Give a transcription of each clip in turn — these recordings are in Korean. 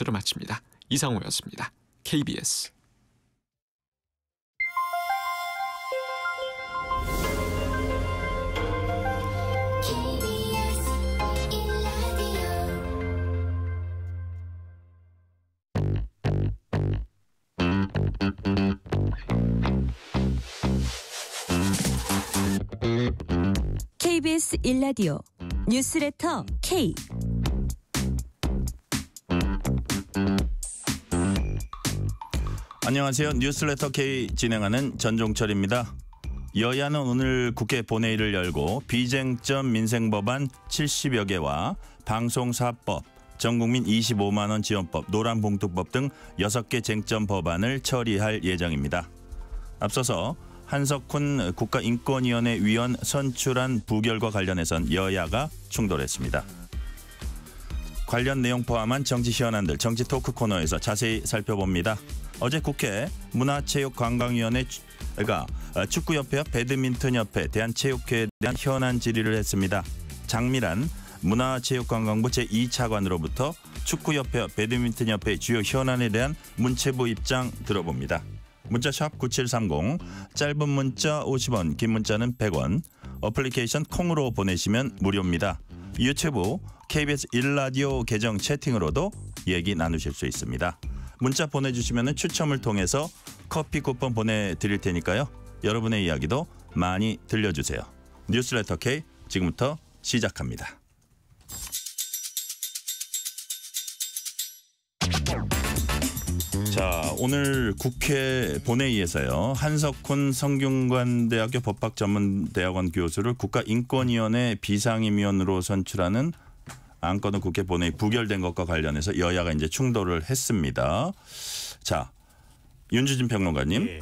뉴스로 마칩니다. 이상호였습니다. KBS 1라디오 뉴스레터 K 안녕하세요. 뉴스레터 K 진행하는 전종철입니다. 여야는 오늘 국회 본회의를 열고 비쟁점 민생 법안 70여 개와 방송사법, 전국민 25만 원 지원법, 노란봉투법 등 6개 쟁점 법안을 처리할 예정입니다. 앞서서 한석훈 국가인권위원회 위원 선출안 부결과 관련해선 여야가 충돌했습니다. 관련 내용 포함한 정치 현안들 정치 토크 코너에서 자세히 살펴봅니다. 어제 국회 문화체육관광위원회가 그러니까, 어, 축구협회와 배드민턴협회 대한체육회에 대한 현안 질의를 했습니다. 장미란 문화체육관광부 제2차관으로부터 축구협회와 배드민턴협회 주요 현안에 대한 문체부 입장 들어봅니다. 문자샵 9730, 짧은 문자 50원, 긴 문자는 100원, 어플리케이션 콩으로 보내시면 무료입니다. 유튜브, KBS 1라디오 계정 채팅으로도 얘기 나누실 수 있습니다. 문자 보내주시면 추첨을 통해서 커피 쿠폰 보내드릴 테니까요. 여러분의 이야기도 많이 들려주세요. 뉴스레터 K 지금부터 시작합니다. 자 오늘 국회 본회의에서요 한석훈 성균관대학교 법학전문대학원 교수를 국가인권위원회 비상임위원으로 선출하는 안건은 국회 본회의 부결된 것과 관련해서 여야가 이제 충돌을 했습니다. 자, 윤주진 평론가님. 네.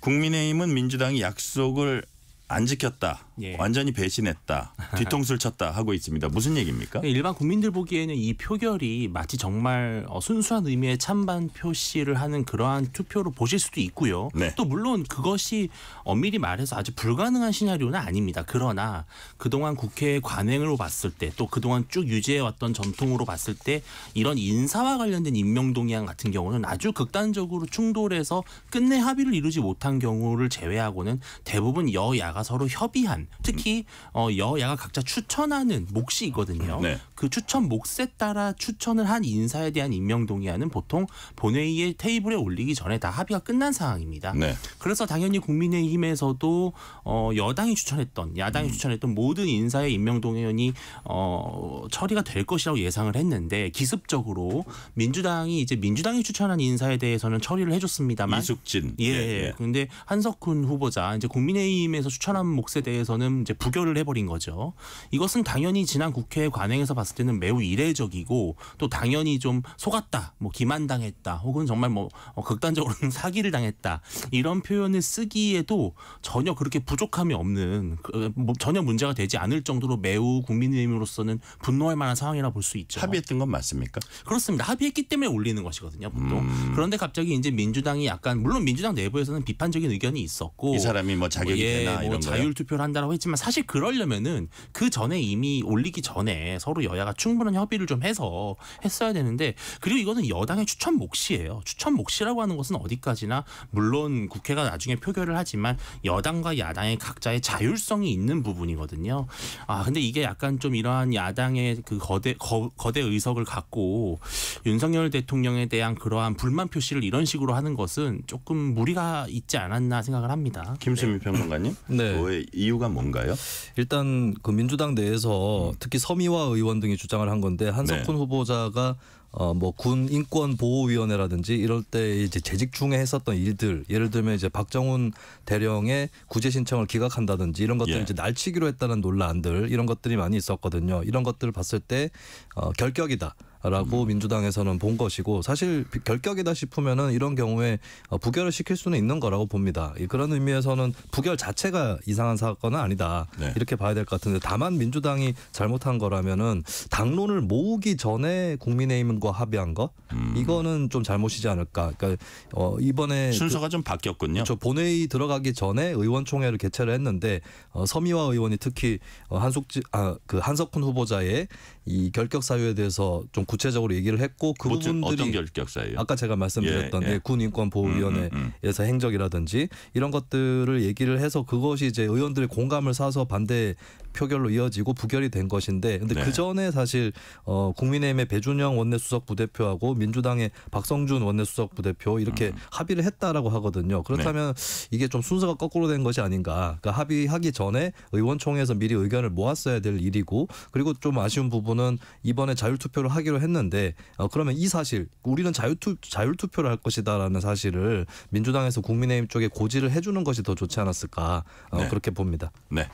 국민의힘은 민주당이 약속을 안 지켰다. 예. 완전히 배신했다, 뒤통수를 쳤다 하고 있습니다. 무슨 얘기입니까? 네, 일반 국민들 보기에는 이 표결이 마치 정말 어, 순수한 의미의 찬반 표시를 하는 그러한 투표로 보실 수도 있고요. 네. 또 물론 그것이 엄밀히 어, 말해서 아주 불가능한 시나리오는 아닙니다. 그러나 그동안 국회의 관행으로 봤을 때 또 그동안 쭉 유지해왔던 전통으로 봤을 때 이런 인사와 관련된 임명 동의안 같은 경우는 아주 극단적으로 충돌해서 끝내 합의를 이루지 못한 경우를 제외하고는 대부분 여야가 서로 협의한 특히 어, 여야가 각자 추천하는 몫이 있거든요. 네. 그 추천 몫에 따라 추천을 한 인사에 대한 임명 동의안은 보통 본회의의 테이블에 올리기 전에 다 합의가 끝난 상황입니다. 네. 그래서 당연히 국민의힘에서도 어, 여당이 추천했던 야당이 음. 추천했던 모든 인사의 임명 동의안이 어, 처리가 될 것이라고 예상을 했는데 기습적으로 민주당이 이제 민주당이 추천한 인사에 대해서는 처리를 해줬습니다만 이숙진 예. 예. 그런데 예. 예. 한석훈 후보자 이제 국민의힘에서 추천한 몫에 대해서는 이제 부결을 해버린 거죠. 이것은 당연히 지난 국회 관행에서 봤을 나을 때는 매우 이례적이고 또 당연히 좀 속았다, 뭐 기만당했다, 혹은 정말 뭐 어, 극단적으로는 사기를 당했다 이런 표현을 쓰기에도 전혀 그렇게 부족함이 없는 그, 뭐 전혀 문제가 되지 않을 정도로 매우 국민의힘으로서는 분노할 만한 상황이라 볼 수 있죠. 합의했던 건 맞습니까? 그렇습니다. 합의했기 때문에 올리는 것이거든요, 보통. 음. 그런데 갑자기 이제 민주당이 약간 물론 민주당 내부에서는 비판적인 의견이 있었고 이 사람이 뭐 자격이 뭐 예, 되나 뭐 이런 자율 투표를 한다라고 했지만 사실 그러려면은 그 전에 이미 올리기 전에 서로 여 여야가 충분한 협의를 좀 해서 했어야 되는데 그리고 이거는 여당의 추천 몫이에요. 추천 몫이라고 하는 것은 어디까지나 물론 국회가 나중에 표결을 하지만 여당과 야당의 각자의 자율성이 있는 부분이거든요. 아 근데 이게 약간 좀 이러한 야당의 그 거대 거, 거대 의석을 갖고 윤석열 대통령에 대한 그러한 불만 표시를 이런 식으로 하는 것은 조금 무리가 있지 않았나 생각을 합니다. 김수민 네. 평론가님, 네. 이유가 뭔가요? 일단 그 민주당 내에서 특히 서미화 의원 들 등이 주장을 한 건데 한석훈 네. 후보자가 어뭐 군 인권 보호위원회라든지 이럴 때 이제 재직 중에 했었던 일들 예를 들면 이제 박정훈 대령의 구제 신청을 기각한다든지 이런 것들 예. 이제 날치기로 했다는 논란들 이런 것들이 많이 있었거든요. 이런 것들을 봤을 때 어, 결격이다. 라고 음. 민주당에서는 본 것이고 사실 결격이다 싶으면은 이런 경우에 어, 부결을 시킬 수는 있는 거라고 봅니다. 그런 의미에서는 부결 자체가 이상한 사건은 아니다. 네. 이렇게 봐야 될 것 같은데 다만 민주당이 잘못한 거라면은 당론을 모으기 전에 국민의힘과 합의한 거 음. 이거는 좀 잘못이지 않을까. 그러니까 어 이번에 그 순서가 그, 좀 바뀌었군요. 저 본회의 들어가기 전에 의원총회를 개최를 했는데 어, 서미화 의원이 특히 어, 한숙지 아그 한석훈 후보자의 이 결격 사유에 대해서 좀 구체적으로 얘기를 했고 그 부분들이 결격 사유? 아까 제가 말씀드렸던 예, 예. 예 군인권보호위원회에서 음, 음, 음. 행적이라든지 이런 것들을 얘기를 해서 그것이 이제 의원들의 공감을 사서 반대 표결로 이어지고 부결이 된 것인데 근데 네. 그 전에 사실 어, 국민의힘의 배준영 원내수석 부대표하고 민주당의 박성준 원내수석 부대표 이렇게 음. 합의를 했다라고 하거든요. 그렇다면 네. 이게 좀 순서가 거꾸로 된 것이 아닌가. 그러니까 합의하기 전에 의원총회에서 미리 의견을 모았어야 될 일이고 그리고 좀 아쉬운 부분은 이번에 자율투표를 하기로 했는데 어, 그러면 이 사실 우리는 자율투 자율투표를 할 것이다라는 사실을 민주당에서 국민의힘 쪽에 고지를 해주는 것이 더 좋지 않았을까 어, 네. 그렇게 봅니다. 네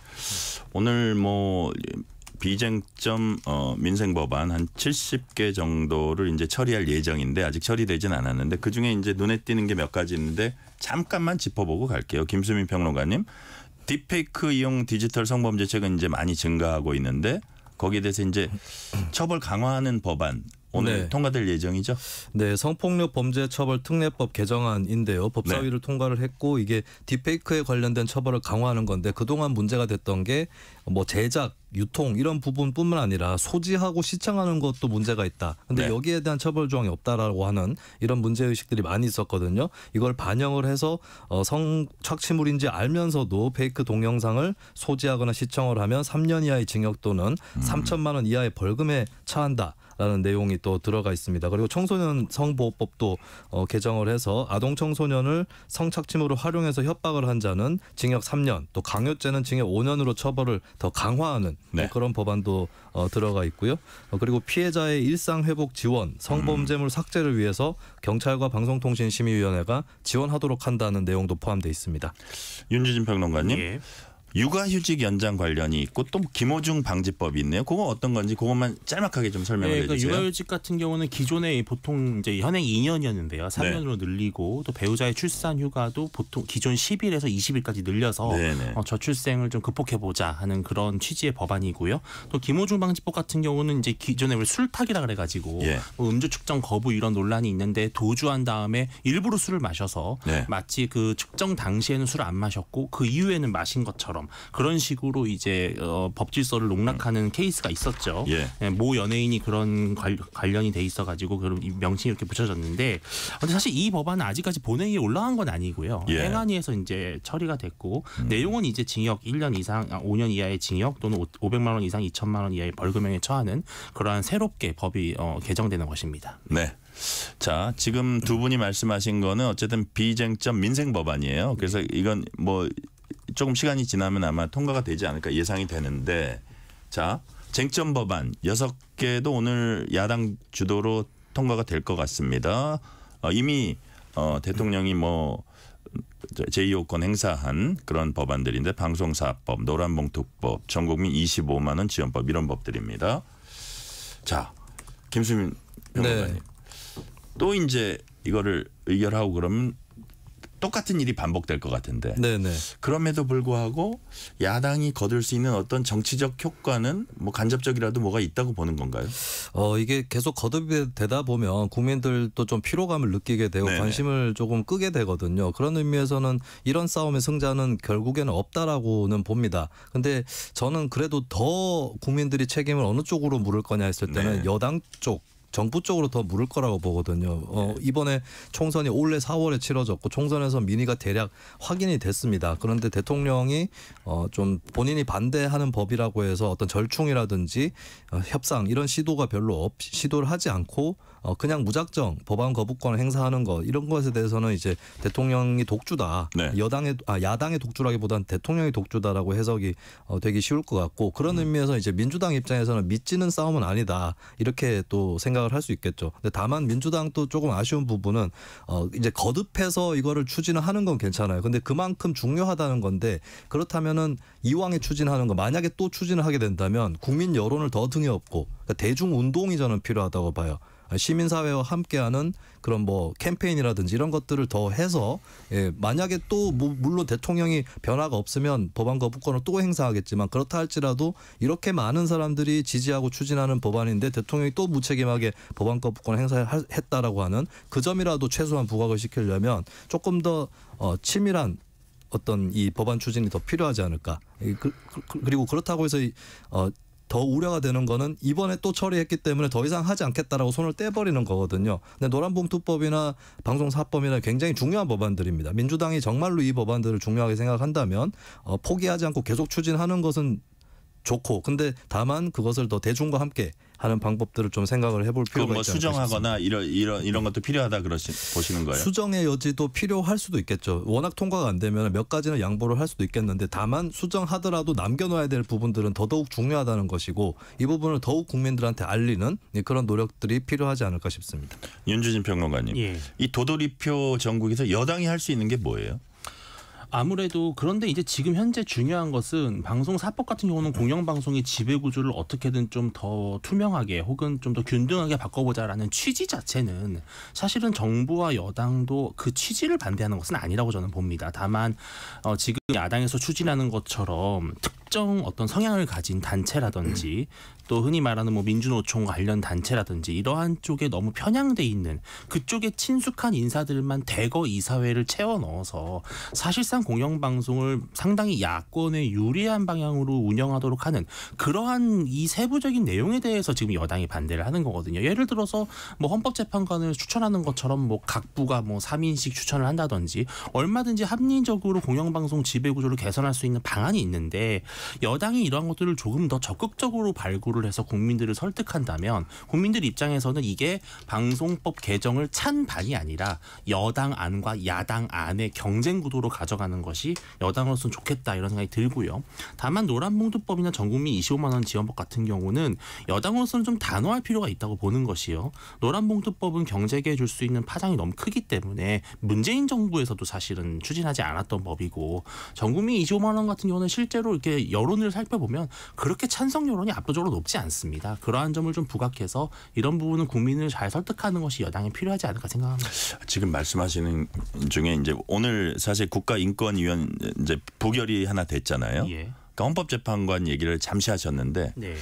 오늘 뭐 비쟁점 어, 민생 법안 한 70개 정도를 이제 처리할 예정인데 아직 처리되진 않았는데 그 중에 이제 눈에 띄는 게 몇 가지 있는데 잠깐만 짚어보고 갈게요. 김수민 평론가님, 딥페이크 이용 디지털 성범죄 책은 이제 많이 증가하고 있는데 거기에 대해서 이제 처벌 강화하는 법안 오늘 네. 통과될 예정이죠. 네, 성폭력 범죄 처벌 특례법 개정안인데요. 법사위를 네. 통과를 했고 이게 딥페이크에 관련된 처벌을 강화하는 건데 그동안 문제가 됐던 게 뭐 제작, 유통 이런 부분뿐만 아니라 소지하고 시청하는 것도 문제가 있다. 근데 네. 여기에 대한 처벌 조항이 없다라고 하는 이런 문제 의식들이 많이 있었거든요. 이걸 반영을 해서 어, 성 착취물인지 알면서도 페이크 동영상을 소지하거나 시청을 하면 3년 이하의 징역 또는 음. 3천만 원 이하의 벌금에 처한다. 라는 내용이 또 들어가 있습니다. 그리고 청소년 성보호법도 어, 개정을 해서 아동 청소년을 성착취물로 활용해서 협박을 한 자는 징역 3년, 또 강요죄는 징역 5년으로 처벌을 더 강화하는 네. 뭐 그런 법안도 어, 들어가 있고요. 어, 그리고 피해자의 일상 회복 지원, 성범죄물 음. 삭제를 위해서 경찰과 방송통신심의위원회가 지원하도록 한다는 내용도 포함돼 있습니다. 윤지진 평론가님. 예. 육아휴직 연장 관련이 있고 또 김호중 방지법이 있네요. 그거 어떤 건지 그것만 짤막하게 좀 설명을 네, 그러니까 해주세요. 육아휴직 같은 경우는 기존에 보통 이제 현행 2년이었는데요. 3년으로 네. 늘리고 또 배우자의 출산 휴가도 보통 기존 10일에서 20일까지 늘려서 네, 네. 어, 저출생을 좀 극복해 보자 하는 그런 취지의 법안이고요. 또 김호중 방지법 같은 경우는 이제 기존에 술탁이라 그래가지고 예. 뭐 음주 측정 거부 이런 논란이 있는데 도주한 다음에 일부러 술을 마셔서 네. 마치 그 측정 당시에는 술을 안 마셨고 그 이후에는 마신 것처럼. 것처럼 그런 식으로 이제 어, 법 질서를 농락하는 음. 케이스가 있었죠. 예. 예, 모 연예인이 그런 관, 관련이 돼 있어 가지고 그런 명칭이 이렇게 붙여졌는데 어, 근데 사실 이 법안은 아직까지 본회의에 올라간 건 아니고요. 예. 행안위에서 이제 처리가 됐고 음. 내용은 이제 징역 1년 이상 5년 아, 이하의 징역 또는 500만 원 이상 2천만 원 이하의 벌금형에 처하는 그러한 새롭게 법이 어, 개정되는 것입니다. 네. 자, 지금 두 분이 말씀하신 거는 어쨌든 비쟁점 민생 법안이에요. 그래서 이건 뭐 조금 시간이 지나면 아마 통과가 되지 않을까 예상이 되는데 자 쟁점 법안 여섯 개도 오늘 야당 주도로 통과가 될 것 같습니다. 어, 이미 어, 대통령이 뭐 제2호권 행사한 그런 법안들인데 방송사법, 노란봉투법, 전국민 25만 원 지원법 이런 법들입니다. 자, 김수민 변호관님. 네. 또 이제 이거를 의결하고 그러면 똑같은 일이 반복될 것 같은데 네네. 그럼에도 불구하고 야당이 거둘 수 있는 어떤 정치적 효과는 뭐 간접적이라도 뭐가 있다고 보는 건가요? 어 이게 계속 거듭이 되다 보면 국민들도 좀 피로감을 느끼게 되고 네네. 관심을 조금 끄게 되거든요. 그런 의미에서는 이런 싸움의 승자는 결국에는 없다라고는 봅니다. 근데 저는 그래도 더 국민들이 책임을 어느 쪽으로 물을 거냐 했을 때는 네. 여당 쪽 정부 쪽으로 더 물을 거라고 보거든요. 어, 네. 이번에 총선이 올해 4월에 치러졌고 총선에서 민의가 대략 확인이 됐습니다. 그런데 대통령이 어, 좀 본인이 반대하는 법이라고 해서 어떤 절충이라든지 어, 협상 이런 시도가 별로 없, 시도를 하지 않고 어, 그냥 무작정 법안 거부권을 행사하는 것 이런 것에 대해서는 이제 대통령이 독주다. 네. 여당의 아 야당의 독주라기보다는 대통령이 독주다라고 해석이 어, 되기 쉬울 것 같고 그런 음. 의미에서 이제 민주당 입장에서는 믿지는 싸움은 아니다 이렇게 또 생각을 할 수 있겠죠. 근데 다만 민주당 도 조금 아쉬운 부분은 어, 이제 거듭해서 이거를 추진을 하는 건 괜찮아요. 근데 그만큼 중요하다는 건데 그렇다면은 이왕에 추진하는 거 만약에 또 추진을 하게 된다면 국민 여론을 더 등에 업고 그러니까 대중 운동이 저는 필요하다고 봐요. 시민사회와 함께하는 그런 뭐 캠페인이라든지 이런 것들을 더 해서 예, 만약에 또뭐 물론 대통령이 변화가 없으면 법안 거부권을 또 행사하겠지만 그렇다 할지라도 이렇게 많은 사람들이 지지하고 추진하는 법안인데 대통령이 또 무책임하게 법안 거부권 행사했다라고 하는 그 점이라도 최소한 부각을 시키려면 조금 더 어, 치밀한 어떤 이 법안 추진이 더 필요하지 않을까. 그, 그, 그, 그리고 그렇다고 해서 이, 어, 더 우려가 되는 거는 이번에 또 처리했기 때문에 더 이상 하지 않겠다라고 손을 떼버리는 거거든요. 근데 노란봉투법이나 방송사법이나 굉장히 중요한 법안들입니다. 민주당이 정말로 이 법안들을 중요하게 생각한다면 어, 포기하지 않고 계속 추진하는 것은 좋고 근데 다만 그것을 더 대중과 함께 하는 방법들을 좀 생각을 해볼 필요가 뭐 있지 수정하거나 이런 이런 이런 것도 필요하다 그러시 보시는 거예요. 수정의 여지도 필요할 수도 있겠죠. 워낙 통과가 안 되면 몇 가지는 양보를 할 수도 있겠는데 다만 수정하더라도 남겨놓아야 될 부분들은 더더욱 중요하다는 것이고 이 부분을 더욱 국민들한테 알리는 그런 노력들이 필요하지 않을까 싶습니다. 윤주진 평론가님, 예. 이 도돌이표 전국에서 여당이 할 수 있는 게 뭐예요? 아무래도 그런데 이제 지금 현재 중요한 것은 방송사법 같은 경우는 공영방송의 지배구조를 어떻게든 좀 더 투명하게 혹은 좀 더 균등하게 바꿔보자라는 취지 자체는 사실은 정부와 여당도 그 취지를 반대하는 것은 아니라고 저는 봅니다. 다만 어, 지금 야당에서 추진하는 것처럼 특정 어떤 성향을 가진 단체라든지 또 흔히 말하는 뭐 민주노총 관련 단체라든지 이러한 쪽에 너무 편향돼 있는 그쪽에 친숙한 인사들만 대거 이사회를 채워 넣어서 사실상 공영방송을 상당히 야권에 유리한 방향으로 운영하도록 하는 그러한 이 세부적인 내용에 대해서 지금 여당이 반대를 하는 거거든요. 예를 들어서 뭐 헌법재판관을 추천하는 것처럼 뭐 각부가 뭐 3인씩 추천을 한다든지 얼마든지 합리적으로 공영방송 지배구조를 개선할 수 있는 방안이 있는데 여당이 이러한 것들을 조금 더 적극적으로 발굴 공포를 해서 국민들을 설득한다면 국민들 입장에서는 이게 방송법 개정을 찬반이 아니라 여당 안과 야당 안의 경쟁 구도로 가져가는 것이 여당으로서는 좋겠다 이런 생각이 들고요. 다만 노란봉투법이나 전국민 25만 원 지원법 같은 경우는 여당으로서는 좀 단호할 필요가 있다고 보는 것이요. 노란봉투법은 경제계에 줄 수 있는 파장이 너무 크기 때문에 문재인 정부에서도 사실은 추진하지 않았던 법이고 전국민 25만 원 같은 경우는 실제로 이렇게 여론을 살펴보면 그렇게 찬성 여론이 압도적으로 높 높지 않습니다. 그러한 점을 좀 부각해서 이런 부분은 국민을 잘 설득하는 것이 여당이 필요하지 않을까 생각합니다. 지금 말씀하시는 중에 이제 오늘 사실 국가인권위원 이제 부결이 하나 됐잖아요. 예. 그러니까 헌법재판관 얘기를 잠시 하셨는데 네.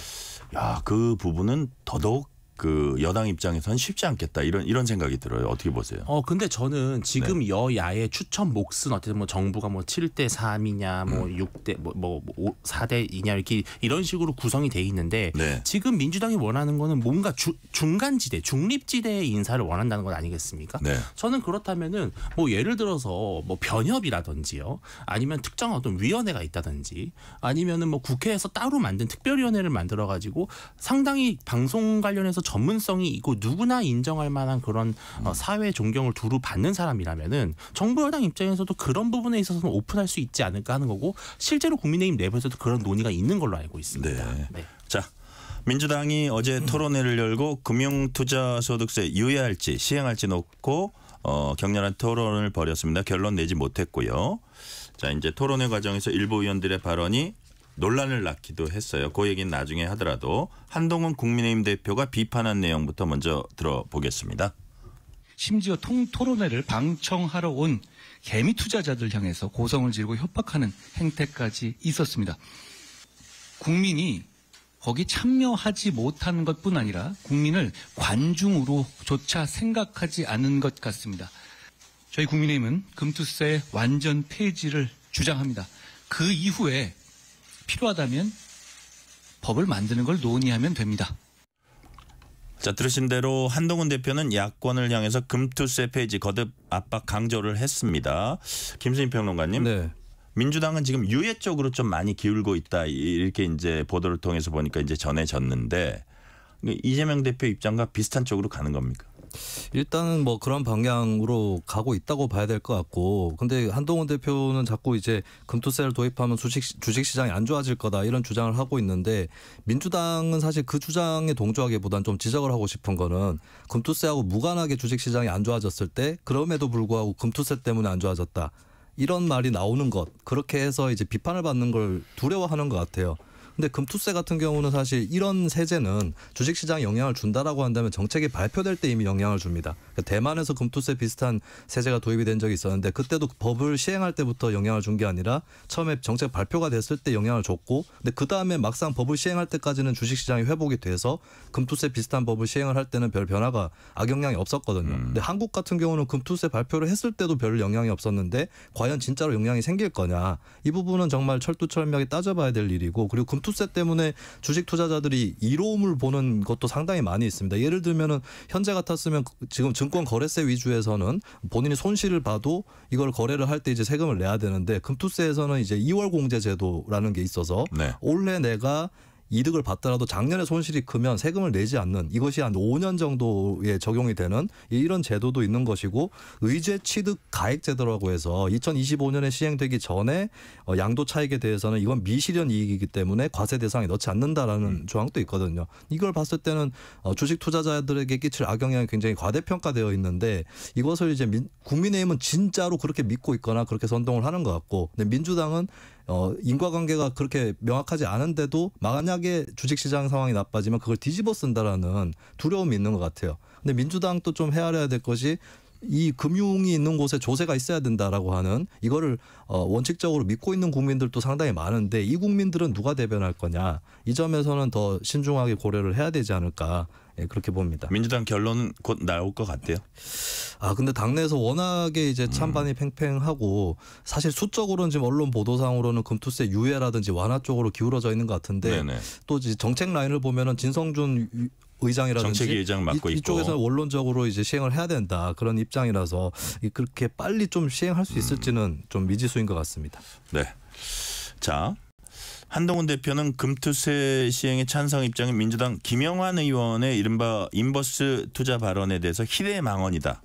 야그 부분은 더더욱 그 여당 입장에선 쉽지 않겠다 이런 이런 생각이 들어요. 어떻게 보세요? 어 근데 저는 지금 네. 여야의 추천 몫은 어쨌든 뭐 정부가 뭐 7대 3이냐 뭐 음. 6대 뭐뭐 뭐 4대 뭐, 뭐 2냐 이렇게 이런 식으로 구성이 돼 있는데 네. 지금 민주당이 원하는 거는 뭔가 주, 중간지대 중립지대의 인사를 원한다는 건 아니겠습니까? 네. 저는 그렇다면은 뭐 예를 들어서 뭐 변협이라든지요 아니면 특정 어떤 위원회가 있다든지 아니면은 뭐 국회에서 따로 만든 특별위원회를 만들어 가지고 상당히 방송 관련해서 전문성이 있고 누구나 인정할 만한 그런 어, 음. 사회 존경을 두루 받는 사람이라면은 정부 여당 입장에서도 그런 부분에 있어서는 오픈할 수 있지 않을까 하는 거고 실제로 국민의힘 내부에서도 그런 논의가 있는 걸로 알고 있습니다. 네. 네. 자. 민주당이 어제 음. 토론회를 열고 금융투자소득세 유예할지 시행할지 놓고 어, 격렬한 토론을 벌였습니다. 결론 내지 못했고요. 자 이제 토론회 과정에서 일부 의원들의 발언이 논란을 낳기도 했어요. 그 얘기는 나중에 하더라도 한동훈 국민의힘 대표가 비판한 내용부터 먼저 들어보겠습니다. 심지어 통토론회를 방청하러 온 개미 투자자들 향해서 고성을 지르고 협박하는 행태까지 있었습니다. 국민이 거기 참여하지 못한 것뿐 아니라 국민을 관중으로조차 생각하지 않은 것 같습니다. 저희 국민의힘은 금투세 완전 폐지를 주장합니다. 그 이후에 필요하다면 법을 만드는 걸 논의하면 됩니다. 자 들으신 대로 한동훈 대표는 야권을 향해서 금투세 페이지 거듭 압박 강조를 했습니다. 김수인 평론가님. 네. 민주당은 지금 유예 쪽으로 좀 많이 기울고 있다 이렇게 이제 보도를 통해서 보니까 이제 전해졌는데 이재명 대표 입장과 비슷한 쪽으로 가는 겁니까? 일단은 뭐 그런 방향으로 가고 있다고 봐야 될 것 같고 근데 한동훈 대표는 자꾸 이제 금투세를 도입하면 주식 주식 시장이 안 좋아질 거다 이런 주장을 하고 있는데 민주당은 사실 그 주장에 동조하기보단 좀 지적을 하고 싶은 거는 금투세하고 무관하게 주식 시장이 안 좋아졌을 때 그럼에도 불구하고 금투세 때문에 안 좋아졌다. 이런 말이 나오는 것 그렇게 해서 이제 비판을 받는 걸 두려워하는 것 같아요. 근데 금투세 같은 경우는 사실 이런 세제는 주식시장에 영향을 준다라고 한다면 정책이 발표될 때 이미 영향을 줍니다. 그러니까 대만에서 금투세 비슷한 세제가 도입이 된 적이 있었는데 그때도 법을 시행할 때부터 영향을 준 게 아니라 처음에 정책 발표가 됐을 때 영향을 줬고 근데 그 다음에 막상 법을 시행할 때까지는 주식시장이 회복이 돼서 금투세 비슷한 법을 시행을 할 때는 별 변화가 악영향이 없었거든요. 음. 근데 한국 같은 경우는 금투세 발표를 했을 때도 별 영향이 없었는데 과연 진짜로 영향이 생길 거냐 이 부분은 정말 철두철미하게 따져봐야 될 일이고 그리고 금투 투세 때문에 주식 투자자들이 이로움을 보는 것도 상당히 많이 있습니다. 예를 들면은 현재 같았으면 그 지금 증권 거래세 위주에서는 본인이 손실을 봐도 이걸 거래를 할 때 이제 세금을 내야 되는데 금투세에서는 이제 2월 공제 제도라는 게 있어서 네. 올해 내가 이득을 받더라도 작년에 손실이 크면 세금을 내지 않는 이것이 한 5년 정도에 적용이 되는 이런 제도도 있는 것이고 의제 취득 가액 제도라고 해서 2025년에 시행되기 전에 어, 양도 차익에 대해서는 이건 미실현 이익이기 때문에 과세 대상에 넣지 않는다라는 음. 조항도 있거든요. 이걸 봤을 때는 어, 주식 투자자들에게 끼칠 악영향이 굉장히 과대평가되어 있는데 이것을 이제 민, 국민의힘은 진짜로 그렇게 믿고 있거나 그렇게 선동을 하는 것 같고 근데 민주당은 어, 인과관계가 그렇게 명확하지 않은데도 만약에 주식시장 상황이 나빠지면 그걸 뒤집어 쓴다라는 두려움이 있는 것 같아요. 근데 민주당도 좀 헤아려야 될 것이 이 금융이 있는 곳에 조세가 있어야 된다라고 하는 이거를 어 원칙적으로 믿고 있는 국민들도 상당히 많은데 이 국민들은 누가 대변할 거냐 이 점에서는 더 신중하게 고려를 해야 되지 않을까 예, 그렇게 봅니다. 민주당 결론은 곧 나올 것 같아요. 아 근데 당내에서 워낙에 이제 음. 찬반이 음. 팽팽하고 사실 수적으로는 지금 언론 보도상으로는 금투세 유예라든지 완화 쪽으로 기울어져 있는 것 같은데 네네. 또 정책 라인을 보면은 진성준 의장이라든지 정책 의장 맡고 이, 쪽에서 원론적으로 이제 시행을 해야 된다 그런 입장이라서 그렇게 빨리 좀 시행할 수 음. 있을지는 음. 좀 미지수인 것 같습니다. 네. 자 한동훈 대표는 금투세 시행에 찬성 입장인 민주당 김영환 의원의 이른바 인버스 투자 발언에 대해서 희대망언이다.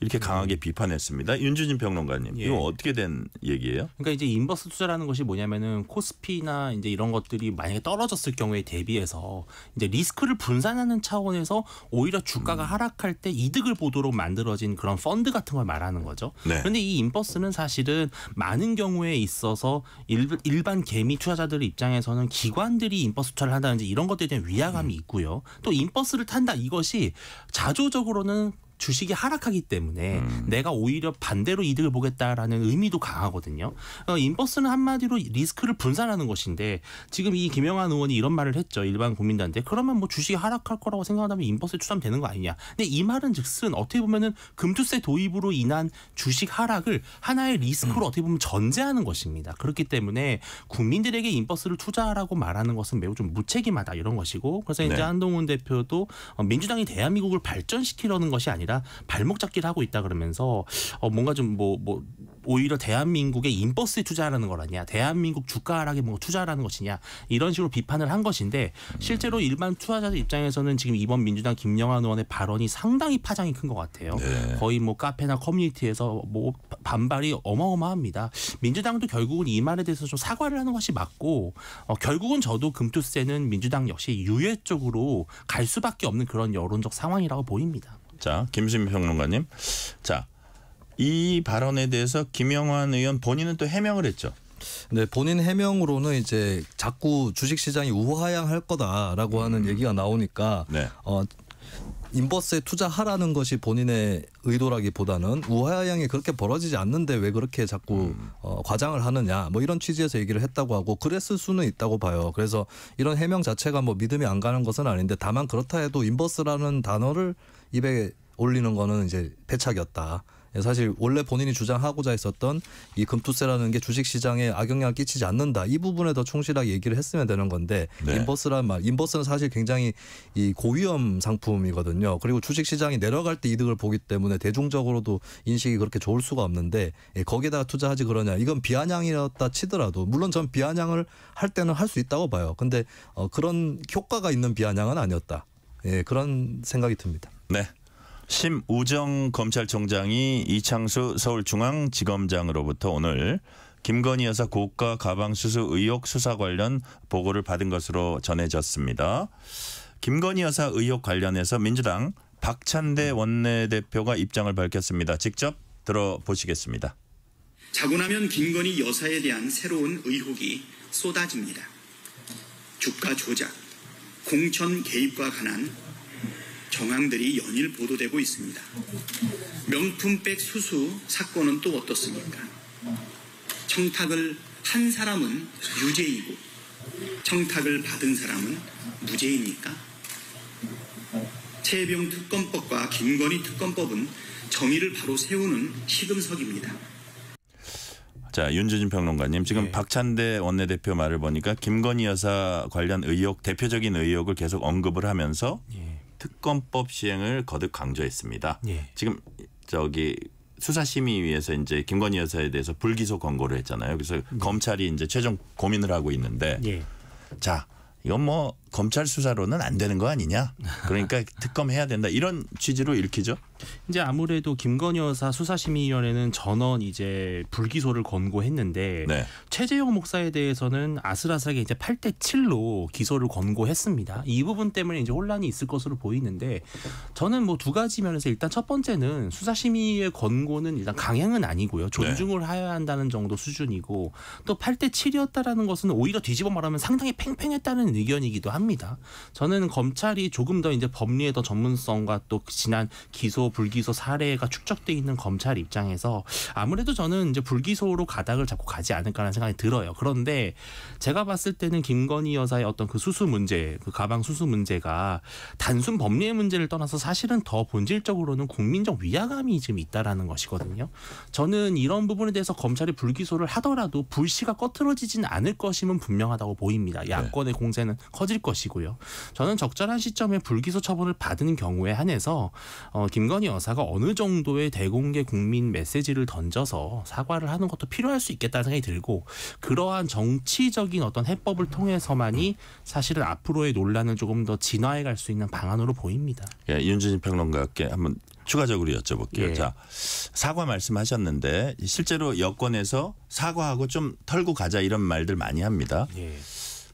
이렇게 음. 강하게 비판했습니다. 윤주진 평론가님, 예. 이거 어떻게 된 얘기예요? 그러니까 이제 인버스 투자라는 것이 뭐냐면은 코스피나 이제 이런 것들이 만약에 떨어졌을 경우에 대비해서 이제 리스크를 분산하는 차원에서 오히려 주가가 음. 하락할 때 이득을 보도록 만들어진 그런 펀드 같은 걸 말하는 거죠. 네. 그런데 이 인버스는 사실은 많은 경우에 있어서 일, 반 개미 투자자들 입장에서는 기관들이 인버스 투자를 한다든지 이런 것들에 대한 위화감이 음. 있고요. 또 인버스를 탄다 이것이 자조적으로는 주식이 하락하기 때문에 음. 내가 오히려 반대로 이득을 보겠다라는 의미도 강하거든요. 어, 인버스는 한마디로 리스크를 분산하는 것인데 지금 이 김영환 의원이 이런 말을 했죠. 일반 국민들한테 그러면 뭐 주식이 하락할 거라고 생각한다면 인버스에 추산되는거 아니냐. 근데 이 말은 즉슨 어떻게 보면은 금투세 도입으로 인한 주식 하락을 하나의 리스크로 음. 어떻게 보면 전제하는 것입니다. 그렇기 때문에 국민들에게 인버스를 투자하라고 말하는 것은 매우 좀 무책임하다 이런 것이고 그래서 이제 네. 한동훈 대표도 어, 민주당이 대한민국을 발전시키려는 것이 아니라 아니라 발목 잡기를 하고 있다 그러면서 어 뭔가 좀 뭐뭐 뭐 오히려 대한민국의 인버스에 투자하는 라 거라냐, 대한민국 주가 하락에 뭐 투자하는 라 것이냐 이런 식으로 비판을 한 것인데 실제로 일반 투자자들 입장에서는 지금 이번 민주당 김영환 의원의 발언이 상당히 파장이 큰 것 같아요. 네. 거의 뭐 카페나 커뮤니티에서 뭐 반발이 어마어마합니다. 민주당도 결국은 이 말에 대해서 좀 사과를 하는 것이 맞고 어, 결국은 저도 금투세는 민주당 역시 유예 쪽으로 갈 수밖에 없는 그런 여론적 상황이라고 보입니다. 자, 김수민 평론가님. 자, 이 발언에 대해서 김영환 의원 본인은 또 해명을 했죠. 네, 본인 해명으로는 이제 자꾸 주식 시장이 우하향할 거다라고 하는 음. 얘기가 나오니까 네. 어 인버스에 투자하라는 것이 본인의 의도라기보다는 우하향이 그렇게 벌어지지 않는데 왜 그렇게 자꾸 음. 어, 과장을 하느냐 뭐 이런 취지에서 얘기를 했다고 하고 그랬을 수는 있다고 봐요. 그래서 이런 해명 자체가 뭐 믿음이 안 가는 것은 아닌데 다만 그렇다 해도 인버스라는 단어를 입에 올리는 거는 이제 배착이었다. 예, 사실 원래 본인이 주장하고자 했었던 이 금투세라는 게 주식시장에 악영향을 끼치지 않는다 이 부분에 더 충실하게 얘기를 했으면 되는 건데 네. 인버스란 말 인버스는 사실 굉장히 이 고위험 상품이거든요 그리고 주식시장이 내려갈 때 이득을 보기 때문에 대중적으로도 인식이 그렇게 좋을 수가 없는데 예, 거기에다가 투자하지 그러냐 이건 비아냥이었다 치더라도 물론 전 비아냥을 할 때는 할 수 있다고 봐요 근데 어, 그런 효과가 있는 비아냥은 아니었다 예 그런 생각이 듭니다. 네. 심우정 검찰총장이 이창수 서울중앙지검장으로부터 오늘 김건희 여사 고가 가방 수수 의혹 수사 관련 보고를 받은 것으로 전해졌습니다. 김건희 여사 의혹 관련해서 민주당 박찬대 원내대표가 입장을 밝혔습니다. 직접 들어보시겠습니다. 자고 나면 김건희 여사에 대한 새로운 의혹이 쏟아집니다. 주가 조작, 공천 개입과 관한 정황들이 연일 보도되고 있습니다. 명품백 수수 사건은 또 어떻습니까? 청탁을 한 사람은 유죄이고 청탁을 받은 사람은 무죄입니까? 최병 특검법과 김건희 특검법은 정의를 바로 세우는 시금석입니다. 자 윤주진 평론가님 지금 네. 박찬대 원내대표 말을 보니까 김건희 여사 관련 의혹 대표적인 의혹을 계속 언급을 하면서 네. 특검법 시행을 거듭 강조했습니다. 예. 지금 저기 수사심의위에서 이제 김건희 여사에 대해서 불기소 권고를 했잖아요. 그래서 음. 검찰이 이제 최종 고민을 하고 있는데 예. 자 이건 뭐 검찰 수사로는 안 되는 거 아니냐. 그러니까 특검해야 된다. 이런 취지로 읽히죠. 이제 아무래도 김건희 여사 수사심의위원회는 전원 이제 불기소를 권고했는데 네. 최재형 목사에 대해서는 아슬아슬하게 이제 8대 7로 기소를 권고했습니다. 이 부분 때문에 이제 혼란이 있을 것으로 보이는데 저는 뭐 두 가지 면에서 일단 첫 번째는 수사심의의 권고는 일단 강행은 아니고요. 네. 존중을 네. 해야 한다는 정도 수준이고 또 8대 7이었다라는 것은 오히려 뒤집어 말하면 상당히 팽팽했다는 의견이기도 합니다. 합니다. 저는 검찰이 조금 더 이제 법리에 더 전문성과 또 그 지난 기소 불기소 사례가 축적돼 있는 검찰 입장에서 아무래도 저는 이제 불기소로 가닥을 잡고 가지 않을까라는 생각이 들어요. 그런데 제가 봤을 때는 김건희 여사의 어떤 그 수수 문제, 그 가방 수수 문제가 단순 법리의 문제를 떠나서 사실은 더 본질적으로는 국민적 위화감이 좀 있다라는 것이거든요. 저는 이런 부분에 대해서 검찰이 불기소를 하더라도 불씨가 꺼트러지진 않을 것임은 분명하다고 보입니다. 네. 야권의 공세는 커질 것. 것이고요. 저는 적절한 시점에 불기소 처분을 받은 경우에 한해서 어, 김건희 여사가 어느 정도의 대공개 국민 메시지를 던져서 사과를 하는 것도 필요할 수 있겠다는 생각이 들고 그러한 정치적인 어떤 해법을 통해서만이 사실은 앞으로의 논란을 조금 더 진화해 갈 수 있는 방안으로 보입니다. 예, 윤준 평론가께 한번 추가적으로 여쭤볼게요. 예. 자 사과 말씀하셨는데 실제로 여권에서 사과하고 좀 털고 가자 이런 말들 많이 합니다. 예.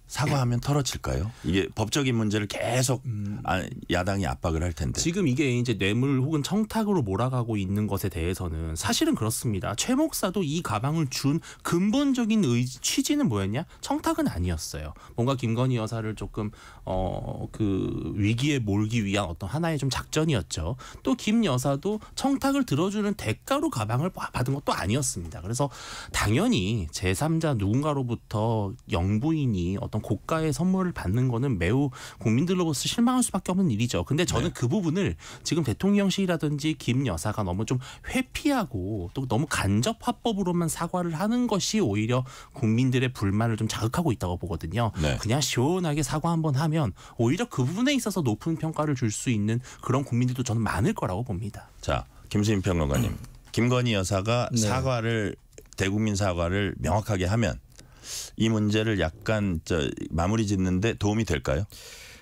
사과하면 털어질까요 이게 법적인 문제를 계속 아, 야당이 압박을 할 텐데. 지금 이게 이제 뇌물 혹은 청탁으로 몰아가고 있는 것에 대해서는 사실은 그렇습니다. 최 목사도 이 가방을 준 근본적인 의, 지 취지는 뭐였냐? 청탁은 아니었어요. 뭔가 김건희 여사를 조금 어그 위기에 몰기 위한 어떤 하나의 좀 작전이었죠. 또 김 여사도 청탁을 들어주는 대가로 가방을 받은 것도 아니었습니다. 그래서 당연히 제3자 누군가로부터 영부인이 어떤 어떤 고가의 선물을 받는 거는 매우 국민들로부터 실망할 수밖에 없는 일이죠. 근데 저는 네. 그 부분을 지금 대통령실이라든지 김 여사가 너무 좀 회피하고 또 너무 간접 화법으로만 사과를 하는 것이 오히려 국민들의 불만을 좀 자극하고 있다고 보거든요. 네. 그냥 시원하게 사과 한번 하면 오히려 그 부분에 있어서 높은 평가를 줄 수 있는 그런 국민들도 저는 많을 거라고 봅니다. 자, 김수인 평론가님. 음. 김건희 여사가 네. 사과를 대국민 사과를 명확하게 하면 이 문제를 약간 저 마무리 짓는데 도움이 될까요?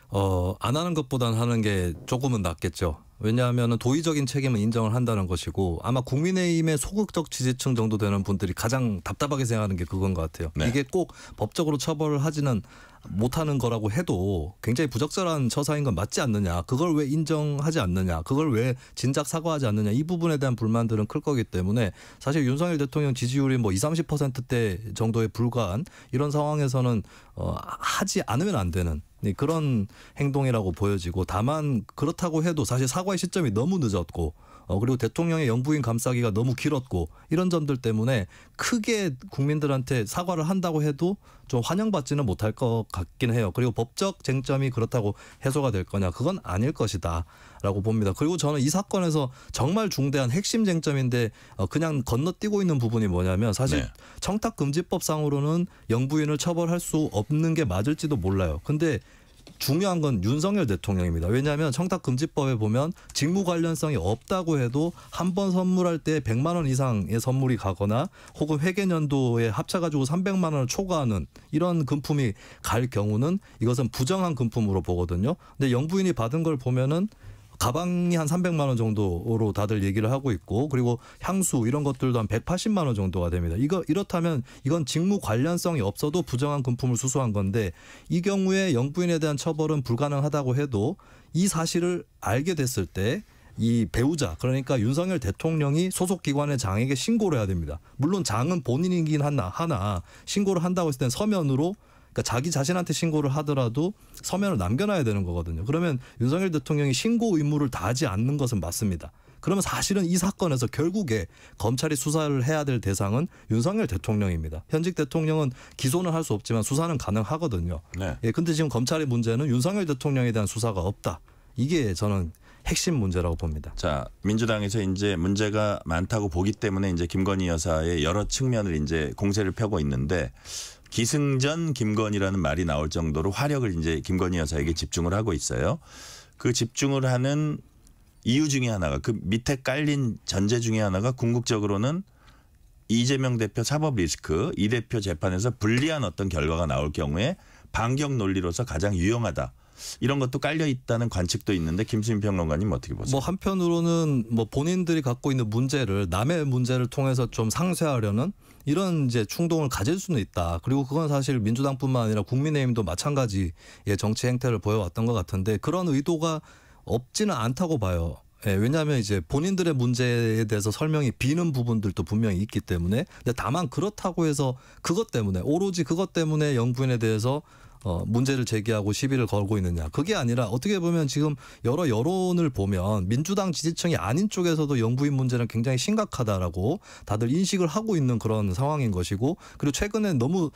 어, 안 하는 것보단 하는 게 조금은 낫겠죠. 왜냐하면 도의적인 책임은 인정을 한다는 것이고 아마 국민의힘의 소극적 지지층 정도 되는 분들이 가장 답답하게 생각하는 게 그건 것 같아요. 네. 이게 꼭 법적으로 처벌을 하지는 못하는 거라고 해도 굉장히 부적절한 처사인 건 맞지 않느냐 그걸 왜 인정하지 않느냐 그걸 왜 진작 사과하지 않느냐 이 부분에 대한 불만들은 클 거기 때문에 사실 윤석열 대통령 지지율이 뭐 20, 30%대 정도에 불과한 이런 상황에서는 어, 하지 않으면 안 되는 네, 그런 행동이라고 보여지고 다만 그렇다고 해도 사실 사과의 시점이 너무 늦었고 어, 그리고 대통령의 영부인 감싸기가 너무 길었고 이런 점들 때문에 크게 국민들한테 사과를 한다고 해도 좀 환영받지는 못할 것 같긴 해요. 그리고 법적 쟁점이 그렇다고 해소가 될 거냐 그건 아닐 것이다라고 봅니다. 그리고 저는 이 사건에서 정말 중대한 핵심 쟁점인데 어, 그냥 건너뛰고 있는 부분이 뭐냐면 사실 네. 청탁 금지법상으로는 영부인을 처벌할 수 없는 게 맞을지도 몰라요. 근데 중요한 건 윤석열 대통령입니다. 왜냐하면 청탁금지법에 보면 직무 관련성이 없다고 해도 한 번 선물할 때 100만 원 이상의 선물이 가거나 혹은 회계년도에 합쳐가지고 300만 원을 초과하는 이런 금품이 갈 경우는 이것은 부정한 금품으로 보거든요. 근데 영부인이 받은 걸 보면은 가방이 한 300만 원 정도로 다들 얘기를 하고 있고 그리고 향수 이런 것들도 한 180만 원 정도가 됩니다. 이거 이렇다면 이건 직무 관련성이 없어도 부정한 금품을 수수한 건데 이 경우에 영부인에 대한 처벌은 불가능하다고 해도 이 사실을 알게 됐을 때 이 배우자 그러니까 윤석열 대통령이 소속 기관의 장에게 신고를 해야 됩니다. 물론 장은 본인이긴 하나, 하나 신고를 한다고 했을 땐 서면으로 그러니까 자기 자신한테 신고를 하더라도 서면을 남겨놔야 되는 거거든요. 그러면 윤석열 대통령이 신고 의무를 다하지 않는 것은 맞습니다. 그러면 사실은 이 사건에서 결국에 검찰이 수사를 해야 될 대상은 윤석열 대통령입니다. 현직 대통령은 기소는 할 수 없지만 수사는 가능하거든요. 네. 예, 근데 지금 검찰의 문제는 윤석열 대통령에 대한 수사가 없다. 이게 저는 핵심 문제라고 봅니다. 자, 민주당에서 이제 문제가 많다고 보기 때문에 이제 김건희 여사의 여러 측면을 이제 공세를 펴고 있는데 기승전 김건이라는 말이 나올 정도로 화력을 이제 김건희 여사에게 집중을 하고 있어요. 그 집중을 하는 이유 중에 하나가 그 밑에 깔린 전제 중에 하나가 궁극적으로는 이재명 대표 사법 리스크 이 대표 재판에서 불리한 어떤 결과가 나올 경우에 반격 논리로서 가장 유용하다. 이런 것도 깔려 있다는 관측도 있는데 김수민 평론가님 어떻게 보세요? 뭐 한편으로는 뭐 본인들이 갖고 있는 문제를 남의 문제를 통해서 좀 상쇄하려는 이런 이제 충동을 가질 수는 있다. 그리고 그건 사실 민주당뿐만 아니라 국민의힘도 마찬가지의 정치 행태를 보여왔던 것 같은데 그런 의도가 없지는 않다고 봐요. 예, 왜냐하면 이제 본인들의 문제에 대해서 설명이 비는 부분들도 분명히 있기 때문에 근데 다만 그렇다고 해서 그것 때문에 오로지 그것 때문에 영부인에 대해서 어, 문제를 제기하고 시비를 걸고 있느냐. 그게 아니라 어떻게 보면 지금 여러 여론을 보면 민주당 지지층이 아닌 쪽에서도 영부인 문제는 굉장히 심각하다라고 다들 인식을 하고 있는 그런 상황인 것이고 그리고 최근에 너무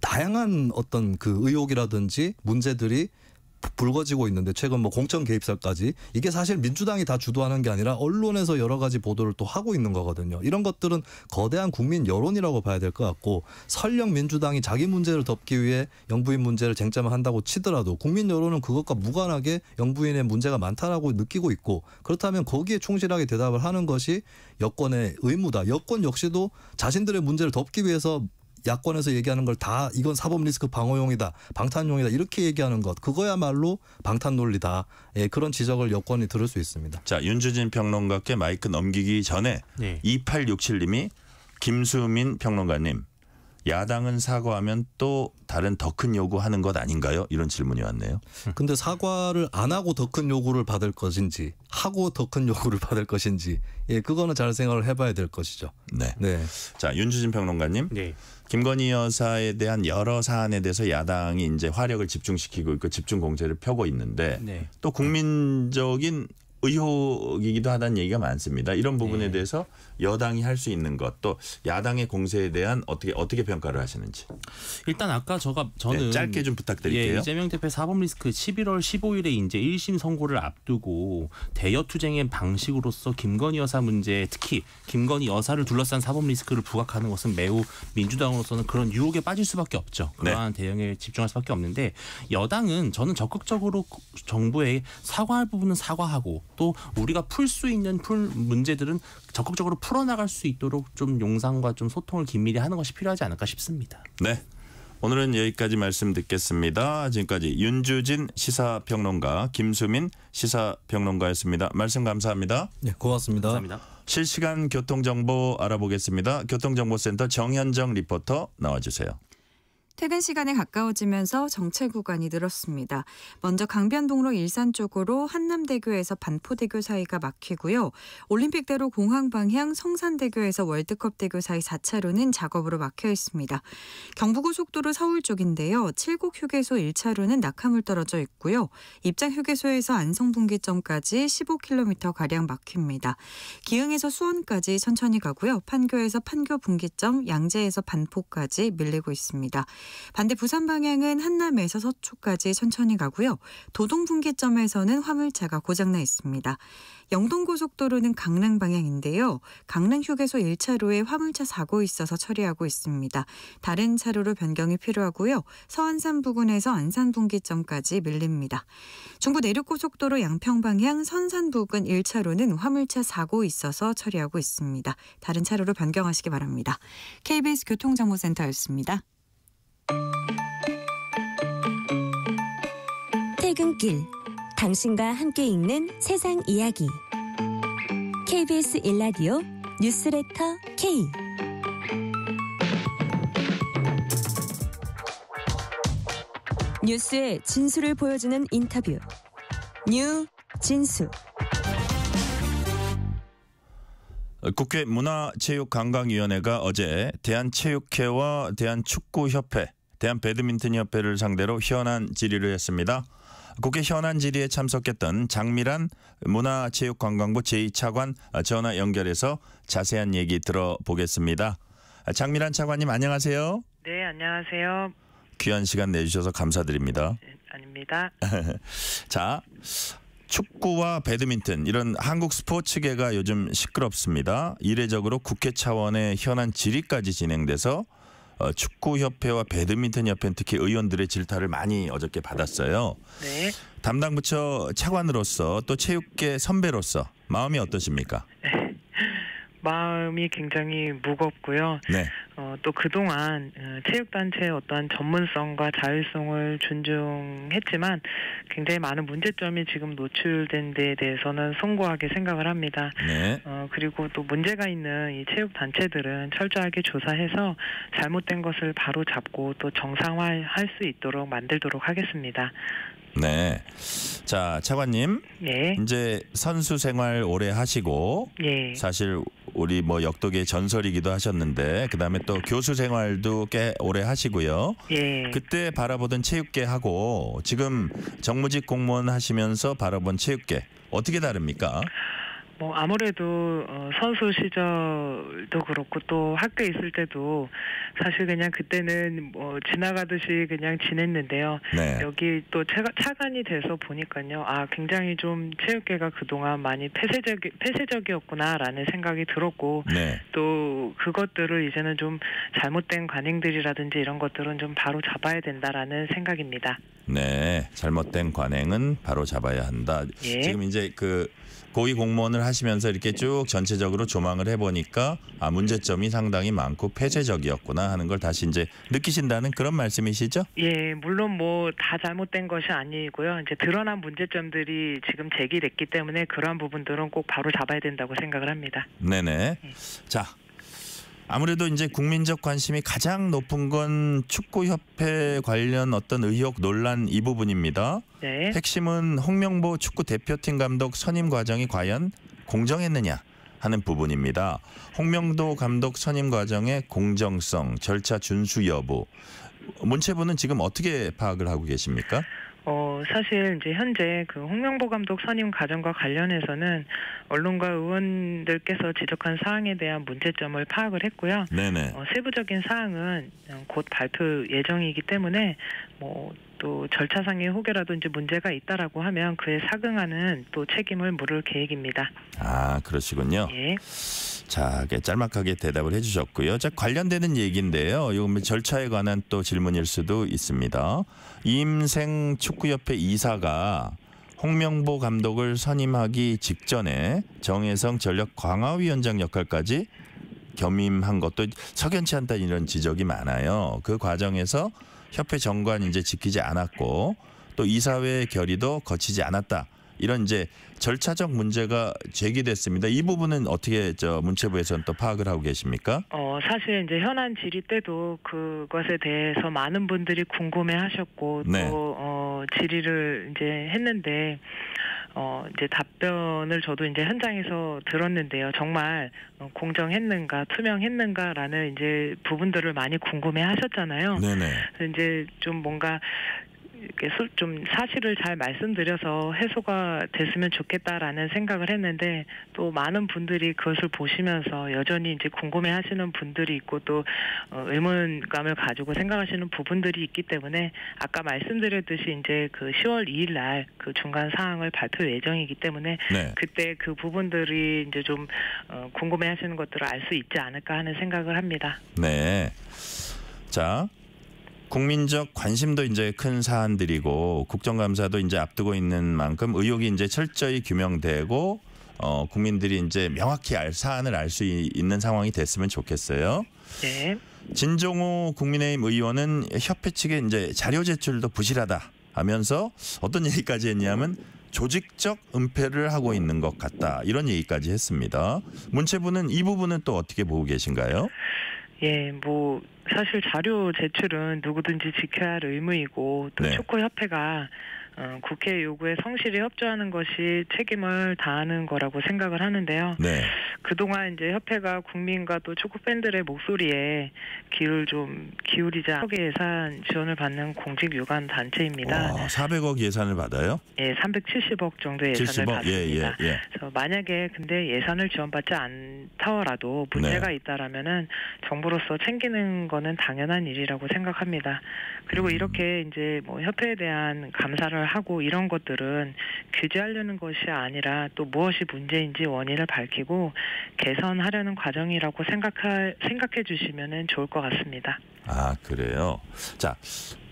다양한 어떤 그 의혹이라든지 문제들이 불거지고 있는데 최근 뭐 공천 개입설까지 이게 사실 민주당이 다 주도하는 게 아니라 언론에서 여러 가지 보도를 또 하고 있는 거거든요. 이런 것들은 거대한 국민 여론이라고 봐야 될 것 같고 설령 민주당이 자기 문제를 덮기 위해 영부인 문제를 쟁점을 한다고 치더라도 국민 여론은 그것과 무관하게 영부인의 문제가 많다라고 느끼고 있고 그렇다면 거기에 충실하게 대답을 하는 것이 여권의 의무다. 여권 역시도 자신들의 문제를 덮기 위해서 야권에서 얘기하는 걸 다 이건 사법 리스크 방어용이다, 방탄용이다 이렇게 얘기하는 것 그거야말로 방탄 논리다. 예, 그런 지적을 여권이 들을 수 있습니다. 자 윤주진 평론가께 마이크 넘기기 전에 네. 2867님이 김수민 평론가님 야당은 사과하면 또 다른 더 큰 요구하는 것 아닌가요? 이런 질문이 왔네요. 음. 근데 사과를 안 하고 더 큰 요구를 받을 것인지 하고 더 큰 요구를 받을 것인지 예 그거는 잘 생각을 해봐야 될 것이죠. 네. 네. 자 윤주진 평론가님. 네. 김건희 여사에 대한 여러 사안에 대해서 야당이 이제 화력을 집중시키고 있고 집중 공세를 펴고 있는데 네. 또 국민적인 의혹이기도 하다는 얘기가 많습니다. 이런 부분에 네. 대해서 여당이 할 수 있는 것또 야당의 공세에 대한 어떻게 어떻게 평가를 하시는지. 일단 아까 저가 저는 네, 짧게 좀 부탁드릴게요. 예, 이재명 대표 사법 리스크 11월 15일에 이제 1심 선고를 앞두고 대여 투쟁의 방식으로서 김건희 여사 문제 특히 김건희 여사를 둘러싼 사법 리스크를 부각하는 것은 매우 민주당으로서는 그런 유혹에 빠질 수밖에 없죠. 네. 그러한 네. 대응에 집중할 수밖에 없는데 여당은 저는 적극적으로 정부에 사과할 부분은 사과하고 또 우리가 풀 수 있는 풀 문제들은 적극적으로 풀어나갈 수 있도록 좀 용상과 좀 소통을 긴밀히 하는 것이 필요하지 않을까 싶습니다. 네. 오늘은 여기까지 말씀 듣겠습니다. 지금까지 윤주진 시사평론가, 김수민 시사평론가였습니다. 말씀 감사합니다. 네, 고맙습니다. 감사합니다. 실시간 교통정보 알아보겠습니다. 교통정보센터 정현정 리포터 나와주세요. 퇴근 시간에 가까워지면서 정체 구간이 늘었습니다. 먼저 강변동로 일산 쪽으로 한남대교에서 반포대교 사이가 막히고요. 올림픽대로 공항 방향 성산대교에서 월드컵대교 사이 4차로는 작업으로 막혀 있습니다. 경부고속도로 서울 쪽인데요. 칠곡 휴게소 1차로는 낙하물 떨어져 있고요. 입장 휴게소에서 안성 분기점까지 15km 가량 막힙니다. 기흥에서 수원까지 천천히 가고요. 판교에서 판교 분기점, 양재에서 반포까지 밀리고 있습니다. 반대 부산 방향은 한남에서 서초까지 천천히 가고요. 도동 분기점에서는 화물차가 고장나 있습니다. 영동고속도로는 강릉 방향인데요. 강릉 휴게소 1차로에 화물차 사고 있어서 처리하고 있습니다. 다른 차로로 변경이 필요하고요. 서안산 부근에서 안산 분기점까지 밀립니다. 중부 내륙고속도로 양평 방향 선산 부근 1차로는 화물차 사고 있어서 처리하고 있습니다. 다른 차로로 변경하시기 바랍니다. KBS 교통정보센터였습니다. 퇴근길 당신과 함께 읽는 세상 이야기 KBS 일라디오 뉴스레터 K 뉴스의 진수를 보여주는 인터뷰 뉴 진수 국회 문화체육관광위원회가 어제 대한체육회와 대한축구협회, 대한배드민턴협회를 상대로 현안 질의를 했습니다. 국회 현안 질의에 참석했던 장미란 문화체육관광부 제2차관 전화 연결해서 자세한 얘기 들어보겠습니다. 장미란 차관님 안녕하세요. 네, 안녕하세요. 귀한 시간 내주셔서 감사드립니다. 네, 아닙니다. 자, 축구와 배드민턴 이런 한국 스포츠계가 요즘 시끄럽습니다. 이례적으로 국회 차원의 현안 질의까지 진행돼서 어, 축구협회와 배드민턴협회 특히 의원들의 질타를 많이 어저께 받았어요. 네. 담당 부처 차관으로서 또 체육계 선배로서 마음이 어떠십니까? 네. 마음이 굉장히 무겁고요. 네. 어, 또 그동안 어, 체육단체의 어떠한 전문성과 자율성을 존중했지만 굉장히 많은 문제점이 지금 노출된 데에 대해서는 송구하게 생각을 합니다. 네. 어, 그리고 또 문제가 있는 이 체육단체들은 철저하게 조사해서 잘못된 것을 바로 잡고 또 정상화할 수 있도록 만들도록 하겠습니다. 네. 자, 차관님. 네. 이제 선수 생활 오래 하시고 네. 사실 우리 뭐 역도계 전설이기도 하셨는데 그다음에 또 교수 생활도 꽤 오래 하시고요. 예. 그때 바라보던 체육계하고 지금 정무직 공무원 하시면서 바라본 체육계 어떻게 다릅니까? 뭐 아무래도 어 선수 시절도 그렇고 또 학교에 있을 때도 사실 그냥 그때는 뭐 지나가듯이 그냥 지냈는데요. 네. 여기 또 차가, 차관이 돼서 보니까요. 아 굉장히 좀 체육계가 그동안 많이 폐쇄적 폐쇄적이었구나라는 생각이 들었고 네. 또 그것들을 이제는 좀 잘못된 관행들이라든지 이런 것들은 좀 바로 잡아야 된다라는 생각입니다. 네, 잘못된 관행은 바로 잡아야 한다. 예. 지금 이제 그 고위 공무원을 하시면서 이렇게 쭉 전체적으로 조망을 해보니까 아 문제점이 상당히 많고 폐쇄적이었구나 하는 걸 다시 이제 느끼신다는 그런 말씀이시죠? 예, 물론 뭐 다 잘못된 것이 아니고요. 이제 드러난 문제점들이 지금 제기됐기 때문에 그러한 부분들은 꼭 바로 잡아야 된다고 생각을 합니다. 네네. 예. 자, 아무래도 이제 국민적 관심이 가장 높은 건 축구협회 관련 어떤 의혹 논란 이 부분입니다. 네. 핵심은 홍명보 축구 대표팀 감독 선임 과정이 과연 공정했느냐 하는 부분입니다. 홍명도 감독 선임 과정의 공정성, 절차 준수 여부. 문체부는 지금 어떻게 파악을 하고 계십니까? 어, 사실 이제 현재 그 홍명보 감독 선임 과정과 관련해서는 언론과 의원들께서 지적한 사항에 대한 문제점을 파악을 했고요. 네네. 어, 세부적인 사항은 곧 발표 예정이기 때문에 뭐 또 절차상의 혹여라도 이제 문제가 있다라고 하면 그에 사응하는 또 책임을 물을 계획입니다. 아 그러시군요. 예. 자, 짤막하게 대답을 해주셨고요. 자, 관련되는 얘기인데요. 요 절차에 관한 또 질문일 수도 있습니다. 임생 축구협회 이사가 홍명보 감독을 선임하기 직전에 정혜성 전력 광화위원장 역할까지 겸임한 것도 석연치 않다 이런 지적이 많아요. 그 과정에서 협회 정관 이제 지키지 않았고 또 이사회 결의도 거치지 않았다. 이런 이제 절차적 문제가 제기됐습니다. 이 부분은 어떻게 저 문체부에서는 또 파악을 하고 계십니까? 어 사실 이제 현안 질의 때도 그것에 대해서 많은 분들이 궁금해하셨고 네. 또 어, 질의를 이제 했는데 어, 이제 답변을 저도 이제 현장에서 들었는데요. 정말 어, 공정했는가, 투명했는가라는 이제 부분들을 많이 궁금해 하셨잖아요. 네네. 이제 좀 뭔가 이렇게 좀 사실을 잘 말씀드려서 해소가 됐으면 좋겠다라는 생각을 했는데 또 많은 분들이 그것을 보시면서 여전히 이제 궁금해 하시는 분들이 있고 또 어, 의문감을 가지고 생각하시는 부분들이 있기 때문에 아까 말씀드렸듯이 이제 그 10월 2일 날그 중간 사항을 발표 예정이기 때문에 네. 그때 그 부분들이 이제 좀 어, 궁금해 하시는 것들을 알 수 있지 않을까 하는 생각을 합니다. 네. 자, 국민적 관심도 이제 큰 사안들이고 국정감사도 이제 앞두고 있는 만큼 의혹이 이제 철저히 규명되고 어, 국민들이 이제 명확히 알 사안을 알 수 있는 상황이 됐으면 좋겠어요. 네. 예. 진종호 국민의힘 의원은 협회 측에 이제 자료 제출도 부실하다 하면서 어떤 얘기까지 했냐면 조직적 은폐를 하고 있는 것 같다 이런 얘기까지 했습니다. 문체부는 이 부분은 또 어떻게 보고 계신가요? 예, 뭐 사실 자료 제출은 누구든지 지켜야 할 의무이고 또 네. 축구협회가 어, 국회 요구에 성실히 협조하는 것이 책임을 다하는 거라고 생각을 하는데요. 네. 그동안 이제 협회가 국민과 또 축구 팬들의 목소리에 귀를 좀 기울이자 억 예산 지원을 받는 공직 유관 단체입니다. 와, 400억 예산을 받아요? 예, 370억 정도 예산을 70억? 받습니다. 예, 예, 예. 그래서 만약에 근데 예산을 지원받지 않더라도 문제가 네. 있다라면은 정부로서 챙기는 거는 당연한 일이라고 생각합니다. 그리고 음. 이렇게 이제 뭐 협회에 대한 감사를 하고 이런 것들은 규제하려는 것이 아니라 또 무엇이 문제인지 원인을 밝히고 개선하려는 과정이라고 생각할 생각해 주시면 좋을 것 같습니다. 아 그래요. 자.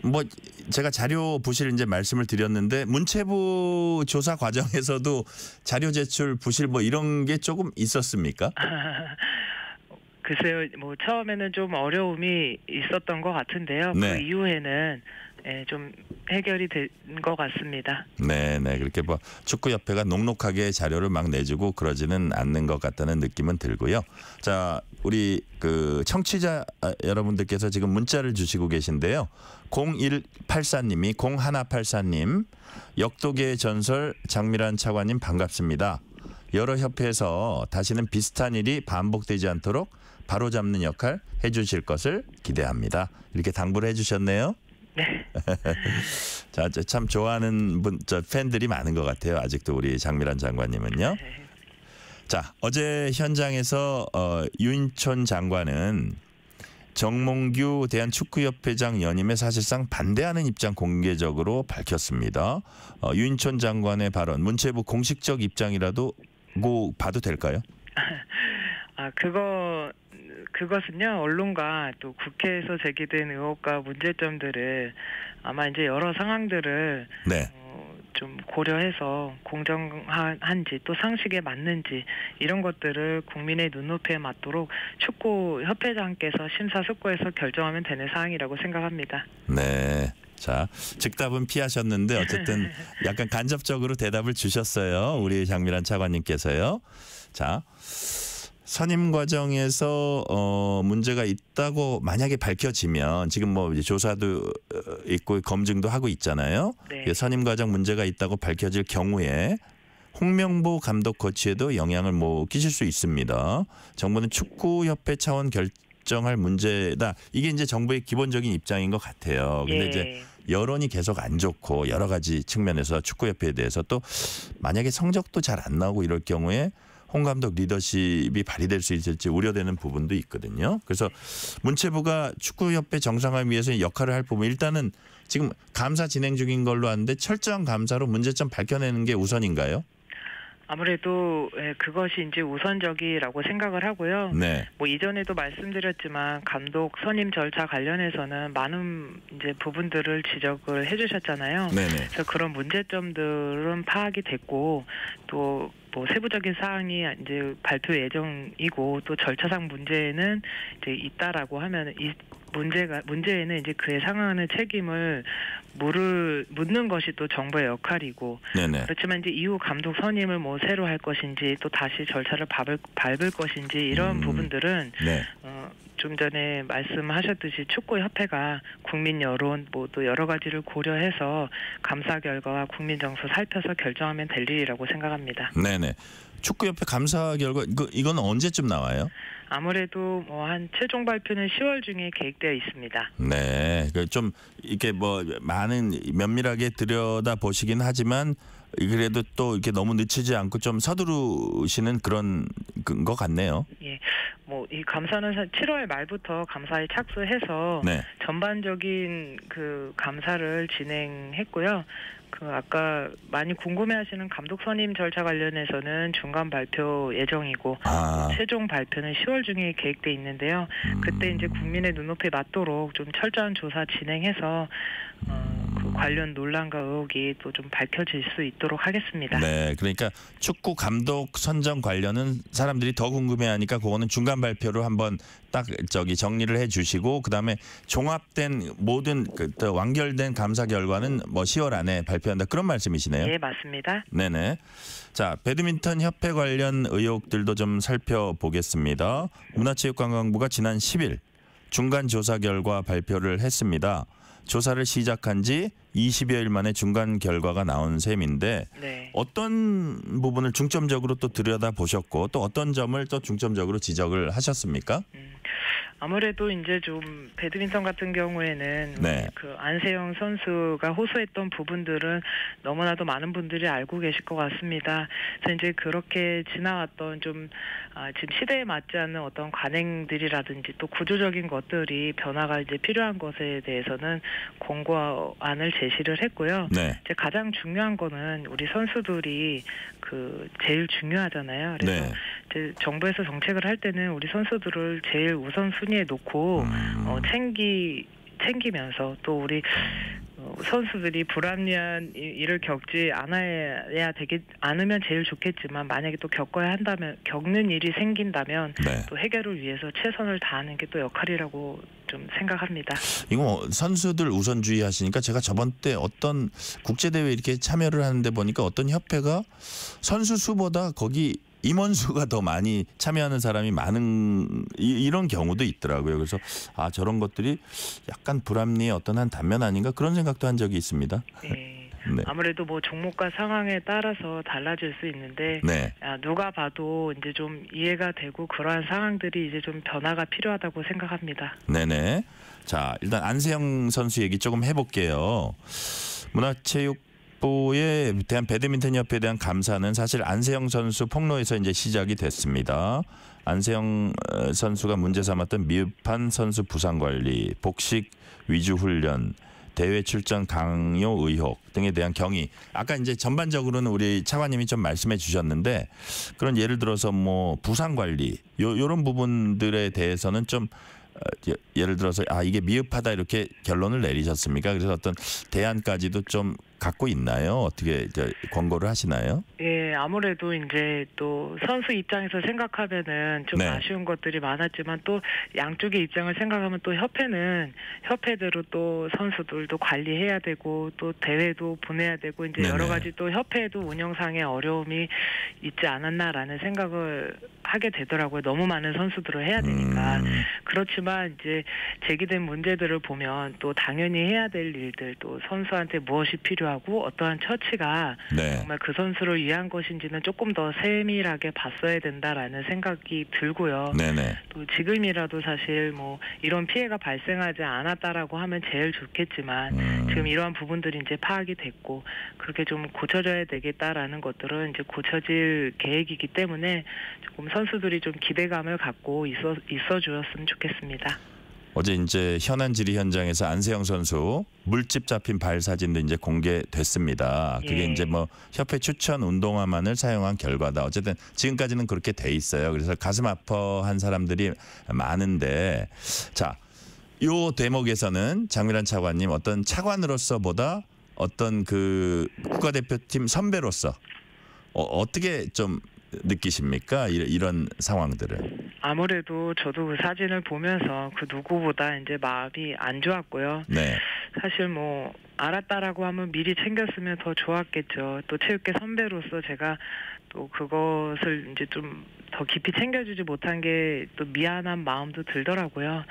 뭐 제가 자료 부실 이제 말씀을 드렸는데 문체부 조사 과정에서도 자료 제출 부실 뭐 이런 게 조금 있었습니까? 글쎄요, 뭐 처음에는 좀 어려움이 있었던 것 같은데요. 그 네. 그 이후에는 예, 좀 해결이 된 것 같습니다. 네, 네. 그렇게 뭐 축구 협회가 녹록하게 자료를 막 내주고 그러지는 않는 것 같다는 느낌은 들고요. 자, 우리 그 청취자 아, 여러분들께서 지금 문자를 주시고 계신데요. 0184님이 0184님 역도계의 전설 장미란 차관님 반갑습니다. 여러 협회에서 다시는 비슷한 일이 반복되지 않도록 바로잡는 역할 해주실 것을 기대합니다. 이렇게 당부를 해주셨네요. 네. 자, 참 좋아하는 분, 저 팬들이 많은 것 같아요. 아직도 우리 장미란 장관님은요. 네. 자, 어제 현장에서 어, 윤천 장관은 정몽규 대한축구협회장 연임에 사실상 반대하는 입장 공개적으로 밝혔습니다. 어, 윤천 장관의 발언, 문체부 공식적 입장이라도 뭐 봐도 될까요? 아, 그거 그것은요 언론과 또 국회에서 제기된 의혹과 문제점들을 아마 이제 여러 상황들을 네. 어, 좀 고려해서 공정한지 또 상식에 맞는지 이런 것들을 국민의 눈높이에 맞도록 축구 협회장께서 심사숙고해서 결정하면 되는 사항이라고 생각합니다. 네. 자, 즉답은 피하셨는데 어쨌든 약간 간접적으로 대답을 주셨어요. 우리 장미란 차관님께서요. 자, 선임 과정에서 어 문제가 있다고 만약에 밝혀지면 지금 뭐 이제 조사도 어, 있고 검증도 하고 있잖아요. 네. 선임 과정 문제가 있다고 밝혀질 경우에 홍명보 감독 거치에도 영향을 뭐 끼칠 수 있습니다. 정부는 축구협회 차원 결정할 문제다. 이게 이제 정부의 기본적인 입장인 것 같아요. 근데 예. 이제 여론이 계속 안 좋고 여러 가지 측면에서 축구협회에 대해서 또 만약에 성적도 잘 안 나오고 이럴 경우에 홍 감독 리더십이 발휘될 수 있을지 우려되는 부분도 있거든요. 그래서 문체부가 축구협회 정상화 위해서 역할을 할 부분 일단은 지금 감사 진행 중인 걸로 하는데 철저한 감사로 문제점 밝혀내는 게 우선인가요? 아무래도 예, 그것이 이제 우선적이라고 생각을 하고요. 네. 뭐 이전에도 말씀드렸지만 감독 선임 절차 관련해서는 많은 이제 부분들을 지적을 해주셨잖아요. 네네. 네. 그래서 그런 문제점들은 파악이 됐고 또. 뭐 세부적인 사항이 이제 발표 예정이고 또 절차상 문제는 이제 있다라고 하면 문제가 문제에는 이제 그에 상응하는 책임을 물을 묻는 것이 또 정부의 역할이고 네네. 그렇지만 이제 이후 감독 선임을 뭐 새로 할 것인지 또 다시 절차를 밟을, 밟을 것인지 이런 음. 부분들은 네. 어, 좀 전에 말씀하셨듯이 축구협회가 국민 여론 뭐또 여러 가지를 고려해서 감사 결과와 국민 정서 살펴서 결정하면 될 일이라고 생각합니다. 네네. 축구협회 감사 결과 그, 이건 언제쯤 나와요? 아무래도 뭐 한 최종 발표는 10월 중에 계획되어 있습니다. 네, 그 좀 이렇게 뭐 많은 면밀하게 들여다 보시긴 하지만 그래도 또 이렇게 너무 늦추지 않고 좀 서두르시는 그런 그, 것 같네요. 예, 뭐 이 감사는 7월 말부터 감사에 착수해서 네. 전반적인 그 감사를 진행했고요. 그 아까 많이 궁금해하시는 감독 선임 절차 관련해서는 중간 발표 예정이고 아. 최종 발표는 10월 중에 계획돼 있는데요. 음. 그때 이제 국민의 눈높이에 맞도록 좀 철저한 조사 진행해서 어, 그 관련 논란과 의혹이 또 좀 밝혀질 수 있도록 하겠습니다. 네, 그러니까 축구 감독 선정 관련은 사람들이 더 궁금해하니까 그거는 중간 발표로 한번 딱 저기 정리를 해주시고 그다음에 종합된 모든 그, 완결된 감사 결과는 뭐 10월 안에 발표한다 그런 말씀이시네요. 네, 맞습니다. 네네. 자, 배드민턴 협회 관련 의혹들도 좀 살펴보겠습니다. 문화체육관광부가 지난 10일 중간 조사 결과 발표를 했습니다. 조사를 시작한 지 20여일 만에 중간 결과가 나온 셈인데 네. 어떤 부분을 중점적으로 또 들여다 보셨고 또 어떤 점을 또 중점적으로 지적을 하셨습니까? 음. 아무래도 이제 좀 배드민턴 같은 경우에는 네. 그 안세영 선수가 호소했던 부분들은 너무나도 많은 분들이 알고 계실 것 같습니다. 그래서 이제 그렇게 지나왔던 좀 아, 지금 시대에 맞지 않는 어떤 관행들이라든지 또 구조적인 것들이 변화가 이제 필요한 것에 대해서는 권고안을 제 제시를 했고요. 네. 이제 가장 중요한 거는 우리 선수들이 그 제일 중요하잖아요. 그래서 네. 이제 정부에서 정책을 할 때는 우리 선수들을 제일 우선 순위에 놓고 음. 어, 챙기 챙기면서 또 우리 어, 선수들이 불합리한 일을 겪지 않아야 되게 않으면 제일 좋겠지만 만약에 또 겪어야 한다면 겪는 일이 생긴다면 네. 또 해결을 위해서 최선을 다하는 게 또 역할이라고 좀 생각합니다. 이거 뭐 선수들 우선주의 하시니까 제가 저번 때 어떤 국제 대회 이렇게 참여를 하는데 보니까 어떤 협회가 선수 수보다 거기 임원수가 더 많이 참여하는 사람이 많은 이, 런 경우도 있더라고요. 그래서 아 저런 것들이 약간 불합리의 어떤 한 단면 아닌가 그런 생각도 한 적이 있습니다. 네. 네. 아무래도 뭐 종목과 상황에 따라서 달라질 수 있는데 네. 아, 누가 봐도 이제 좀 이해가 되고 그러한 상황들이 이제 좀 변화가 필요하다고 생각합니다. 네네. 자 일단 안세영 선수 얘기 조금 해볼게요. 문화체육 대한배드민턴협에 대한 배드민턴협회에 대한 감사는 사실 안세영 선수 폭로에서 이제 시작이 됐습니다. 안세영 어, 선수가 문제 삼았던 미흡한 선수 부상 관리, 복식 위주 훈련, 대회 출전 강요 의혹 등에 대한 경위. 아까 이제 전반적으로는 우리 차관님이 좀 말씀해 주셨는데 그런 예를 들어서 뭐 부상 관리 요 요런 부분들에 대해서는 좀 어, 예, 예를 들어서 아 이게 미흡하다 이렇게 결론을 내리셨습니까? 그래서 어떤 대안까지도 좀 갖고 있나요? 어떻게 이제 권고를 하시나요? 예, 아무래도 이제 또 선수 입장에서 생각하면은 좀 네. 아쉬운 것들이 많았지만 또 양쪽의 입장을 생각하면 또 협회는 협회대로 또 선수들도 관리해야 되고 또 대회도 보내야 되고 이제 네네. 여러 가지 또 협회도 운영상의 어려움이 있지 않았나라는 생각을 하게 되더라고요. 너무 많은 선수들을 해야 되니까. 음. 그렇지만 이제 제기된 문제들을 보면 또 당연히 해야 될 일들 또 선수한테 무엇이 필요 선수하고 어떠한 처치가 네. 정말 그 선수를 위한 것인지는 조금 더 세밀하게 봤어야 된다라는 생각이 들고요. 네네. 또 지금이라도 사실 뭐 이런 피해가 발생하지 않았다라고 하면 제일 좋겠지만 음. 지금 이러한 부분들이 이제 파악이 됐고 그렇게 좀 고쳐져야 되겠다라는 것들은 이제 고쳐질 계획이기 때문에 조금 선수들이 좀 기대감을 갖고 있어 있어 주었으면 좋겠습니다. 어제 이제 현안 질의 현장에서 안세영 선수 물집 잡힌 발 사진도 이제 공개됐습니다. 그게 예. 이제 뭐 협회 추천 운동화만을 사용한 결과다. 어쨌든 지금까지는 그렇게 돼 있어요. 그래서 가슴 아파한 사람들이 많은데 자. 요 대목에서는 장미란 차관님 어떤 차관으로서보다 어떤 그 국가대표팀 선배로서 어, 어떻게 좀 느끼십니까? 이런 상황들을. 아무래도 저도 그 사진을 보면서 그 누구보다 이제 마음이 안 좋았고요. 네. 사실 뭐 알았다라고 하면 미리 챙겼으면 더 좋았겠죠. 또 체육계 선배로서 제가 또 그것을 이제 좀더 깊이 챙겨주지 못한 게 또 미안한 마음도 들더라고요.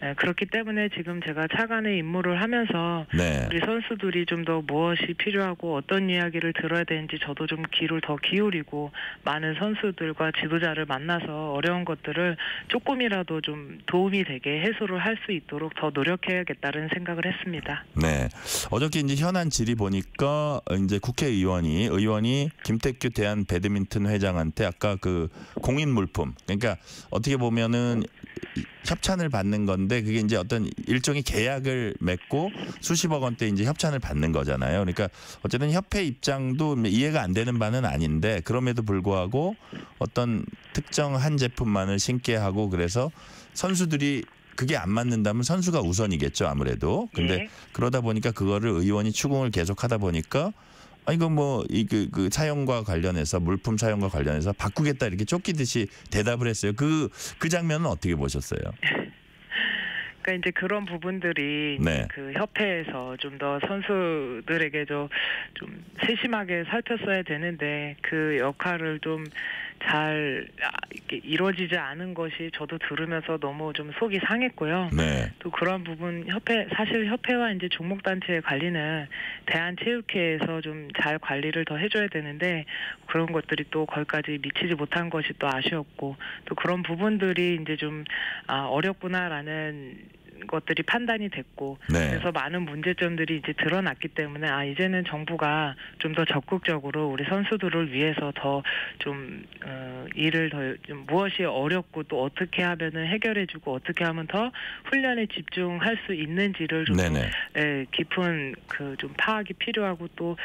네, 그렇기 때문에 지금 제가 차관의 임무를 하면서 네. 우리 선수들이 좀 더 무엇이 필요하고 어떤 이야기를 들어야 되는지 저도 좀 귀를 더 기울이고 많은 선수들과 지도자를 만나서 어려운 것들을 조금이라도 좀 도움이 되게 해소를 할 수 있도록 더 노력해야겠다는 생각을 했습니다. 네. 어저께 이제 현안 질의 보니까 이제 국회의원이 의원이 김태규 대한 배드민턴 회장한테 아까 그 공인 물품. 그러니까 어떻게 보면은 협찬을 받는 건데 그게 이제 어떤 일종의 계약을 맺고 수십억 원대 이제 협찬을 받는 거잖아요. 그러니까 어쨌든 협회 입장도 이해가 안 되는 바는 아닌데 그럼에도 불구하고 어떤 특정한 제품만을 신게 하고 그래서 선수들이 그게 안 맞는다면 선수가 우선이겠죠 아무래도 근데 네. 그러다 보니까 그거를 의원이 추궁을 계속하다 보니까 아 이거 뭐이그 그 차용과 관련해서 물품 차용과 관련해서 바꾸겠다 이렇게 쫓기듯이 대답을 했어요. 그그 그 장면은 어떻게 보셨어요? 그니까 이제 그런 부분들이 네. 그 협회에서 좀 더 선수들에게 좀, 좀 세심하게 살폈어야 되는데 그 역할을 좀잘 아, 이렇게 이루어지지 않은 것이 저도 들으면서 너무 좀 속이 상했고요. 네. 또 그런 부분 협회 사실 협회와 이제 종목 단체의 관리는 대한체육회에서 좀 잘 관리를 더 해줘야 되는데 그런 것들이 또 거기까지 미치지 못한 것이 또 아쉬웠고 또 그런 부분들이 이제 좀 아, 어렵구나라는 것들이 판단이 됐고 네. 그래서 많은 문제점들이 이제 드러났기 때문에 아 이제는 정부가 좀 더 적극적으로 우리 선수들을 위해서 더 좀 어, 일을 더 좀 무엇이 어렵고 또 어떻게 하면은 해결해주고 어떻게 하면 더 훈련에 집중할 수 있는지를 좀 예, 깊은 그 좀 파악이 필요하고 또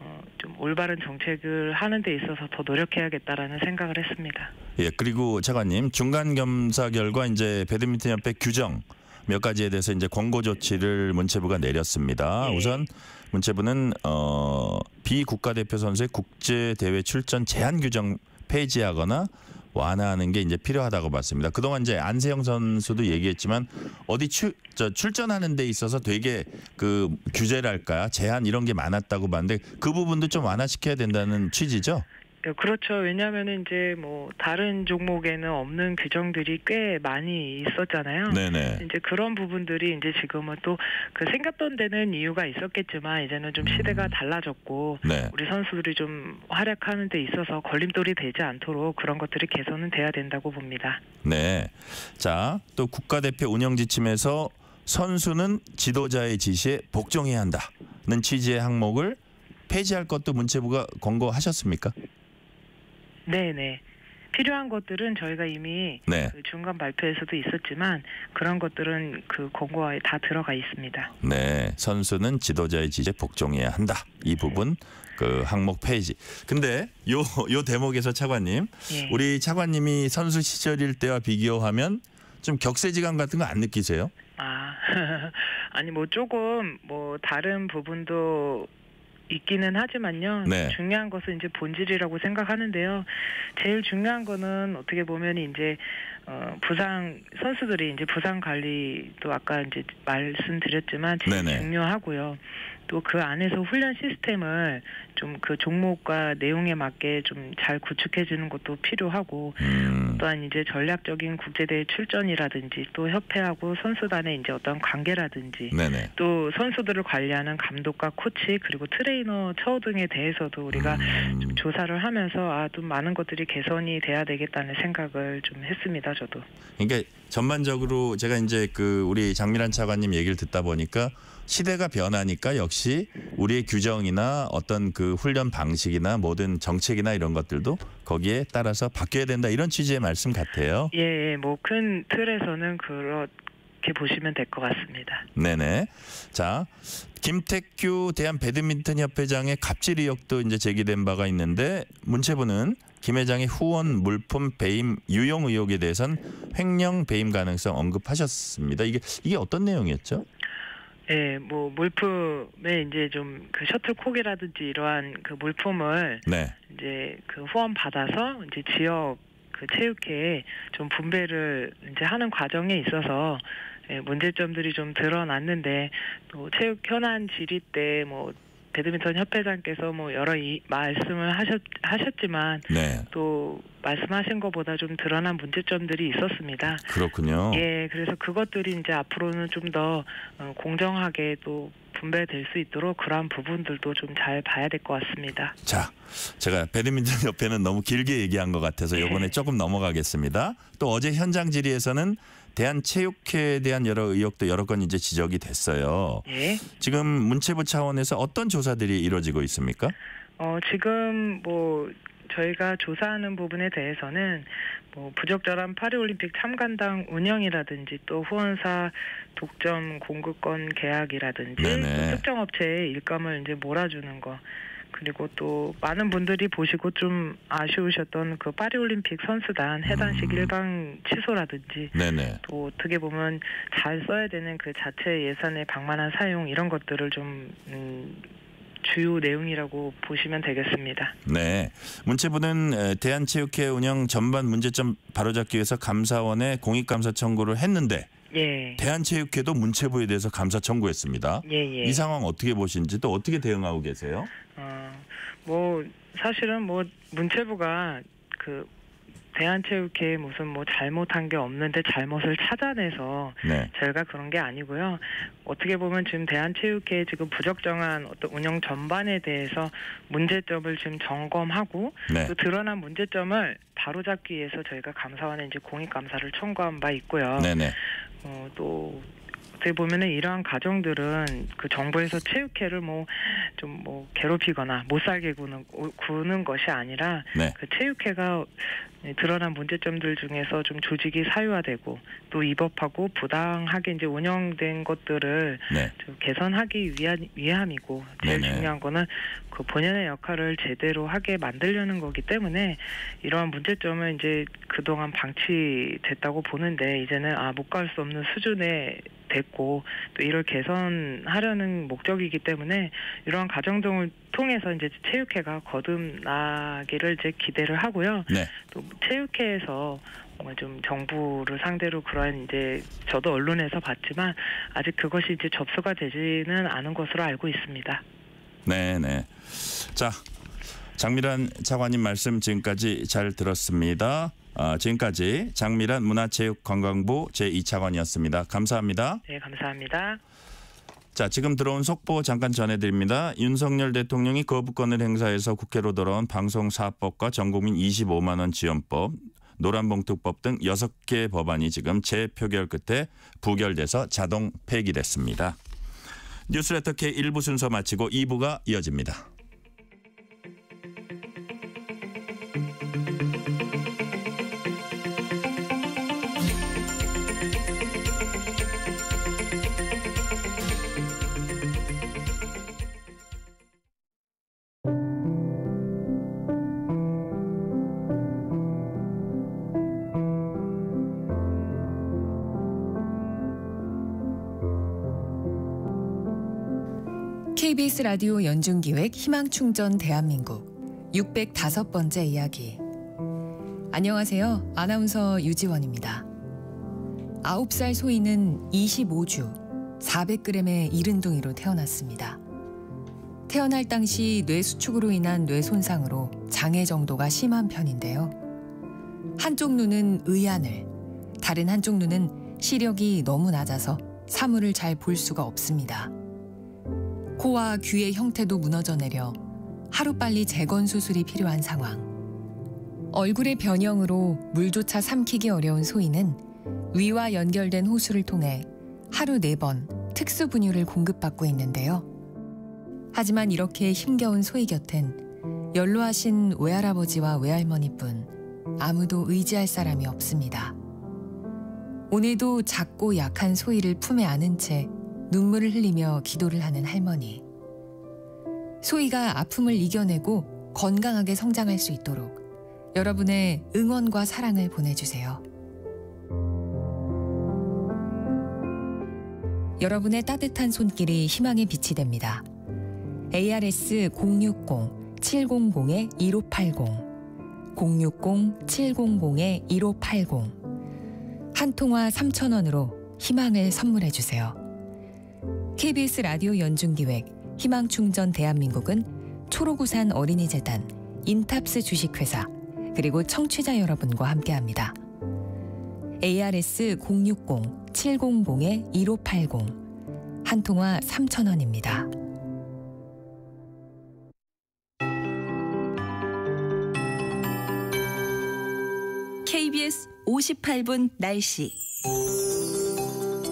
어, 좀 올바른 정책을 하는 데 있어서 더 노력해야겠다라는 생각을 했습니다. 예, 그리고 차관님 중간 검사 결과 이제 배드민턴 협회 규정 몇 가지에 대해서 이제 권고 조치를 문체부가 내렸습니다. 네. 우선 문체부는 어, 비국가대표 선수의 국제 대회 출전 제한 규정 폐지하거나 완화하는 게 이제 필요하다고 봤습니다. 그동안 이제 안세영 선수도 얘기했지만 어디 출, 저 출전하는 데 있어서 되게 그 규제랄까 제한 이런 게 많았다고 봤는데 그 부분도 좀 완화시켜야 된다는 취지죠? 네, 그렇죠. 왜냐하면 이제 뭐 다른 종목에는 없는 규정들이 꽤 많이 있었잖아요. 네네. 이제 그런 부분들이 이제 지금은 또 그 생겼던 데는 이유가 있었겠지만 이제는 좀 시대가 음. 달라졌고 네. 우리 선수들이 좀 활약하는 데 있어서 걸림돌이 되지 않도록 그런 것들이 개선은 돼야 된다고 봅니다. 네. 자, 또 국가대표 운영 지침에서 선수는 지도자의 지시에 복종해야 한다는 취지의 항목을 폐지할 것도 문체부가 권고하셨습니까? 네네. 필요한 것들은 저희가 이미 네. 그 중간 발표에서도 있었지만 그런 것들은 그공고에다 들어가 있습니다. 네, 선수는 지도자의 지시에 복종해야 한다. 이 네. 부분 그 항목 페이지. 근데 요 요 대목에서 차관님, 예. 우리 차관님이 선수 시절일 때와 비교하면 좀 격세지감 같은 거 안 느끼세요? 아, 아니 뭐 조금 뭐 다른 부분도 있기는 하지만요. 네. 중요한 것은 이제 본질이라고 생각하는데요. 제일 중요한 거는 어떻게 보면 이제 어 부상 선수들이 이제 부상 관리도 아까 이제 말씀드렸지만 제일 네네. 중요하고요. 또 그 안에서 훈련 시스템을 좀그 종목과 내용에 맞게 좀 잘 구축해지는 것도 필요하고 음. 또한 이제 전략적인 국제대회 출전이라든지 또 협회하고 선수단의 이제 어떤 관계라든지 네네. 또 선수들을 관리하는 감독과 코치 그리고 트레이너 처우 등에 대해서도 우리가 음. 좀 조사를 하면서 아 좀 많은 것들이 개선이 돼야 되겠다는 생각을 좀 했습니다 저도. 그러니까 전반적으로 제가 이제 그 우리 장미란 차관님 얘기를 듣다 보니까 시대가 변하니까 역시 우리의 규정이나 어떤 그 훈련 방식이나 모든 정책이나 이런 것들도 거기에 따라서 바뀌어야 된다 이런 취지의 말씀 같아요. 예, 예 뭐큰 틀에서는 그렇. 보시면 될 것 같습니다. 네네. 자, 김택규 대한 배드민턴 협회장의 갑질 의혹도 이제 제기된 바가 있는데 문체부는 김 회장의 후원 물품 배임 유용 의혹에 대해선 횡령 배임 가능성 언급하셨습니다. 이게 이게 어떤 내용이었죠? 예, 뭐 물품에 이제 좀 그 셔틀콕이라든지 이러한 그 물품을 네. 이제 그 후원 받아서 이제 지역 그 체육회에 좀 분배를 이제 하는 과정에 있어서 예, 문제점들이 좀 드러났는데 또 체육 현안 질의 때뭐 배드민턴 협회장께서 뭐 여러 이, 말씀을 하셨, 하셨지만 네. 또 말씀하신 것보다 좀 드러난 문제점들이 있었습니다. 그렇군요. 예, 그래서 그것들이 이제 앞으로는 좀더 어, 공정하게 또 분배될 수 있도록 그러한 부분들도 좀 잘 봐야 될 것 같습니다. 자, 제가 배드민턴 협회는 너무 길게 얘기한 것 같아서 이번에 예. 조금 넘어가겠습니다. 또 어제 현장 질의에서는 대한체육회에 대한 여러 의혹도 여러 건 이제 지적이 됐어요. 예. 지금 문체부 차원에서 어떤 조사들이 이루어지고 있습니까? 어, 지금 뭐 저희가 조사하는 부분에 대해서는 뭐 부적절한 파리올림픽 참관당 운영이라든지 또 후원사 독점 공급권 계약이라든지 특정 업체의 일감을 이제 몰아주는 거 그리고 또 많은 분들이 보시고 좀 아쉬우셨던 그 파리 올림픽 선수단 해단식 음. 일방 취소라든지 네네. 또 어떻게 보면 잘 써야 되는 그 자체 예산의 방만한 사용 이런 것들을 좀 음, 주요 내용이라고 보시면 되겠습니다. 네. 문체부는 대한체육회 운영 전반 문제점 바로잡기 위해서 감사원에 공익감사 청구를 했는데 예. 대한체육회도 문체부에 대해서 감사 청구했습니다. 예, 예. 이 상황 어떻게 보신지 또 어떻게 대응하고 계세요? 어뭐 사실은 뭐 문체부가 그 대한체육회에 무슨 뭐 잘못한 게 없는데 잘못을 찾아내서 네. 저희가 그런 게 아니고요. 어떻게 보면 지금 대한체육회 지금 부적정한 어떤 운영 전반에 대해서 문제점을 지금 점검하고 네. 또 드러난 문제점을 바로잡기 위해서 저희가 감사원에 이제 공익 감사를 청구한 바 있고요. 네네. 어, 또 어떻게 보면은 이러한 가정들은 그 정부에서 체육회를 뭐 좀뭐 뭐 괴롭히거나 못 살게 구는 구는 것이 아니라 네. 그 체육회가 드러난 문제점들 중에서 좀 조직이 사유화되고 또입법하고 부당하게 이제 운영된 것들을 네. 좀 개선하기 위한 위함이고 제일 네네. 중요한 거는 그 본연의 역할을 제대로 하게 만들려는 거기 때문에 이러한 문제점은 이제 그동안 방치됐다고 보는데 이제는 아못 갈 수 없는 수준의 됐고 또 이를 개선하려는 목적이기 때문에 이러한 과정 등을 통해서 이제 체육회가 거듭나기를 이제 기대를 하고요. 네. 또 체육회에서 뭔가 좀 정부를 상대로 그러한 이제 저도 언론에서 봤지만 아직 그것이 이제 접수가 되지는 않은 것으로 알고 있습니다. 네, 네. 자, 장미란 차관님 말씀 지금까지 잘 들었습니다. 어, 지금까지 장미란 문화체육관광부 제2차관이었습니다. 감사합니다. 네, 감사합니다. 자, 지금 들어온 속보 잠깐 전해드립니다. 윤석열 대통령이 거부권을 행사해서 국회로 돌아온 방송사법과 전국민 25만 원 지원법, 노란봉투법 등 6개 법안이 지금 재표결 끝에 부결돼서 자동 폐기됐습니다. 뉴스레터 K 1부 순서 마치고 2부가 이어집니다. KBS 라디오 연중기획 희망충전 대한민국 605번째 이야기. 안녕하세요. 아나운서 유지원입니다. 9살 소인은 25주 400g의 이른둥이로 태어났습니다. 태어날 당시 뇌수축으로 인한 뇌손상으로 장애 정도가 심한 편인데요. 한쪽 눈은 의안을, 다른 한쪽 눈은 시력이 너무 낮아서 사물을 잘 볼 수가 없습니다. 코와 귀의 형태도 무너져 내려 하루빨리 재건 수술이 필요한 상황. 얼굴의 변형으로 물조차 삼키기 어려운 소인은 위와 연결된 호수를 통해 하루 네 번 특수 분유를 공급받고 있는데요. 하지만 이렇게 힘겨운 소희 곁엔 연로하신 외할아버지와 외할머니뿐 아무도 의지할 사람이 없습니다. 오늘도 작고 약한 소희를 품에 안은 채 눈물을 흘리며 기도를 하는 할머니. 소희가 아픔을 이겨내고 건강하게 성장할 수 있도록 여러분의 응원과 사랑을 보내주세요. 여러분의 따뜻한 손길이 희망의 빛이 됩니다. ARS 060-700-1580 060-700-1580 한 통화 3,000원으로 희망을 선물해 주세요. KBS 라디오 연중기획 희망충전 대한민국은 초록우산 어린이재단, 인탑스 주식회사, 그리고 청취자 여러분과 함께합니다. ARS 060-700-1580 한 통화 3 0원입니다 58분 날씨.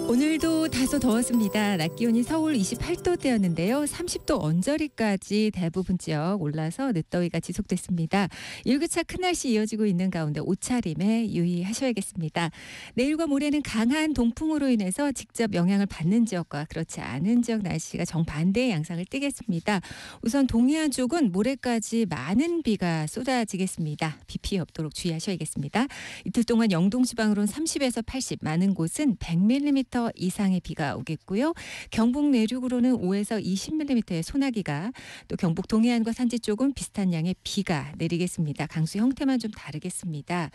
오늘도 다소 더웠습니다. 낮 기온이 서울 28도대였는데요. 30도 언저리까지 대부분 지역 올라서 늦더위가 지속됐습니다. 일교차 큰 날씨 이어지고 있는 가운데 옷차림에 유의하셔야겠습니다. 내일과 모레는 강한 동풍으로 인해서 직접 영향을 받는 지역과 그렇지 않은 지역 날씨가 정반대의 양상을 띠겠습니다. 우선 동해안 쪽은 모레까지 많은 비가 쏟아지겠습니다. 비 피해 없도록 주의하셔야겠습니다. 이틀 동안 영동지방으로는 30에서 80, 많은 곳은 100mm 이상의 비가 오겠고요. 경북 내륙으로는 5에서 20mm의 소나기가 또 경북 동해안과 산지 쪽은 비슷한 양의 비가 내리겠습니다. 강수 형태만 좀 다르겠습니다.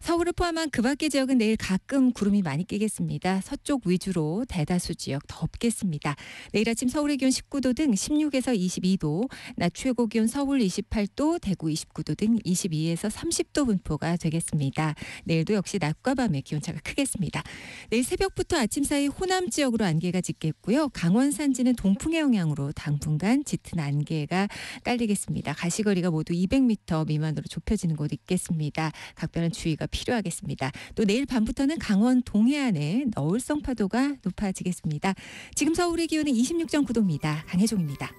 서울을 포함한 그 밖의 지역은 내일 가끔 구름이 많이 끼겠습니다. 서쪽 위주로 대다수 지역 덥겠습니다. 내일 아침 서울의 기온 19도 등 16에서 22도, 낮 최고 기온 서울 28도, 대구 29도 등 22에서 30도 분포가 되겠습니다. 내일도 역시 낮과 밤의 기온차가 크겠습니다. 내일 새벽부터 아침 사이 호남 지역으로 안개가 짙겠고요. 강원 산지는 동풍의 영향으로 당분간 짙은 안개가 깔리겠습니다. 가시거리가 모두 200m 미만으로 좁혀지는 곳 있겠습니다. 각별한 주의가 필요하겠습니다. 또 내일 밤부터는 강원 동해안에 너울성 파도가 높아지겠습니다. 지금 서울의 기온은 26.9도입니다. 강혜종입니다.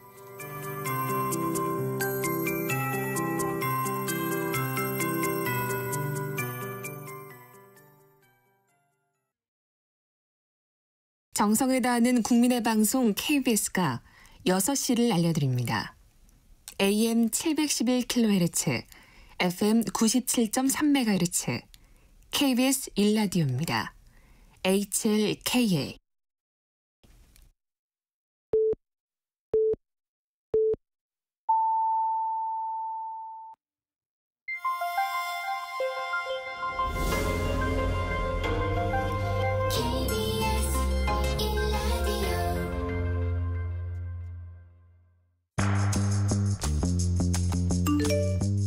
정성을 다하는 국민의 방송 KBS가 6시를 알려드립니다. AM 711kHz FM 97.3MHz, KBS 일라디오입니다. HLKA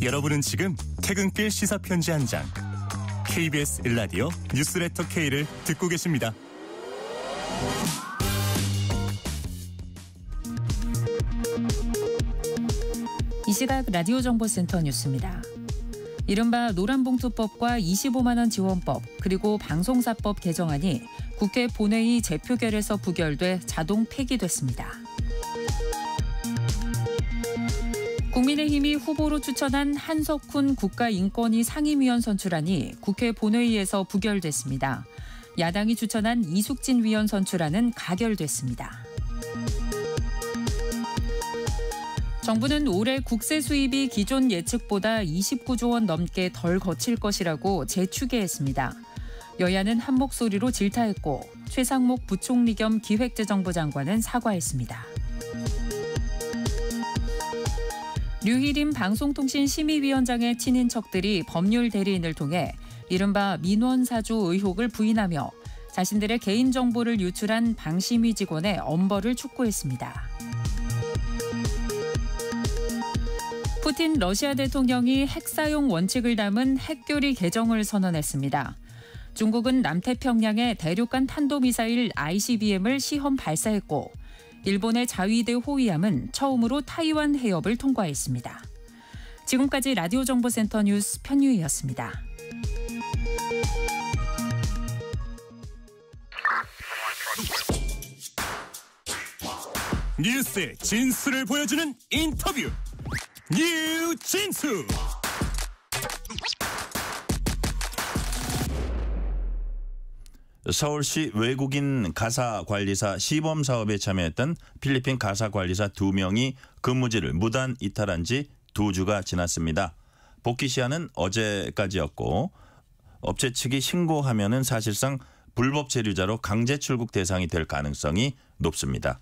여러분은 지금 퇴근길 시사 편지 한 장. KBS 일라디오 뉴스레터 K를 듣고 계십니다. 이 시각 라디오 정보센터 뉴스입니다. 이른바 노란봉투법과 25만 원 지원법 그리고 방송사법 개정안이 국회 본회의 재표결에서 부결돼 자동 폐기됐습니다. 국민의힘이 후보로 추천한 한석훈 국가인권위 상임위원 선출안이 국회 본회의에서 부결됐습니다. 야당이 추천한 이숙진 위원 선출안은 가결됐습니다. 정부는 올해 국세 수입이 기존 예측보다 29조 원 넘게 덜 거칠 것이라고 재추계했습니다. 여야는 한 목소리로 질타했고 최상목 부총리 겸 기획재정부 장관은 사과했습니다. 류희림 방송통신심의위원장의 친인척들이 법률 대리인을 통해 이른바 민원사주 의혹을 부인하며 자신들의 개인정보를 유출한 방심위 직원의 엄벌을 촉구했습니다. 푸틴 러시아 대통령이 핵사용 원칙을 담은 핵교리 개정을 선언했습니다. 중국은 남태평양에 대륙간 탄도미사일 ICBM을 시험 발사했고 일본의 자위대 호위함은 처음으로 타이완 해협을 통과했습니다. 지금까지 라디오 정보센터 뉴스 편유이었습니다. 뉴스의 진수를 보여주는 인터뷰 뉴진수 서울시 외국인 가사관리사 시범 사업에 참여했던 필리핀 가사관리사 두명이 근무지를 무단 이탈한 지 두주가 지났습니다. 복귀 시한은 어제까지였고 업체 측이 신고하면은 사실상 불법 체류자로 강제 출국 대상이 될 가능성이 높습니다.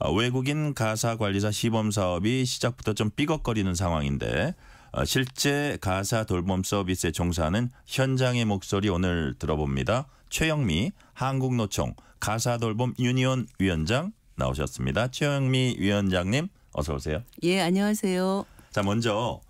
어, 외국인 가사 관리사 시범 사업이 시작부터 좀 삐걱거리는 상황인데 어, 실제 가사 돌봄 서비스에 종사하는 현장의 목소리 오늘 들어봅니다. 최영미 한국노총 가사돌봄 유니온 위원장 나오셨습니다. 최영미 위원장님 어서 오세요. 예, 안녕하세요. 자, 먼저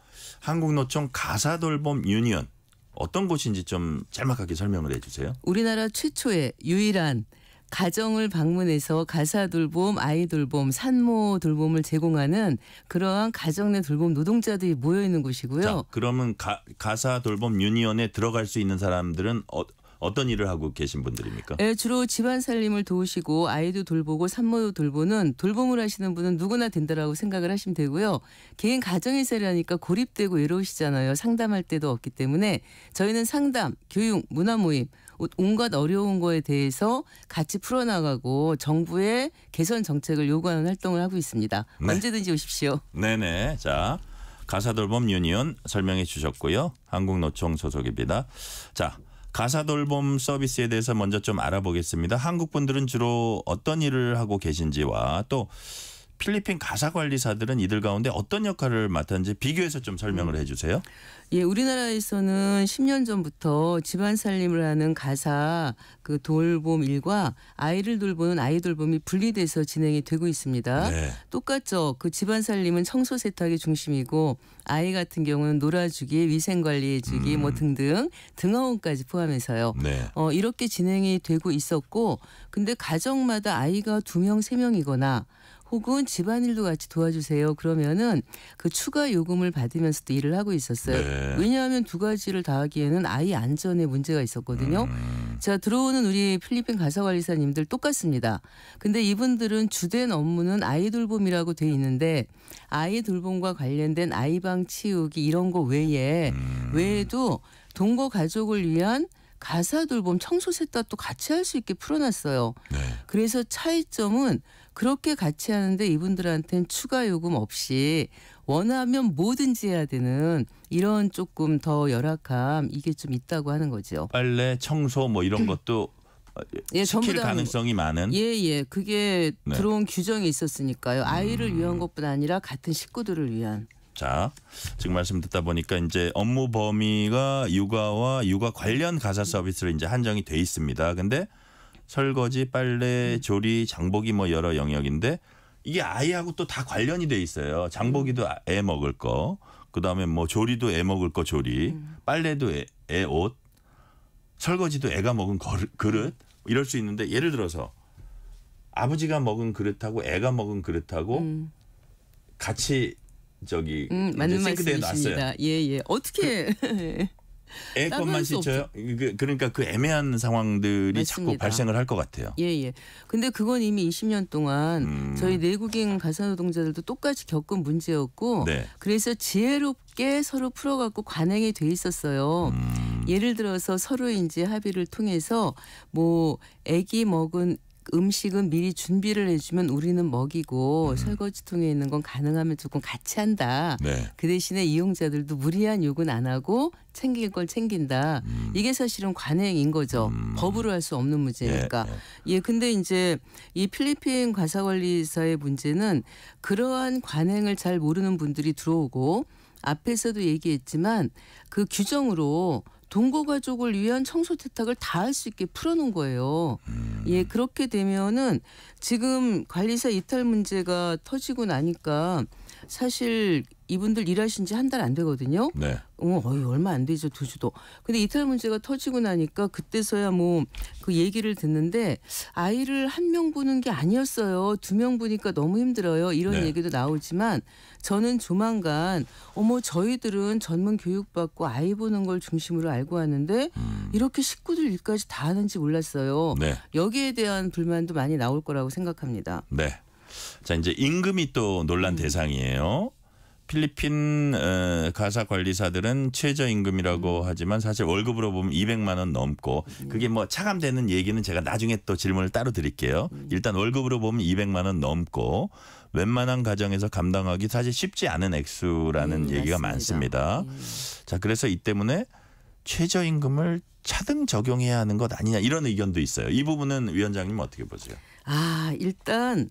한국노총 가사돌봄 유니온 어떤 곳인지 좀 짤막하게 설명을 해주세요. 우리나라 최초의 유일한 가정을 방문해서 가사 돌봄, 아이 돌봄, 산모 돌봄을 제공하는 그러한 가정 내 돌봄 노동자들이 모여 있는 곳이고요. 자, 그러면 가, 가사 돌봄 유니온에 들어갈 수 있는 사람들은 어, 어떤 일을 하고 계신 분들입니까? 네, 주로 집안 살림을 도우시고 아이도 돌보고 산모 돌보는 돌봄을 하시는 분은 누구나 된다라고 생각을 하시면 되고요. 개인 가정의사라니까 고립되고 외로우시잖아요. 상담할 때도 없기 때문에 저희는 상담, 교육, 문화 모임 온갖 어려운 거에 대해서 같이 풀어나가고 정부의 개선 정책을 요구하는 활동을 하고 있습니다. 네. 언제든지 오십시오. 네네. 자. 가사돌봄 유니온 설명해 주셨고요. 한국노총 소속입니다. 자, 가사 돌봄 서비스에 대해서 먼저 좀 알아보겠습니다. 한국 분들은 주로 어떤 일을 하고 계신지와 또 필리핀 가사 관리사들은 이들 가운데 어떤 역할을 맡았는지 비교해서 좀 설명을 음. 해주세요. 예, 우리나라에서는 10년 전부터 집안 살림을 하는 가사 그 돌봄 일과 아이를 돌보는 아이 돌봄이 분리돼서 진행이 되고 있습니다. 네. 똑같죠. 그 집안 살림은 청소 세탁이 중심이고 아이 같은 경우는 놀아주기, 위생 관리해주기 뭐 음. 뭐 등등 등하원까지 포함해서요. 네. 어, 이렇게 진행이 되고 있었고, 근데 가정마다 아이가 두 명, 세 명이거나 혹은 집안일도 같이 도와주세요. 그러면은 그 추가 요금을 받으면서도 일을 하고 있었어요. 네. 왜냐하면 두 가지를 다 하기에는 아이 안전에 문제가 있었거든요. 음. 자, 들어오는 우리 필리핀 가사관리사님들 똑같습니다. 근데 이분들은 주된 업무는 아이 돌봄이라고 돼 있는데 아이 돌봄과 관련된 아이방 치우기 이런 거 외에 음. 외에도 동거 가족을 위한 가사 돌봄 청소 세탁도 같이 할 수 있게 풀어놨어요. 네. 그래서 차이점은 그렇게 같이 하는데 이분들한테는 추가 요금 없이 원하면 뭐든지 해야 되는 이런 조금 더 열악함 이게 좀 있다고 하는 거죠. 빨래, 청소 뭐 이런 음. 것도 어, 예, 예 시킬 가능성이 많은. 예예, 예. 그게 네. 들어온 규정이 있었으니까요. 아이를 음. 위한 것뿐 아니라 같은 식구들을 위한. 자, 지금 말씀 듣다 보니까 이제 업무 범위가 육아와 육아 관련 가사 서비스로 이제 한정이 돼 있습니다. 근데 설거지, 빨래, 음. 조리, 장보기 뭐 여러 영역인데 이게 아이하고 또 다 관련이 돼 있어요. 장보기도 음. 애 먹을 거, 그 다음에 뭐 조리도 애 먹을 거 조리, 음. 빨래도 애, 애 옷, 설거지도 애가 먹은 거르, 그릇 이럴 수 있는데 예를 들어서 아버지가 먹은 그릇하고 애가 먹은 그릇하고 음. 같이 저기 음, 맞는 말씀이십니다. 놨어요. 예, 예. 어떻게 그, 예. 에어만 예, 씻어요. 그, 그러니까 그 애매한 상황들이 맞습니다. 자꾸 발생을 할 것 같아요. 예예. 예. 근데 그건 이미 20년 동안 음. 저희 내국인 가사노동자들도 똑같이 겪은 문제였고 네. 그래서 지혜롭게 서로 풀어갖고 관행이 돼 있었어요. 음. 예를 들어서 서로 이제 합의를 통해서 뭐 애기 먹은 음식은 미리 준비를 해주면 우리는 먹이고 음. 설거지통에 있는 건 가능하면 조금 같이 한다. 네. 그 대신에 이용자들도 무리한 요구는 안 하고 챙길 걸 챙긴다. 음. 이게 사실은 관행인 거죠. 음. 법으로 할 수 없는 문제니까. 예, 예. 예, 근데 이제 이 필리핀 과사관리사의 문제는 그러한 관행을 잘 모르는 분들이 들어오고 앞에서도 얘기했지만 그 규정으로 동거가족을 위한 청소 세탁을 다 할 수 있게 풀어놓은 거예요. 음. 예, 그렇게 되면은 지금 관리사 이탈 문제가 터지고 나니까 사실 이분들 일하신 지 한 달 안 되거든요. 네. 어, 어이, 얼마 안 되죠, 두 주도. 근데 이탈 문제가 터지고 나니까 그때서야 뭐 그 얘기를 듣는데 아이를 한 명 보는 게 아니었어요. 두 명 보니까 너무 힘들어요. 이런 네. 얘기도 나오지만 저는 조만간 어머 저희들은 전문 교육받고 아이 보는 걸 중심으로 알고 왔는데 음. 이렇게 식구들 일까지 다 하는지 몰랐어요. 네. 여기에 대한 불만도 많이 나올 거라고 생각합니다. 네. 자 이제 임금이 또 논란 음. 대상이에요. 필리핀 어, 가사 관리사들은 최저임금이라고 음. 하지만 사실 월급으로 보면 200만 원 넘고 음. 그게 뭐 차감되는 얘기는 제가 나중에 또 질문을 따로 드릴게요. 음. 일단 월급으로 보면 200만 원 넘고 웬만한 가정에서 감당하기 사실 쉽지 않은 액수라는 음, 얘기가 맞습니다. 많습니다. 음. 자 그래서 이 때문에 최저임금을 차등 적용해야 하는 것 아니냐 이런 의견도 있어요. 이 부분은 위원장님 어떻게 보세요? 아 일단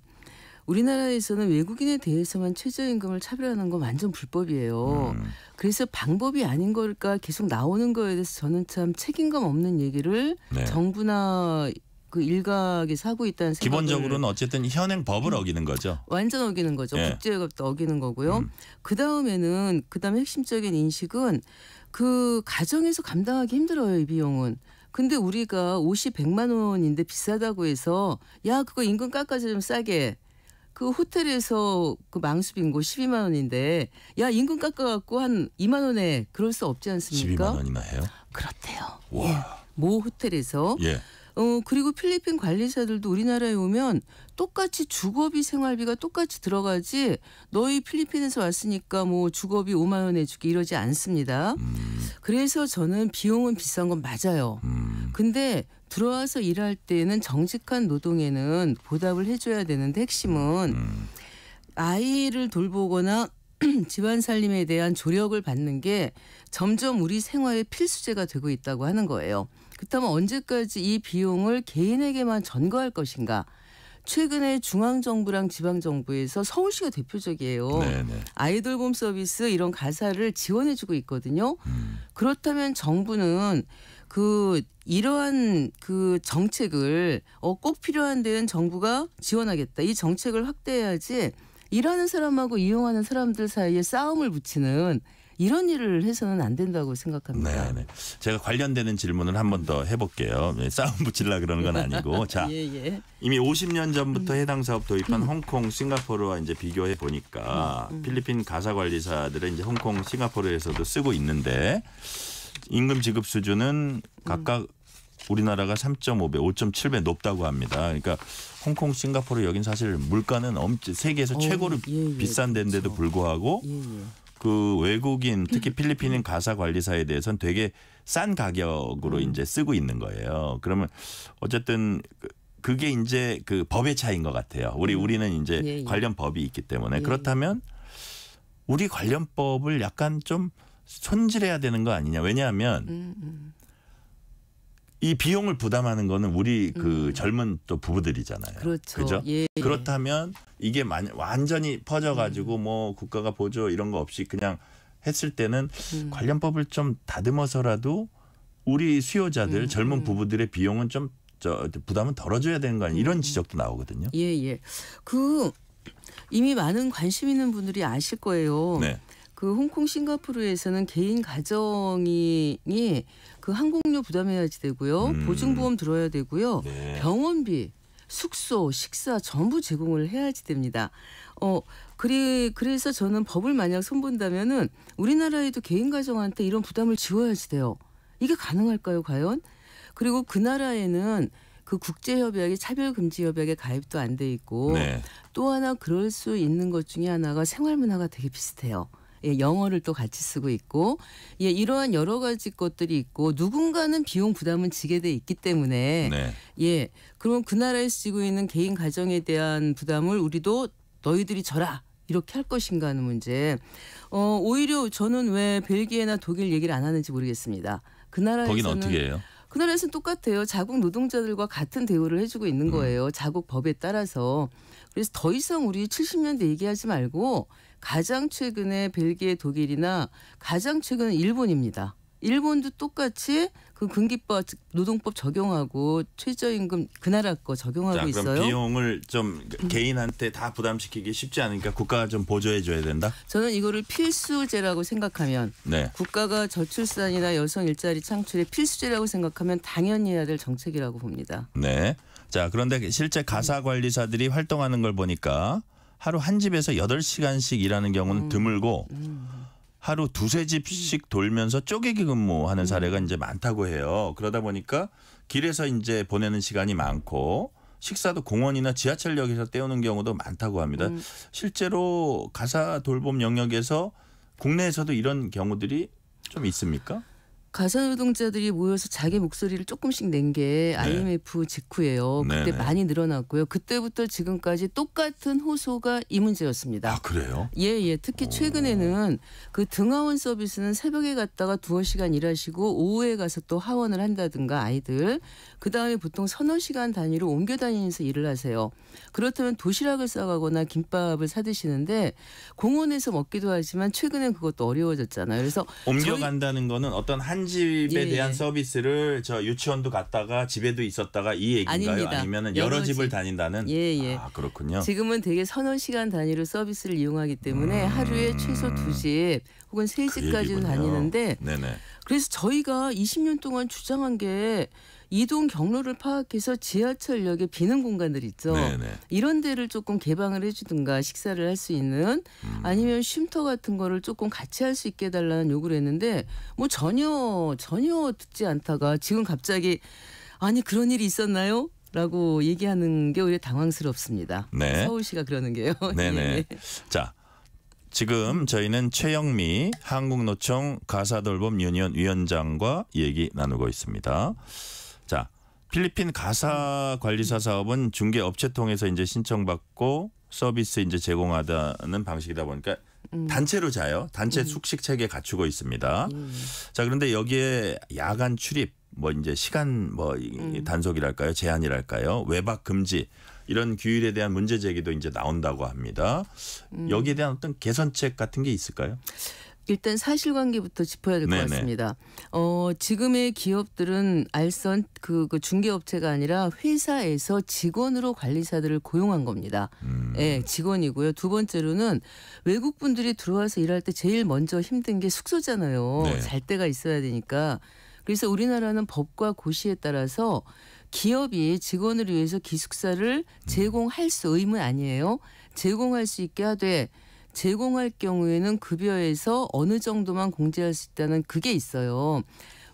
우리나라에서는 외국인에 대해서만 최저임금을 차별하는 건 완전 불법이에요. 음. 그래서 방법이 아닌 걸까 계속 나오는 거에 대해서 저는 참 책임감 없는 얘기를 네. 정부나 그 일각에서 하고 있다는 생각 기본적으로는 어쨌든 현행 법을 음. 어기는 거죠. 완전 어기는 거죠. 예. 국제법도 어기는 거고요. 음. 그 다음에는 그 다음 에 핵심적인 인식은 그 가정에서 감당하기 힘들어요 이 비용은. 근데 우리가 옷이 100만 원인데 비싸다고 해서 야 그거 임금 깎아서 좀 싸게 그 호텔에서 그 망수 빈고 12만 원인데 야 임금 깎아갖고 한 2만 원에 그럴 수 없지 않습니까? 12만 원이나 해요? 그렇대요. 와. 예. 모 호텔에서. 예. 어 그리고 필리핀 관리사들도 우리나라에 오면 똑같이 주거비 생활비가 똑같이 들어가지 너희 필리핀에서 왔으니까 뭐 주거비 5만 원 해주기 이러지 않습니다. 음. 그래서 저는 비용은 비싼 건 맞아요. 음. 근데 들어와서 일할 때는 정직한 노동에는 보답을 해줘야 되는데 핵심은 음. 아이를 돌보거나 집안 살림에 대한 조력을 받는 게 점점 우리 생활의 필수제가 되고 있다고 하는 거예요. 그렇다면 언제까지 이 비용을 개인에게만 전가할 것인가? 최근에 중앙정부랑 지방정부에서 서울시가 대표적이에요. 네네. 아이돌봄 서비스 이런 가사를 지원해주고 있거든요. 음. 그렇다면 정부는 그 이러한 그 정책을 어, 꼭 필요한 데는 정부가 지원하겠다. 이 정책을 확대해야지 일하는 사람하고 이용하는 사람들 사이에 싸움을 붙이는 이런 일을 해서는 안 된다고 생각합니다. 네, 네. 제가 관련되는 질문을 한 번 더 해볼게요. 네, 싸움 붙일라 그러는 건 아니고, 자 예, 예. 이미 50년 전부터 음. 해당 사업 도입한 음. 홍콩, 싱가포르와 이제 비교해 보니까 음, 필리핀 가사 관리사들은 이제 홍콩, 싱가포르에서도 쓰고 있는데 임금 지급 수준은 각각 음. 우리나라가 3.5배, 5.7배 높다고 합니다. 그러니까 홍콩, 싱가포르 여긴 사실 물가는 엄청 세계에서 어, 최고로 예, 예, 비싼 데인데도 그렇죠. 불구하고 예, 예. 그 외국인 특히 음. 필리핀인 가사 관리사에 대해서는 되게 싼 가격으로 음. 이제 쓰고 있는 거예요. 그러면 어쨌든 그, 그게 이제 그 법의 차이인 것 같아요. 우리 음. 우리는 이제 예, 예. 관련 법이 있기 때문에 그렇다면 우리 관련 법을 약간 좀 손질해야 되는 거 아니냐. 왜냐하면 음, 음. 이 비용을 부담하는 거는 우리 그 음. 젊은 또 부부들이잖아요. 그렇죠. 그죠? 예. 그렇다면 이게 만, 완전히 퍼져가지고 음. 뭐 국가가 보조 이런 거 없이 그냥 했을 때는 관련법을 좀 다듬어서라도 우리 수요자들 젊은 부부들의 비용은 좀 저 부담은 덜어줘야 되는 거 아니냐 이런 지적도 나오거든요. 예 예. 그 이미 많은 관심 있는 분들이 아실 거예요. 네. 그 홍콩 싱가포르에서는 개인 가정이 그 항공료 부담해야지 되고요. 음. 보증보험 들어야 되고요. 네. 병원비, 숙소, 식사 전부 제공을 해야지 됩니다. 어, 그래, 그래서 저는 법을 만약 손본다면은 우리나라에도 개인 가정한테 이런 부담을 지워야지 돼요. 이게 가능할까요, 과연? 그리고 그 나라에는 그 국제협약이 차별금지협약에 가입도 안 돼 있고 네. 또 하나 그럴 수 있는 것 중에 하나가 생활문화가 되게 비슷해요. 예, 영어를 또 같이 쓰고 있고 예, 이러한 여러 가지 것들이 있고 누군가는 비용 부담은 지게 돼 있기 때문에 네. 예그러면그 나라에 쓰고 있는 개인 가정에 대한 부담을 우리도 너희들이 져라 이렇게 할 것인가 하는 문제. 어, 오히려 저는 왜 벨기에나 독일 얘기를 안 하는지 모르겠습니다. 그 나라에서는 거긴 어떻게 해요? 그 나라에서는 똑같아요. 자국 노동자들과 같은 대우를 해주고 있는 음. 거예요. 음. 자국 법에 따라서. 그래서 더 이상 우리 70년대 얘기하지 말고 가장 최근에 벨기에, 독일이나 가장 최근 일본입니다. 일본도 똑같이 그 근기법 노동법 적용하고 최저임금 그 나라 거 적용하고 자, 그럼 있어요. 비용을 좀 개인한테 다 부담시키기 쉽지 않으니까 국가가 좀 보조해 줘야 된다. 저는 이거를 필수제라고 생각하면 네. 국가가 저출산이나 여성 일자리 창출에 필수제라고 생각하면 당연히 해야 될 정책이라고 봅니다. 네. 자, 그런데 실제 가사 관리사들이 활동하는 걸 보니까 하루 한 집에서 8시간씩 일하는 경우는 음. 드물고 음, 음. 하루 두세 집씩 돌면서 쪼개기 근무하는 음. 사례가 이제 많다고 해요. 그러다 보니까 길에서 이제 보내는 시간이 많고 식사도 공원이나 지하철역에서 때우는 경우도 많다고 합니다. 음. 실제로 가사 돌봄 영역에서 국내에서도 이런 경우들이 좀 있습니까? 가사 노동자들이 모여서 자기 목소리를 조금씩 낸 게 IMF 네. 직후예요. 그때 네네. 많이 늘어났고요. 그때부터 지금까지 똑같은 호소가 이 문제였습니다. 아, 그래요? 예, 예. 특히 최근에는 그 등하원 서비스는 새벽에 갔다가 두어 시간 일하시고 오후에 가서 또 하원을 한다든가 아이들. 그 다음에 보통 서너 시간 단위로 옮겨 다니면서 일을 하세요. 그렇다면 도시락을 싸가거나 김밥을 사드시는데 공원에서 먹기도 하지만 최근엔 그것도 어려워졌잖아요. 그래서 옮겨간다는 거는 어떤 한 집에 예, 대한 예. 서비스를 저 유치원도 갔다가 집에도 있었다가 이 얘기인가요? 아니면 여러 집을 집. 다닌다는? 예, 예. 아, 그렇군요. 지금은 되게 선원 시간 단위로 서비스를 이용하기 때문에 음... 하루에 최소 두집 혹은 세 그 집까지는 그 다니는데 네네. 그래서 저희가 20년 동안 주장한 게 이동 경로를 파악해서 지하철역에 비는 공간들 있죠. 네네. 이런 데를 조금 개방을 해주든가 식사를 할 수 있는 음. 아니면 쉼터 같은 거를 조금 같이 할 수 있게 해달라는 요구를 했는데 뭐 전혀 전혀 듣지 않다가 지금 갑자기 아니 그런 일이 있었나요? 라고 얘기하는 게 오히려 당황스럽습니다. 네. 서울시가 그러는 게요. 예, 네네. 예. 자, 지금 저희는 최영미 한국노총 가사돌봄 유니언 위원장과 얘기 나누고 있습니다. 자, 필리핀 가사 관리사 사업은 중개 업체 통해서 이제 신청받고 서비스 이제 제공하다는 방식이다 보니까 음. 단체로 자요. 단체 음. 숙식 체계 갖추고 있습니다. 음. 자, 그런데 여기에 야간 출입 뭐 이제 시간 뭐 음. 단속이랄까요? 제한이랄까요? 외박 금지 이런 규율에 대한 문제 제기도 이제 나온다고 합니다. 음. 여기에 대한 어떤 개선책 같은 게 있을까요? 일단 사실관계부터 짚어야 될 것 같습니다. 어, 지금의 기업들은 알선 그, 그 중개업체가 아니라 회사에서 직원으로 관리사들을 고용한 겁니다. 음. 예, 직원이고요. 두 번째로는 외국 분들이 들어와서 일할 때 제일 먼저 힘든 게 숙소잖아요. 네. 잘 때가 있어야 되니까. 그래서 우리나라는 법과 고시에 따라서 기업이 직원을 위해서 기숙사를 음. 제공할 수 의무 아니에요. 제공할 수 있게 하되 제공할 경우에는 급여에서 어느 정도만 공제할 수 있다는 그게 있어요.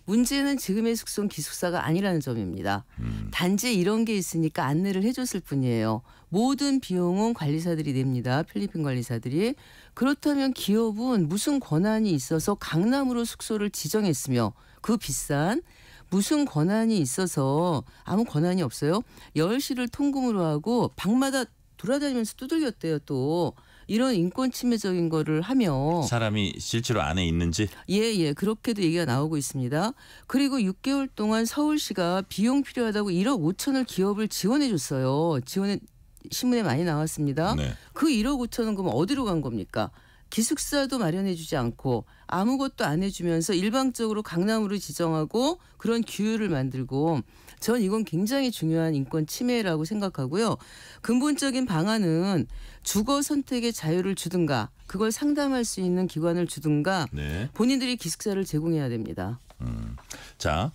문제는 지금의 숙소는 기숙사가 아니라는 점입니다. 음. 단지 이런 게 있으니까 안내를 해줬을 뿐이에요. 모든 비용은 관리사들이 냅니다. 필리핀 관리사들이. 그렇다면 기업은 무슨 권한이 있어서 강남으로 숙소를 지정했으며 그 비싼 무슨 권한이 있어서 아무 권한이 없어요. 열시를 통금으로 하고 방마다 돌아다니면서 두들겼대요 또. 이런 인권 침해적인 거를 하며 사람이 실제로 안에 있는지 예예 예, 그렇게도 얘기가 나오고 있습니다. 그리고 6개월 동안 서울시가 비용 필요하다고 1억 5천을 기업을 지원해 줬어요. 지원해 신문에 많이 나왔습니다. 네. 그 1억 5천은 그럼 어디로 간 겁니까? 기숙사도 마련해주지 않고 아무것도 안 해주면서 일방적으로 강남으로 지정하고 그런 규율을 만들고 전 이건 굉장히 중요한 인권 침해라고 생각하고요. 근본적인 방안은 주거 선택의 자유를 주든가 그걸 상담할 수 있는 기관을 주든가 네. 본인들이 기숙사를 제공해야 됩니다. 음. 자,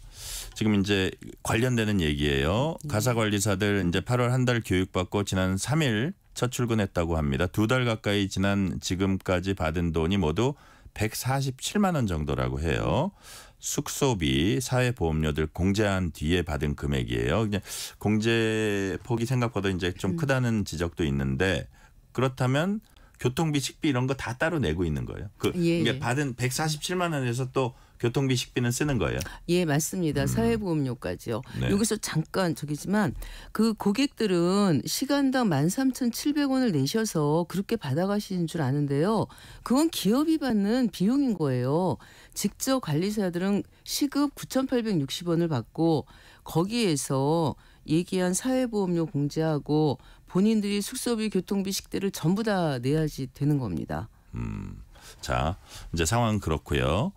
지금 이제 관련되는 얘기예요. 네. 가사 관리사들 이제 8월 한 달 교육받고 지난 3일 첫 출근했다고 합니다. 두 달 가까이 지난 지금까지 받은 돈이 모두 147만 원 정도라고 해요. 숙소비, 사회보험료 들 공제한 뒤에 받은 금액이에요. 그냥 공제 폭이 생각보다 이제 좀 음. 크다는 지적도 있는데 그렇다면 교통비, 식비 이런 거 다 따로 내고 있는 거예요. 그 예. 그러 받은 147만 원에서 또 교통비, 식비는 쓰는 거예요. 예, 맞습니다. 음. 사회보험료까지요. 네. 여기서 잠깐 저기지만 그 고객들은 시간당 13,700원을 내셔서 그렇게 받아가시는 줄 아는데요. 그건 기업이 받는 비용인 거예요. 직접 관리사들은 시급 9,860원을 받고 거기에서 얘기한 사회보험료 공제하고 본인들이 숙소비, 교통비, 식대를 전부 다 내야지 되는 겁니다. 음. 자, 이제 상황 은 그렇고요.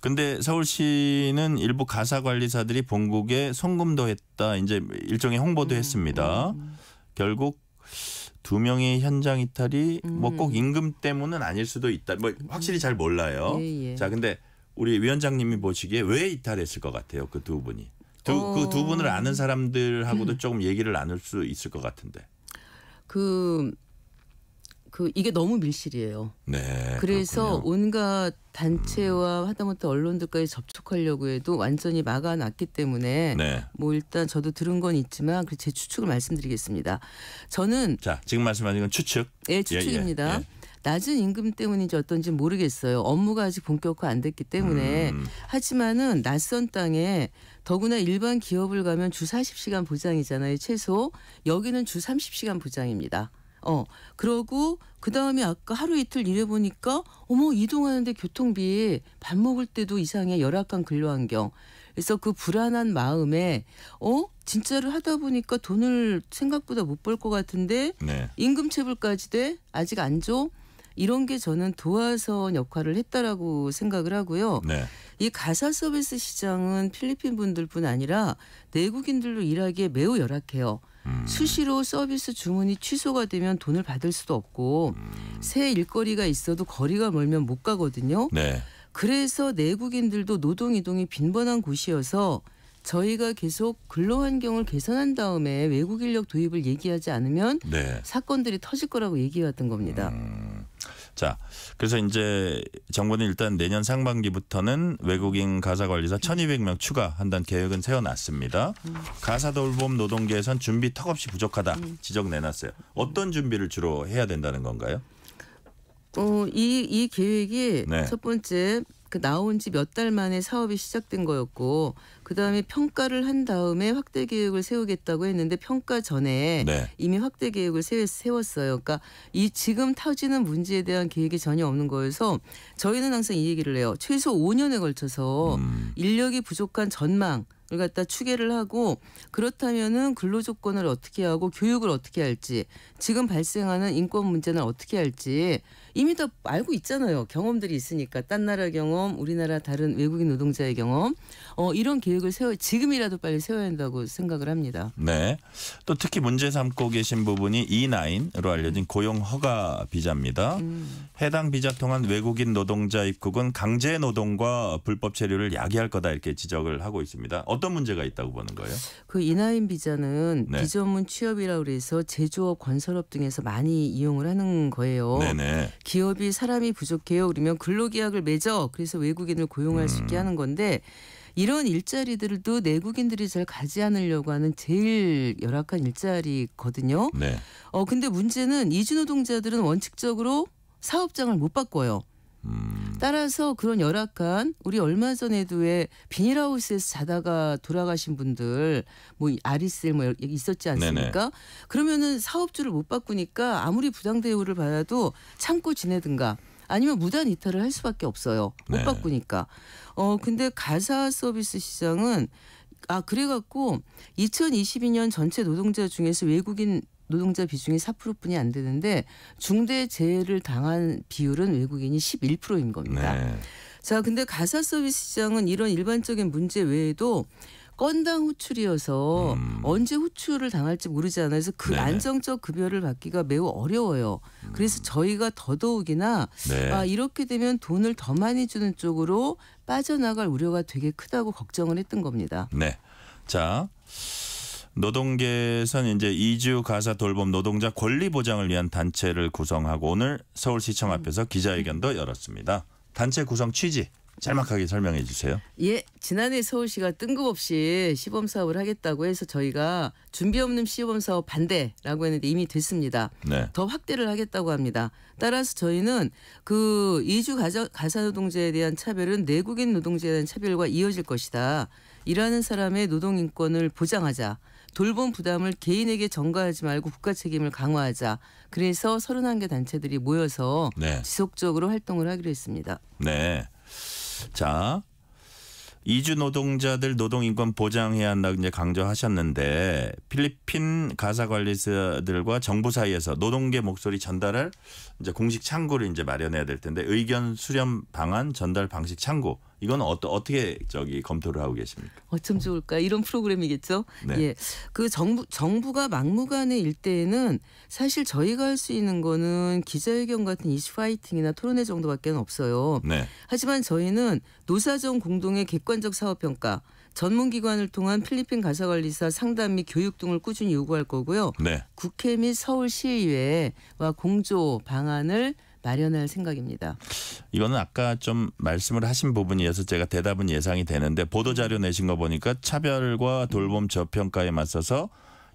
근데 서울시는 일부 가사 관리사들이 본국에 송금도 했다. 이제 일종의 홍보도 음, 했습니다. 음. 음. 결국 두 명의 현장 이탈이 뭐 음. 뭐꼭 임금 때문은 아닐 수도 있다. 뭐 확실히 잘 몰라요. 음. 예, 예. 자, 근데 우리 위원장님이 보시기에 왜 이탈했을 것 같아요? 그 두 분이. 그두 그 어. 분을 아는 사람들하고도 음. 조금 얘기를 나눌 수 있을 것 같은데. 그, 그 이게 너무 밀실이에요. 네. 그래서 그렇군요. 온갖 음. 단체와 음. 하다못해 언론들까지 접촉하려고 해도 완전히 막아놨기 때문에 네. 뭐 일단 저도 들은 건 있지만 그 제 추측을 말씀드리겠습니다. 저는 자 지금 말씀하신 건 추측. 예, 예, 예 추측입니다. 예, 예, 예. 낮은 임금 때문인지 어떤지 모르겠어요. 업무가 아직 본격화 안 됐기 때문에 음. 하지만은 낯선 땅에 더구나 일반 기업을 가면 주 40시간 보장이잖아요. 최소 여기는 주 30시간 보장입니다. 어 그러고 그 다음에 아까 하루 이틀 일해 보니까 어머 이동하는데 교통비 밥 먹을 때도 이상해 열악한 근로 환경 그래서 그 불안한 마음에 어 진짜로 하다 보니까 돈을 생각보다 못 벌 것 같은데 네. 임금 체불까지 돼 아직 안 줘? 이런 게 저는 도화선 역할을 했다라고 생각을 하고요. 네. 이 가사 서비스 시장은 필리핀 분들뿐 아니라 내국인들로 일하기에 매우 열악해요. 음. 수시로 서비스 주문이 취소가 되면 돈을 받을 수도 없고 음. 새 일거리가 있어도 거리가 멀면 못 가거든요. 네. 그래서 내국인들도 노동 이동이 빈번한 곳이어서 저희가 계속 근로 환경을 개선한 다음에 외국 인력 도입을 얘기하지 않으면 네. 사건들이 터질 거라고 얘기해왔던 겁니다. 음. 자, 그래서 이제 정부는 일단 내년 상반기부터는 외국인 가사 관리사 1,200명 추가한다는 계획은 세워놨습니다. 가사 돌봄 노동계에선 준비 턱없이 부족하다 음. 지적 내놨어요. 어떤 준비를 주로 해야 된다는 건가요? 어, 이, 이 계획이 네. 첫 번째 그 나온 지 몇 달 만에 사업이 시작된 거였고 그다음에 평가를 한 다음에 확대 계획을 세우겠다고 했는데 평가 전에 네. 이미 확대 계획을 세웠어요. 그러니까 이 지금 터지는 문제에 대한 계획이 전혀 없는 거여서 저희는 항상 이 얘기를 해요. 최소 5년에 걸쳐서 음. 인력이 부족한 전망 을 갖다 추계를 하고 그렇다면은 근로 조건을 어떻게 하고 교육을 어떻게 할지 지금 발생하는 인권 문제는 어떻게 할지 이미 다 알고 있잖아요. 경험들이 있으니까 딴 나라 경험, 우리나라 다른 외국인 노동자의 경험 어, 이런 계획을 세워 지금이라도 빨리 세워야 한다고 생각을 합니다. 네. 또 특히 문제 삼고 계신 부분이 E9으로 알려진 음. 고용 허가 비자입니다. 음. 해당 비자 통한 외국인 노동자 입국은 강제 노동과 불법 체류를 야기할 거다 이렇게 지적을 하고 있습니다. 어떤 문제가 있다고 보는 거예요? 그 E9 비자는 네. 비전문 취업이라 그래서 제조업, 건설업 등에서 많이 이용을 하는 거예요. 네네. 기업이 사람이 부족해요. 그러면 근로계약을 맺어. 그래서 외국인을 고용할 음. 수 있게 음. 하는 건데 이런 일자리들도 내국인들이 잘 가지 않으려고 하는 제일 열악한 일자리거든요. 네. 어 근데 문제는 이주노동자들은 원칙적으로 사업장을 못 바꿔요. 음. 따라서 그런 열악한 우리 얼마 전에도 에 비닐하우스에서 자다가 돌아가신 분들 뭐 아리셀 뭐 있었지 않습니까? 네네. 그러면은 사업주를 못 바꾸니까 아무리 부당 대우를 받아도 참고 지내든가 아니면 무단 이탈을 할 수밖에 없어요. 못 네. 바꾸니까. 어 근데 가사 서비스 시장은 아 그래갖고 2022년 전체 노동자 중에서 외국인 노동자 비중이 4%뿐이 안 되는데 중대 재해를 당한 비율은 외국인이 11%인 겁니다. 네. 자, 근데 가사 서비스 시장은 이런 일반적인 문제 외에도 건당 호출이어서 음. 언제 호출을 당할지 모르지 않아서 그 네네. 안정적 급여를 받기가 매우 어려워요. 음. 그래서 저희가 더더욱이나 네. 아, 이렇게 되면 돈을 더 많이 주는 쪽으로 빠져나갈 우려가 되게 크다고 걱정을 했던 겁니다. 네. 자. 노동계에서는 이제 이주 가사 돌봄 노동자 권리 보장을 위한 단체를 구성하고 오늘 서울시청 앞에서 기자회견도 열었습니다. 단체 구성 취지 짤막하게 설명해 주세요. 예, 지난해 서울시가 뜬금없이 시범 사업을 하겠다고 해서 저희가 준비 없는 시범 사업 반대라고 했는데 이미 됐습니다. 네. 더 확대를 하겠다고 합니다. 따라서 저희는 그 이주 가사 노동자에 대한 차별은 내국인 노동자에 대한 차별과 이어질 것이다. 일하는 사람의 노동 인권을 보장하자. 돌봄 부담을 개인에게 전가하지 말고 국가 책임을 강화하자. 그래서 31개 단체들이 모여서 네. 지속적으로 활동을 하기로 했습니다. 네. 자, 이주 노동자들 노동 인권 보장해야 한다고 이제 강조하셨는데 필리핀 가사 관리사들과 정부 사이에서 노동계 목소리 전달할 이제 공식 창구를 이제 마련해야 될 텐데 의견 수렴 방안 전달 방식 창구 이건 어떠, 어떻게 저기 검토를 하고 계십니까? 어쩜 좋을까 이런 프로그램이겠죠. 네. 예, 그 정부 정부가 막무가내 일 때에는 사실 저희가 할 수 있는 거는 기자회견 같은 이슈 파이팅이나 토론회 정도밖에 없어요. 네. 하지만 저희는 노사정 공동의 객관적 사업 평가 전문기관을 통한 필리핀 가사관리사 상담 및 교육 등을 꾸준히 요구할 거고요. 네. 국회 및 서울시의회와 공조 방안을 마련할 생각입니다. 이거는 아까 좀 말씀을 하신 부분이어서 제가 대답은 예상이 되는데 보도 자료 내신 거 보니까 차별과 돌봄 저평가에 맞서서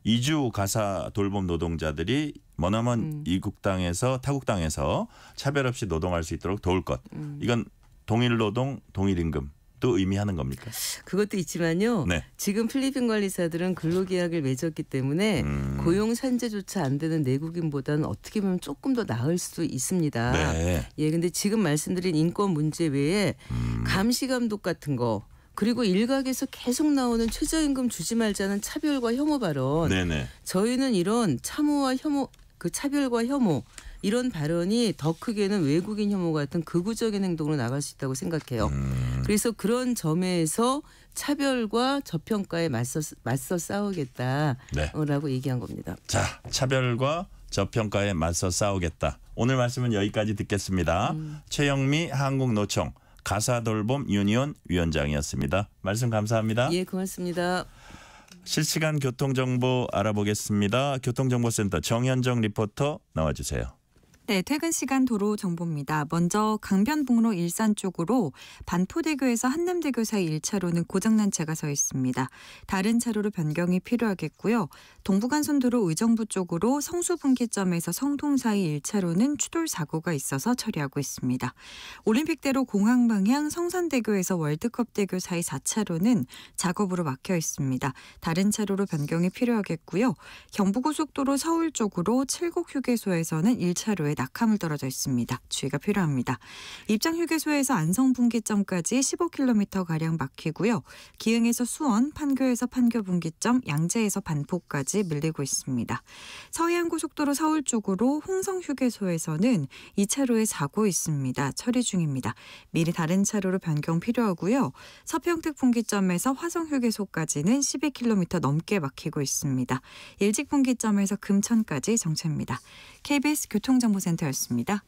이주 가사 돌봄 노동자들이 머나먼 음. 이국당에서 타국당에서 차별 없이 노동할 수 있도록 도울 것. 음. 이건 동일 노동 동일 임금 또 의미하는 겁니까? 그것도 있지만요. 네. 지금 필리핀 관리사들은 근로계약을 맺었기 때문에 음. 고용 산재조차 안 되는 내국인보다는 어떻게 보면 조금 더 나을 수도 있습니다. 네. 예, 근데 지금 말씀드린 인권 문제 외에 음. 감시 감독 같은 거 그리고 일각에서 계속 나오는 최저임금 주지 말자는 차별과 혐오 발언. 네네. 저희는 이런 참호와 혐오 그 차별과 혐오 이런 발언이 더 크게는 외국인 혐오 같은 극우적인 행동으로 나갈 수 있다고 생각해요. 음. 그래서 그런 점에서 차별과 저평가에 맞서 맞서 싸우겠다라고 네. 얘기한 겁니다. 자, 차별과 저평가에 맞서 싸우겠다. 오늘 말씀은 여기까지 듣겠습니다. 음. 최영미 한국노총 가사돌봄 유니온 위원장이었습니다. 말씀 감사합니다. 예, 고맙습니다. 실시간 교통정보 알아보겠습니다. 교통정보센터 정현정 리포터 나와주세요. 네, 퇴근 시간 도로 정보입니다. 먼저 강변북로 일산 쪽으로 반포대교에서 한남대교 사이 1차로는 고장난 차가 서 있습니다. 다른 차로로 변경이 필요하겠고요. 동부간선도로 의정부 쪽으로 성수분기점에서 성동 사이 1차로는 추돌 사고가 있어서 처리하고 있습니다. 올림픽대로 공항 방향 성산대교에서 월드컵대교 사이 4차로는 작업으로 막혀 있습니다. 다른 차로로 변경이 필요하겠고요. 경부고속도로 서울 쪽으로 칠곡 휴게소에서는 1차로에 정도의 낙하물 떨어져 있습니다. 주의가 필요합니다. 입장 휴게소에서 안성 분기점까지 15km 가량 막히고요. 기흥에서 수원, 판교에서 판교 분기점, 양재에서 반포까지 밀리고 있습니다. 서해안 고속도로 서울 쪽으로 홍성 휴게소에서는 2차로에 사고 있습니다. 처리 중입니다. 미리 다른 차로로 변경 필요하고요. 서평택 분기점에서 화성 휴게소까지는 12km 넘게 막히고 있습니다. 일직 분기점에서 금천까지 정체입니다. KBS 교통정보 교통정보센터였습니다.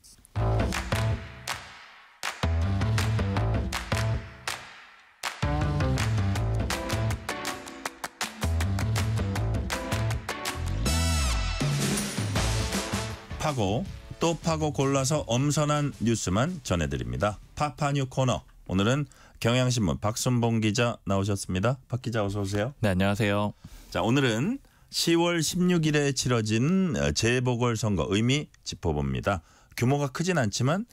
파고 또 파고 골라서 엄선한 뉴스만 전해드립니다. 파파뉴 코너 오늘은 경향신문 박순봉 기자 나오셨습니다. 박 기자 어서 오세요. 네 안녕하세요. 자 오늘은 10월 16일에 치러진 재보궐선거 의미 짚어봅니다. 규모가 크진 않지만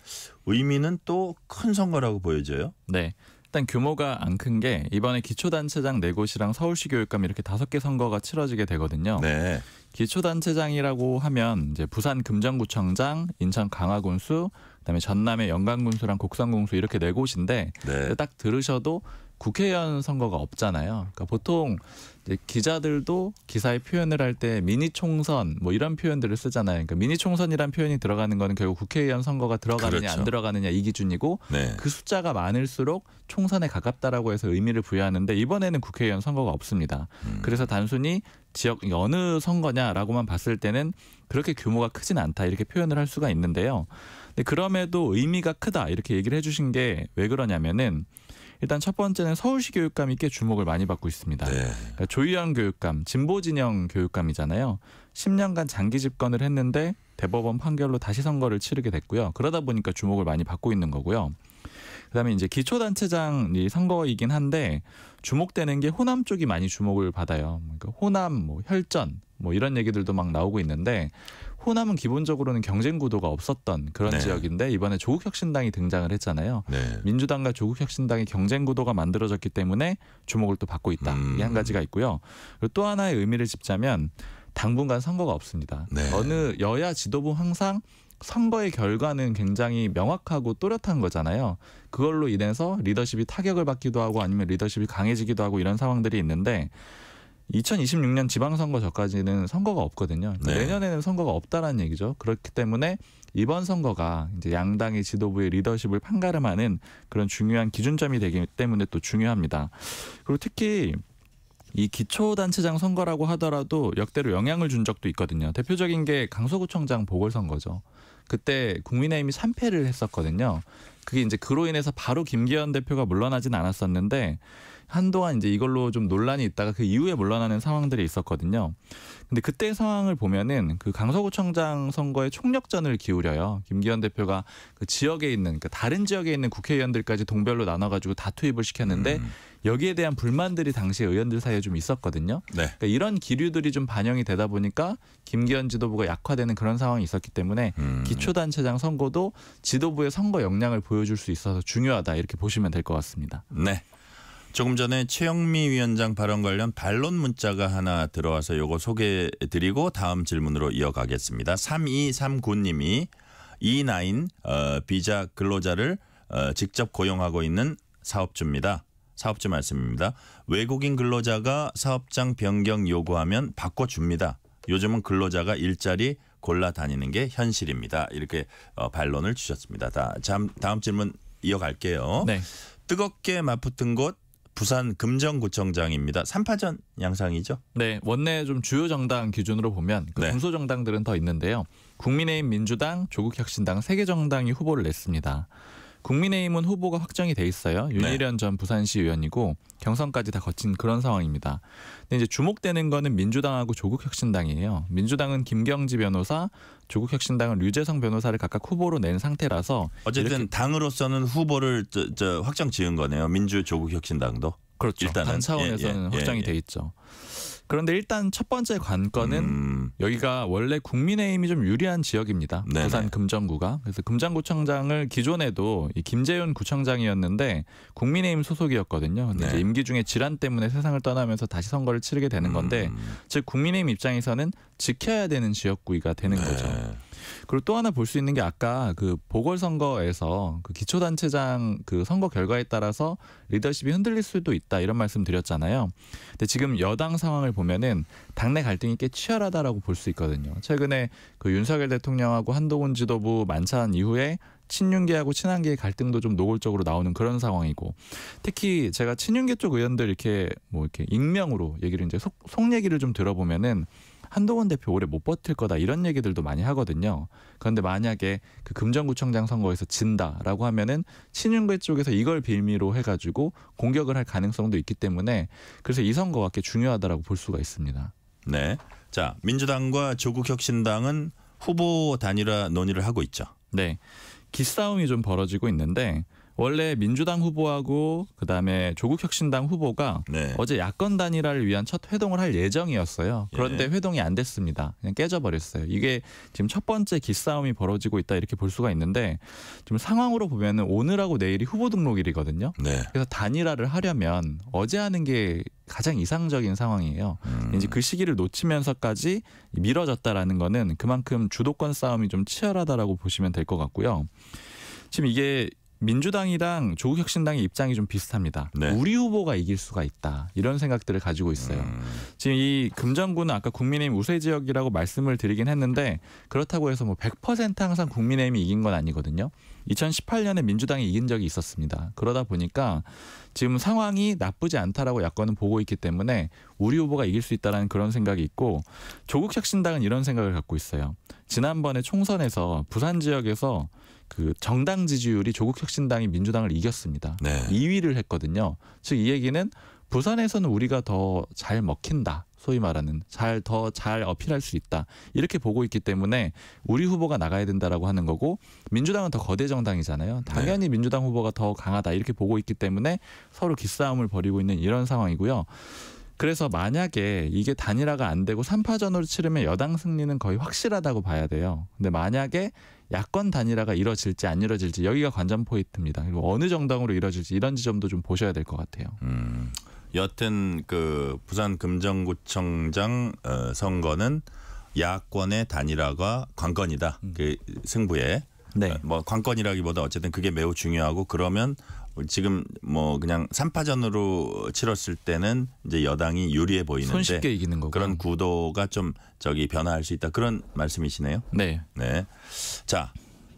의미는 또 큰 선거라고 보여져요. 네. 일단 규모가 안 큰 게 이번에 기초단체장 네 곳이랑 서울시 교육감 이렇게 다섯 개 선거가 치러지게 되거든요. 네. 기초단체장이라고 하면 이제 부산 금정구청장, 인천 강화군수, 그다음에 전남의 영광군수랑 곡성군수 이렇게 네 곳인데 네. 딱 들으셔도 국회의원 선거가 없잖아요. 그러니까 보통 기자들도 기사에 표현을 할 때 미니 총선 뭐 이런 표현들을 쓰잖아요. 그러니까 미니 총선이란 표현이 들어가는 거는 결국 국회의원 선거가 들어가느냐 그렇죠. 안 들어가느냐 이 기준이고 네. 그 숫자가 많을수록 총선에 가깝다라고 해서 의미를 부여하는데 이번에는 국회의원 선거가 없습니다. 음. 그래서 단순히 지역 어느 선거냐라고만 봤을 때는 그렇게 규모가 크진 않다 이렇게 표현을 할 수가 있는데요. 그럼에도 의미가 크다 이렇게 얘기를 해주신 게 왜 그러냐면은 일단 첫 번째는 서울시 교육감 있게 주목을 많이 받고 있습니다. 네. 그러니까 조희연 교육감, 진보진영 교육감이잖아요. 10년간 장기 집권을 했는데 대법원 판결로 다시 선거를 치르게 됐고요. 그러다 보니까 주목을 많이 받고 있는 거고요. 그다음에 이제 기초단체장 선거이긴 한데 주목되는 게 호남 쪽이 많이 주목을 받아요. 그러니까 호남, 뭐 혈전, 뭐 이런 얘기들도 막 나오고 있는데 호남은 기본적으로는 경쟁 구도가 없었던 그런 네. 지역인데 이번에 조국혁신당이 등장을 했잖아요. 네. 민주당과 조국혁신당의 경쟁 구도가 만들어졌기 때문에 주목을 또 받고 있다. 음. 이한 가지가 있고요. 그리고 또 하나의 의미를 짚자면 당분간 선거가 없습니다. 네. 어느 여야 지도부 항상 선거의 결과는 굉장히 명확하고 또렷한 거잖아요. 그걸로 인해서 리더십이 타격을 받기도 하고 아니면 리더십이 강해지기도 하고 이런 상황들이 있는데 2026년 지방선거 전까지는 선거가 없거든요. 그러니까 네. 내년에는 선거가 없다라는 얘기죠. 그렇기 때문에 이번 선거가 이제 양당의 지도부의 리더십을 판가름하는 그런 중요한 기준점이 되기 때문에 또 중요합니다. 그리고 특히 이 기초단체장 선거라고 하더라도 역대로 영향을 준 적도 있거든요. 대표적인 게 강서구청장 보궐선거죠. 그때 국민의힘이 3패를 했었거든요. 그게 이제 그로 인해서 바로 김기현 대표가 물러나진 않았었는데 한동안 이제 이걸로 좀 논란이 있다가 그 이후에 물러나는 상황들이 있었거든요. 근데 그때 상황을 보면은 그 강서구청장 선거에 총력전을 기울여요. 김기현 대표가 그 지역에 있는 그니까 다른 지역에 있는 국회의원들까지 동별로 나눠가지고 다 투입을 시켰는데 음. 여기에 대한 불만들이 당시 의원들 사이에 좀 있었거든요. 네. 그러니까 이런 기류들이 좀 반영이 되다 보니까 김기현 지도부가 약화되는 그런 상황이 있었기 때문에 음. 기초단체장 선거도 지도부의 선거 역량을 보여줄 수 있어서 중요하다 이렇게 보시면 될 것 같습니다. 네. 조금 전에 최영미 위원장 발언 관련 반론 문자가 하나 들어와서 요거 소개해드리고 다음 질문으로 이어가겠습니다. 3239님이 E9 어, 비자 근로자를 어, 직접 고용하고 있는 사업주입니다. 사업주 말씀입니다. 외국인 근로자가 사업장 변경 요구하면 바꿔줍니다. 요즘은 근로자가 일자리 골라 다니는 게 현실입니다. 이렇게 어, 반론을 주셨습니다. 다, 다음 질문 이어갈게요. 네. 뜨겁게 맞붙은 곳 부산 금정구청장입니다. 3파전 양상이죠? 네, 원내 좀 주요 정당 기준으로 보면 그 네. 군소 정당들은 더 있는데요. 국민의힘 민주당, 조국혁신당 세 개 정당이 후보를 냈습니다. 국민의힘은 후보가 확정이 돼 있어요. 네. 윤일현 네. 전 부산시 의원이고 경선까지 다 거친 그런 상황입니다. 근데 이제 주목되는 거는 민주당하고 조국혁신당이에요. 민주당은 김경지 변호사, 조국혁신당은 류재성 변호사를 각각 후보로 낸 상태라서 어쨌든 당으로서는 후보를 저, 저 확정 지은 거네요. 민주 조국혁신당도. 그렇죠. 일단 차원에서는 예, 예, 확정이 예, 돼 예. 있죠. 그런데 일단 첫 번째 관건은 음. 여기가 원래 국민의힘이 좀 유리한 지역입니다. 네네. 부산 금정구가. 그래서 금장구청장을 기존에도 이 김재윤 구청장이었는데 국민의힘 소속이었거든요. 근데 네. 임기중에 질환 때문에 세상을 떠나면서 다시 선거를 치르게 되는 건데 음. 즉 국민의힘 입장에서는 지켜야 되는 지역구가 되는 네. 거죠. 그리고 또 하나 볼 수 있는 게 아까 그 보궐선거에서 그 기초단체장 그 선거 결과에 따라서 리더십이 흔들릴 수도 있다 이런 말씀 드렸잖아요. 근데 지금 여당 상황을 보면은 당내 갈등이 꽤 치열하다라고 볼 수 있거든요. 최근에 그 윤석열 대통령하고 한동훈 지도부 만찬 이후에 친윤계하고 친한계의 갈등도 좀 노골적으로 나오는 그런 상황이고 특히 제가 친윤계 쪽 의원들 이렇게 뭐 이렇게 익명으로 얘기를 이제 속, 속 얘기를 좀 들어보면은 한동훈 대표 오래 못 버틸 거다 이런 얘기들도 많이 하거든요. 그런데 만약에 그 금정구청장 선거에서 진다라고 하면은 친윤계 쪽에서 이걸 빌미로 해가지고 공격을 할 가능성도 있기 때문에 그래서 이 선거가 꽤 중요하다라고 볼 수가 있습니다. 네. 자 민주당과 조국혁신당은 후보 단일화 논의를 하고 있죠. 네. 기싸움이 좀 벌어지고 있는데 원래 민주당 후보하고 그다음에 조국혁신당 후보가 네. 어제 야권 단일화를 위한 첫 회동을 할 예정이었어요. 예. 그런데 예. 회동이 안 됐습니다. 그냥 깨져버렸어요. 이게 지금 첫 번째 기싸움이 벌어지고 있다 이렇게 볼 수가 있는데 지금 상황으로 보면 오늘하고 내일이 후보 등록일이거든요. 네. 그래서 단일화를 하려면 어제 하는 게 가장 이상적인 상황이에요. 음. 이제 그 시기를 놓치면서까지 미뤄졌다라는 거는 그만큼 주도권 싸움이 좀 치열하다라고 보시면 될 것 같고요. 지금 이게 민주당이랑 조국혁신당의 입장이 좀 비슷합니다. 네. 우리 후보가 이길 수가 있다. 이런 생각들을 가지고 있어요. 음. 지금 이 금정구는 아까 국민의힘 우세 지역이라고 말씀을 드리긴 했는데 그렇다고 해서 뭐 100% 항상 국민의힘이 이긴 건 아니거든요. 2018년에 민주당이 이긴 적이 있었습니다. 그러다 보니까 지금 상황이 나쁘지 않다라고 야권은 보고 있기 때문에 우리 후보가 이길 수 있다라는 그런 생각이 있고 조국혁신당은 이런 생각을 갖고 있어요. 지난번에 총선에서 부산 지역에서 그 정당 지지율이 조국 혁신당이 민주당을 이겼습니다. 네. 2위를 했거든요. 즉 이 얘기는 부산에서는 우리가 더 잘 먹힌다. 소위 말하는 잘 더 잘 어필할 수 있다 이렇게 보고 있기 때문에 우리 후보가 나가야 된다라고 하는 거고 민주당은 더 거대 정당이잖아요 네. 당연히 네. 민주당 후보가 더 강하다 이렇게 보고 있기 때문에 서로 기싸움을 벌이고 있는 이런 상황이고요 그래서 만약에 이게 단일화가 안 되고 삼파전으로 치르면 여당 승리는 거의 확실하다고 봐야 돼요. 근데 만약에 야권 단일화가 이뤄질지 안 이뤄질지 여기가 관전 포인트입니다. 그리고 어느 정당으로 이뤄질지 이런 지점도 좀 보셔야 될 것 같아요. 음, 여튼 그 부산 금정구청장 어, 선거는 야권의 단일화가 관건이다. 음. 그 승부에 네. 어, 뭐 관건이라기보다 어쨌든 그게 매우 중요하고 그러면 지금 뭐 그냥 3파전으로 치렀을 때는 이제 여당이 유리해 보이는데 손쉽게 이기는 거고 그런 구도가 좀 저기 변화할 수 있다 그런 말씀이시네요. 네. 네. 자,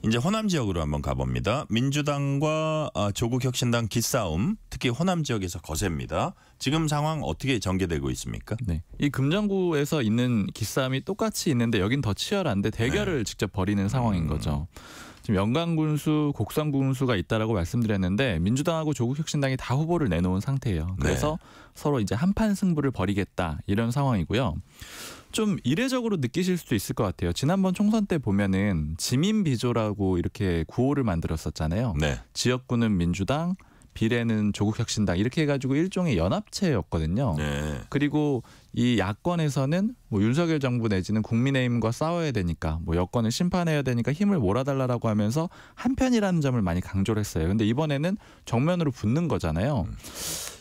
이제 호남 지역으로 한번 가봅니다. 민주당과 아, 조국 혁신당 기싸움, 특히 호남 지역에서 거셉니다. 지금 상황 어떻게 전개되고 있습니까? 네. 이 금정구에서 있는 기싸움이 똑같이 있는데 여긴 더 치열한데 대결을 네. 직접 벌이는 상황인 음. 거죠. 음. 지금 연간 군수, 곡선 군수가 있다라고 말씀드렸는데 민주당하고 조국혁신당이 다 후보를 내놓은 상태예요. 네. 그래서 네. 서로 이제 한판 승부를 벌이겠다 이런 상황이고요. 좀 이례적으로 느끼실 수도 있을 것 같아요. 지난번 총선 때 보면은 지민 비조라고 이렇게 구호를 만들었었잖아요. 네. 지역구는 민주당, 비례는 조국혁신당 이렇게 해가지고 일종의 연합체였거든요. 네. 그리고 이 야권에서는 뭐 윤석열 정부 내지는 국민의힘과 싸워야 되니까 뭐 여권을 심판해야 되니까 힘을 몰아달라라고 하면서 한편이라는 점을 많이 강조를 했어요. 근데 이번에는 정면으로 붙는 거잖아요. 음.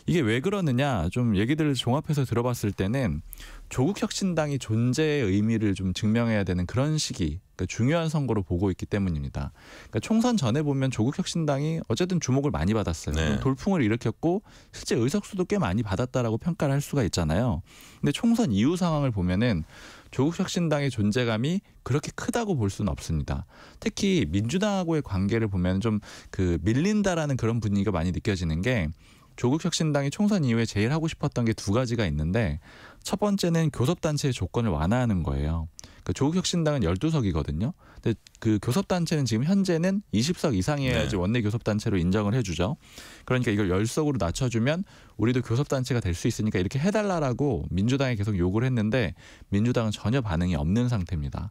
이게 왜 그러느냐 좀 얘기들을 종합해서 들어봤을 때는 조국혁신당이 존재의 의미를 좀 증명해야 되는 그런 시기 그러니까 중요한 선거로 보고 있기 때문입니다. 그러니까 총선 전에 보면 조국 혁신당이 어쨌든 주목을 많이 받았어요. 네. 돌풍을 일으켰고 실제 의석수도 꽤 많이 받았다라고 평가를 할 수가 있잖아요. 근데 총선 이후 상황을 보면은 조국 혁신당의 존재감이 그렇게 크다고 볼 수는 없습니다. 특히 민주당하고의 관계를 보면 좀그 밀린다라는 그런 분위기가 많이 느껴지는 게 조국 혁신당이 총선 이후에 제일 하고 싶었던 게 두 가지가 있는데 첫 번째는 교섭단체의 조건을 완화하는 거예요. 그니까 조국혁신당은 열두 석이거든요 근데 그 교섭단체는 지금 현재는 이십 석 이상이어야지 네. 원내 교섭단체로 인정을 해주죠. 그러니까 이걸 열석으로 낮춰주면 우리도 교섭단체가 될 수 있으니까 이렇게 해달라라고 민주당이 계속 요구를 했는데 민주당은 전혀 반응이 없는 상태입니다.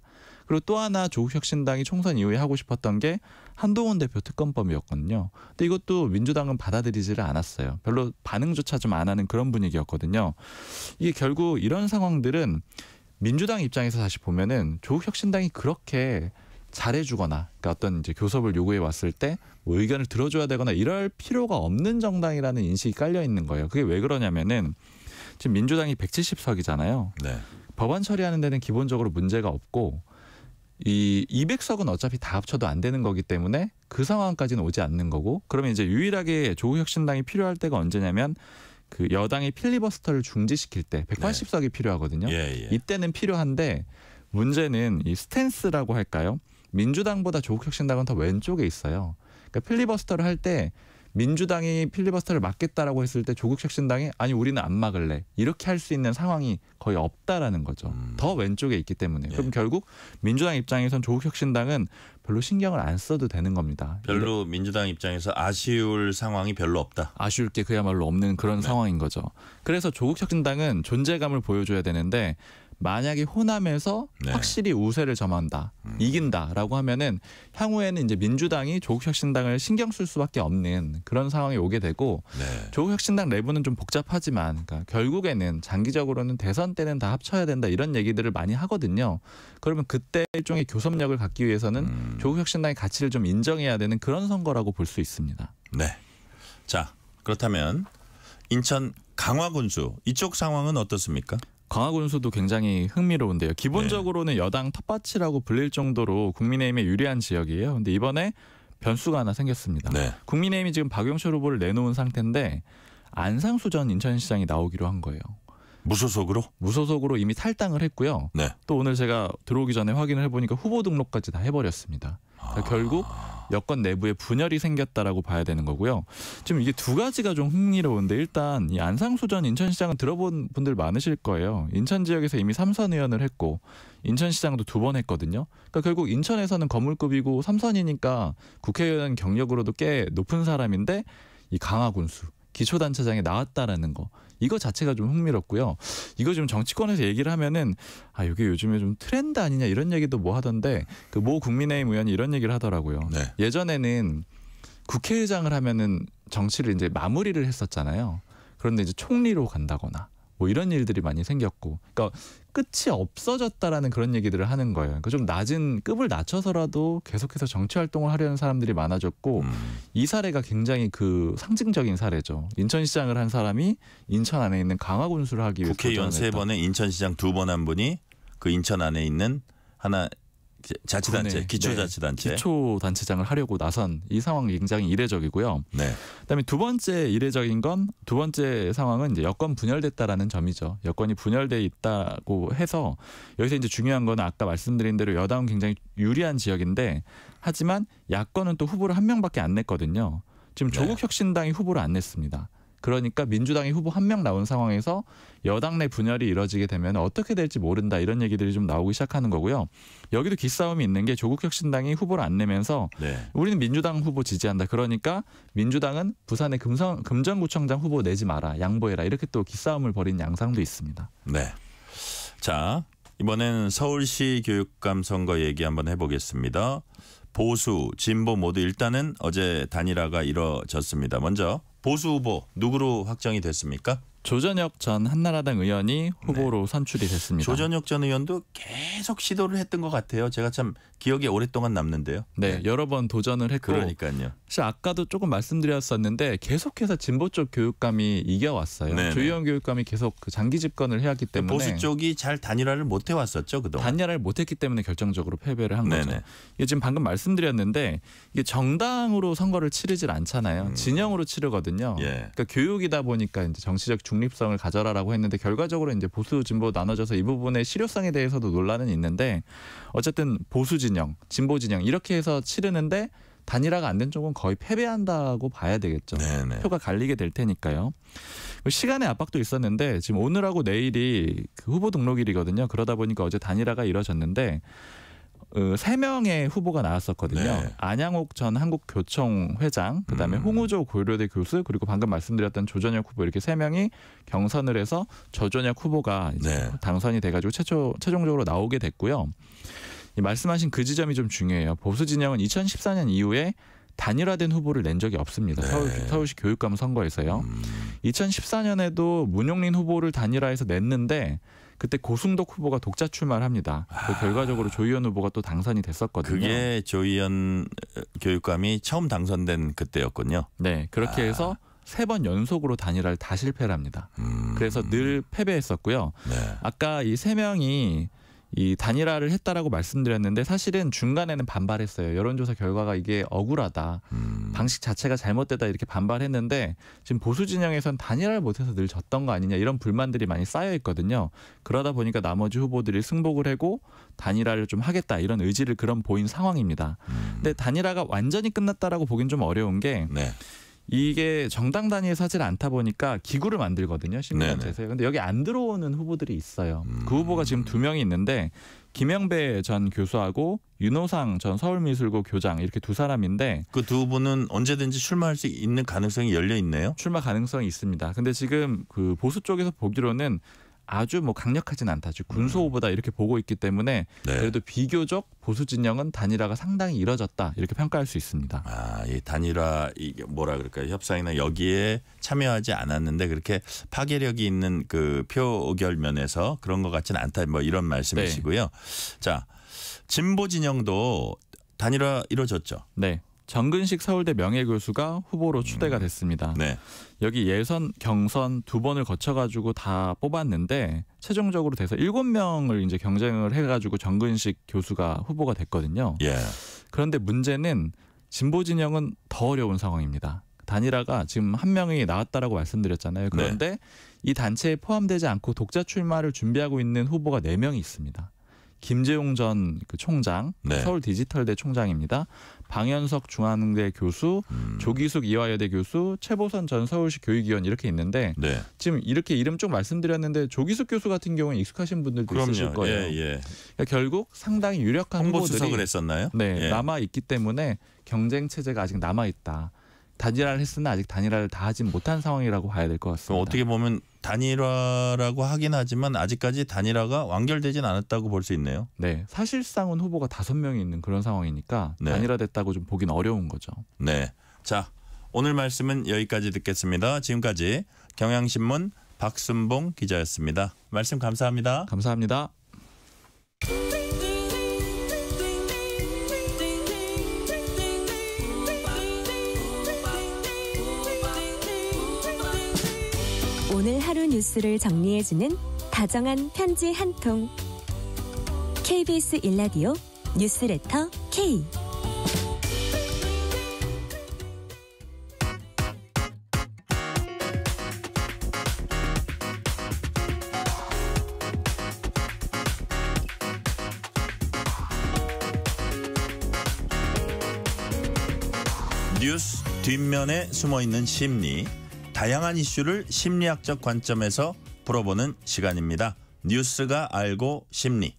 그리고 또 하나 조국혁신당이 총선 이후에 하고 싶었던 게 한동훈 대표 특검법이었거든요. 근데 이것도 민주당은 받아들이지를 않았어요. 별로 반응조차 좀 안 하는 그런 분위기였거든요. 이게 결국 이런 상황들은 민주당 입장에서 다시 보면은 조국혁신당이 그렇게 잘해주거나 그러니까 어떤 이제 교섭을 요구해 왔을 때뭐 의견을 들어줘야 되거나 이럴 필요가 없는 정당이라는 인식이 깔려 있는 거예요. 그게 왜 그러냐면은 지금 민주당이 170석이잖아요. 네. 법안 처리하는 데는 기본적으로 문제가 없고 이 200석은 어차피 다 합쳐도 안 되는 거기 때문에 그 상황까지는 오지 않는 거고 그러면 이제 유일하게 조국혁신당이 필요할 때가 언제냐면 그 여당이 필리버스터를 중지시킬 때 180석이 네. 필요하거든요. 예, 예. 이때는 필요한데 문제는 이 스탠스라고 할까요? 민주당보다 조국혁신당은 더 왼쪽에 있어요. 그러니까 필리버스터를 할때 민주당이 필리버스터를 막겠다라고 했을 때 조국 혁신당이 아니 우리는 안 막을래 이렇게 할 수 있는 상황이 거의 없다라는 거죠. 음. 더 왼쪽에 있기 때문에 예. 그럼 결국 민주당 입장에선 조국 혁신당은 별로 신경을 안 써도 되는 겁니다. 별로 이런. 민주당 입장에서 아쉬울 상황이 별로 없다. 아쉬울 게 그야말로 없는 그런 네. 상황인 거죠. 그래서 조국 혁신당은 존재감을 보여줘야 되는데 만약에 호남에서 네. 확실히 우세를 점한다, 음. 이긴다라고 하면은 향후에는 이제 민주당이 조국혁신당을 신경 쓸 수밖에 없는 그런 상황이 오게 되고 네. 조국혁신당 내부는 좀 복잡하지만 그니까 러 결국에는 장기적으로는 대선 때는 다 합쳐야 된다 이런 얘기들을 많이 하거든요. 그러면 그때 일종의 교섭력을 갖기 위해서는 음. 조국혁신당의 가치를 좀 인정해야 되는 그런 선거라고 볼 수 있습니다. 네. 자 그렇다면 인천 강화군수 이쪽 상황은 어떻습니까? 광화군 수도 굉장히 흥미로운데요. 기본적으로는 네. 여당 텃밭이라고 불릴 정도로 국민의힘에 유리한 지역이에요. 근데 이번에 변수가 하나 생겼습니다. 네. 국민의힘이 지금 박영철 후보를 내놓은 상태인데 안상수 전 인천시장이 나오기로 한 거예요. 무소속으로? 무소속으로 이미 탈당을 했고요. 네. 또 오늘 제가 들어오기 전에 확인을 해보니까 후보 등록까지 다 해버렸습니다. 그러니까 아... 결국 여권 내부에 분열이 생겼다라고 봐야 되는 거고요. 지금 이게 두 가지가 좀 흥미로운데 일단 이 안상수 전 인천시장은 들어본 분들 많으실 거예요. 인천 지역에서 이미 삼선 의원을 했고 인천시장도 두 번 했거든요. 그러니까 결국 인천에서는 거물급이고 삼선이니까 국회의원 경력으로도 꽤 높은 사람인데 이 강화군수 기초단체장에 나왔다라는 거 이거 자체가 좀 흥미롭고요. 이거 좀 정치권에서 얘기를 하면은 아 이게 요즘에 좀 트렌드 아니냐 이런 얘기도 뭐 하던데 그 모 국민의힘 의원이 이런 얘기를 하더라고요. 네. 예전에는 국회의장을 하면은 정치를 이제 마무리를 했었잖아요. 그런데 이제 총리로 간다거나 뭐 이런 일들이 많이 생겼고 그러니까 끝이 없어졌다라는 그런 얘기들을 하는 거예요. 그러니까 좀 낮은 급을 낮춰서라도 계속해서 정치 활동을 하려는 사람들이 많아졌고 음. 이 사례가 굉장히 그 상징적인 사례죠. 인천시장을 한 사람이 인천 안에 있는 강화군수를 하기 위해서 국회의원 세 번에 인천시장 두 번 한 분이 그 인천 안에 있는 하나 자치단체, 기초자치단체, 네, 기초단체장을 하려고 나선 이 상황이 굉장히 이례적이고요. 네. 그다음에 두 번째 이례적인 건 두 번째 상황은 이제 여권 분열됐다라는 점이죠. 여권이 분열돼 있다고 해서 여기서 이제 중요한 건 아까 말씀드린 대로 여당은 굉장히 유리한 지역인데 하지만 야권은 또 후보를 한 명밖에 안 냈거든요. 지금 네. 조국 혁신당이 후보를 안 냈습니다. 그러니까 민주당이 후보 한 명 나온 상황에서 여당 내 분열이 이뤄지게 되면 어떻게 될지 모른다 이런 얘기들이 좀 나오기 시작하는 거고요. 여기도 기싸움이 있는 게 조국 혁신당이 후보를 안 내면서 네. 우리는 민주당 후보 지지한다. 그러니까 민주당은 부산의 금성, 금정구청장 후보 내지 마라. 양보해라. 이렇게 또 기싸움을 벌인 양상도 있습니다. 네. 자, 이번엔 서울시 교육감 선거 얘기 한번 해보겠습니다. 보수, 진보 모두 일단은 어제 단일화가 이뤄졌습니다. 먼저 보수 후보 누구로 확정이 됐습니까? 조전혁 전 한나라당 의원이 후보로 네. 선출이 됐습니다. 조전혁 전 의원도 계속 시도를 했던 것 같아요. 제가 참 기억에 오랫동안 남는데요. 네, 네. 여러 번 도전을 했고. 그러니까요. 사실 아까도 조금 말씀드렸었는데 계속해서 진보 쪽 교육감이 이겨왔어요. 네, 네. 조희연 교육감이 계속 그 장기 집권을 해왔기 그 때문에. 보수 쪽이 잘 단일화를 못 해왔었죠, 그동안. 단일화를 못 했기 때문에 결정적으로 패배를 한 네네. 거죠. 네. 이게 지금 방금 말씀드렸는데 이게 정당으로 선거를 치르질 않잖아요. 음. 진영으로 치르거든요. 예. 그러니까 교육이다 보니까 이제 정치적 중립성을 가져라라고 했는데 결과적으로 이제 보수 진보 나눠져서 이 부분의 실효성에 대해서도 논란은 있는데 어쨌든 보수 진영, 진보 진영 이렇게 해서 치르는데 단일화가 안 된 쪽은 거의 패배한다고 봐야 되겠죠. 네네. 네. 표가 갈리게 될 테니까요. 시간의 압박도 있었는데 지금 오늘하고 내일이 그 후보 등록일이거든요. 그러다 보니까 어제 단일화가 이뤄졌는데 어, 세 명의 후보가 나왔었거든요. 네. 안양옥 전 한국교총 회장, 그다음에 음. 홍우조 고려대 교수, 그리고 방금 말씀드렸던 조전혁 후보 이렇게 세 명이 경선을 해서 조전혁 후보가 이제 네. 당선이 돼가지고 최초 최종적으로 나오게 됐고요. 말씀하신 그 지점이 좀 중요해요. 보수 진영은 2014년 이후에 단일화된 후보를 낸 적이 없습니다. 네. 서울, 시 교육감 선거에서요. 음. 2014년에도 문용린 후보를 단일화해서 냈는데 그때 고승덕 후보가 독자 출마를 합니다. 그 아. 결과적으로 조희연 후보가 또 당선이 됐었거든요. 그게 조희연 어, 교육감이 처음 당선된 그때였군요. 네, 그렇게 아. 해서 세 번 연속으로 단일화를 다 실패를 합니다. 음. 그래서 늘 패배했었고요. 네. 아까 이 세 명이 이 단일화를 했다라고 말씀드렸는데 사실은 중간에는 반발했어요. 여론조사 결과가 이게 억울하다. 음. 방식 자체가 잘못되다 이렇게 반발했는데 지금 보수 진영에선 단일화를 못해서 늘 졌던 거 아니냐 이런 불만들이 많이 쌓여 있거든요. 그러다 보니까 나머지 후보들이 승복을 하고 단일화를 좀 하겠다 이런 의지를 그런 보인 상황입니다. 음. 근데 단일화가 완전히 끝났다라고 보긴 좀 어려운 게 네. 이게 정당 단위에 사를 않다 보니까 기구를 만들거든요. 시민제체에 근데 여기 안 들어오는 후보들이 있어요. 음. 그 후보가 지금 두 명이 있는데 김영배 전 교수하고 윤호상 전 서울미술고 교장 이렇게 두 사람인데 그 두 분은 언제든지 출마할 수 있는 가능성이 열려 있네요. 출마 가능성이 있습니다. 근데 지금 그 보수 쪽에서 보기로는 아주 뭐 강력하진 않다. 아주 군소호보다 음. 이렇게 보고 있기 때문에 네. 그래도 비교적 보수 진영은 단일화가 상당히 이뤄졌다. 이렇게 평가할 수 있습니다. 아, 이 단일화 이 뭐라 그럴까요? 협상이나 여기에 참여하지 않았는데 그렇게 파괴력이 있는 그표결면에서 그런 것 같지는 않다. 뭐 이런 말씀이시고요. 네. 자, 진보 진영도 단일화 이뤄졌죠. 네. 정근식 서울대 명예교수가 후보로 음. 추대가 됐습니다. 네. 여기 예선, 경선 두 번을 거쳐가지고 다 뽑았는데 최종적으로 돼서 일곱 명을 이제 경쟁을 해가지고 정근식 교수가 후보가 됐거든요. 예. 그런데 문제는 진보 진영은 더 어려운 상황입니다. 단일화가 지금 한 명이 나왔다라고 말씀드렸잖아요. 네. 그런데 네. 이 단체에 포함되지 않고 독자 출마를 준비하고 있는 후보가 네명이 있습니다. 김재용 전 그 총장, 네. 서울 디지털대 총장입니다. 방현석 중앙대 교수, 음. 조기숙 이화여대 교수, 최보선 전 서울시 교육위원 이렇게 있는데 네. 지금 이렇게 이름 쭉 말씀드렸는데 조기숙 교수 같은 경우는 익숙하신 분들도 그럼요. 있으실 거예요. 예, 예. 그러니까 결국 상당히 유력한 홍보 후보들이 했었나요? 네, 예. 남아 있기 때문에 경쟁 체제가 아직 남아 있다. 단일화를 했으나 아직 단일화를 다 하진 못한 상황이라고 봐야 될 것 같습니다. 어떻게 보면 단일화라고 하긴 하지만 아직까지 단일화가 완결되진 않았다고 볼 수 있네요. 네, 사실상은 후보가 다섯 명이 있는 그런 상황이니까 네. 단일화됐다고 좀 보긴 어려운 거죠. 네, 자 오늘 말씀은 여기까지 듣겠습니다. 지금까지 경향신문 박순봉 기자였습니다. 말씀 감사합니다. 감사합니다. 오늘 하루 뉴스를 정리해주는 다정한 편지 한 통. KBS 일라디오 뉴스레터 K. 뉴스 뒷면에 숨어 있는 심리 다양한 이슈를 심리학적 관점에서 풀어보는 시간입니다. 뉴스가 알고 심리.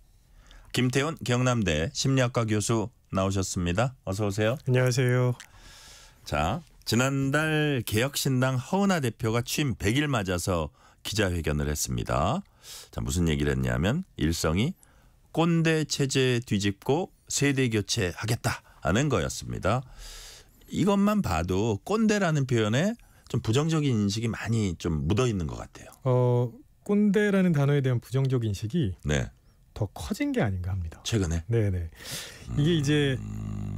김태훈 경남대 심리학과 교수 나오셨습니다. 어서 오세요. 안녕하세요. 자, 지난달 개혁신당 허은하 대표가 취임 100일 맞아서 기자회견을 했습니다. 자, 무슨 얘기를 했냐면 일성이 꼰대 체제 뒤집고 세대 교체하겠다 하는 거였습니다. 이것만 봐도 꼰대라는 표현에 좀 부정적인 인식이 많이 좀 묻어 있는 것 같아요. 어 꼰대라는 단어에 대한 부정적 인식이 네. 더 커진 게 아닌가 합니다. 최근에? 네네. 이게 음... 이제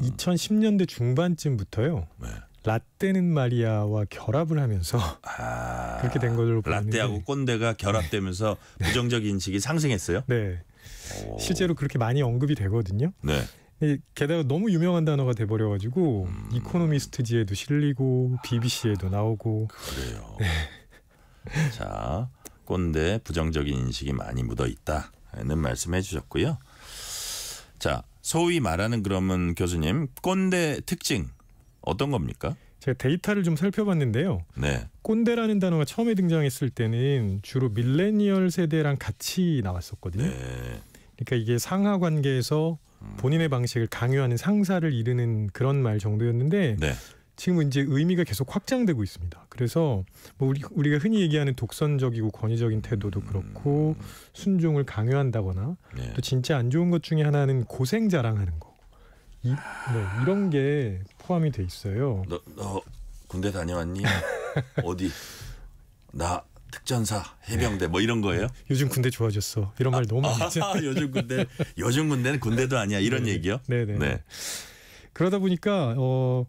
2010년대 중반쯤부터요. 네. 라떼는 말이야와 결합을 하면서 아... 그렇게 된 걸로 보는데 라떼하고 꼰대가 결합되면서 네. 부정적 인식이 상승했어요. 네. 오... 실제로 그렇게 많이 언급이 되거든요. 네. 게다가 너무 유명한 단어가 돼버려가지고 음. 이코노미스트지에도 실리고 BBC에도 나오고 그래요. 네. 자 꼰대 부정적인 인식이 많이 묻어 있다는 말씀해주셨고요. 자 소위 말하는 그러면 교수님 꼰대 특징 어떤 겁니까? 제가 데이터를 좀 살펴봤는데요. 네. 꼰대라는 단어가 처음에 등장했을 때는 주로 밀레니얼 세대랑 같이 나왔었거든요. 네. 그러니까 이게 상하 관계에서 음. 본인의 방식을 강요하는 상사를 이르는 그런 말 정도였는데 네. 지금 이제 의미가 계속 확장되고 있습니다. 그래서 뭐 우리 우리가 흔히 얘기하는 독선적이고 권위적인 태도도 음. 그렇고 음. 순종을 강요한다거나 네. 또 진짜 안 좋은 것 중에 하나는 고생 자랑하는 거. 이, 네, 이런 게 포함이 돼 있어요. 너, 너 군대 다녀왔니? 어디? 나 특전사, 해병대 뭐 이런 거예요? 네. 요즘 군대 좋아졌어. 이런 말 너무 많죠 아, 요즘 군대 요즘 군대는 군대도 아니야. 이런 네. 얘기요? 네, 네, 네. 그러다 보니까 어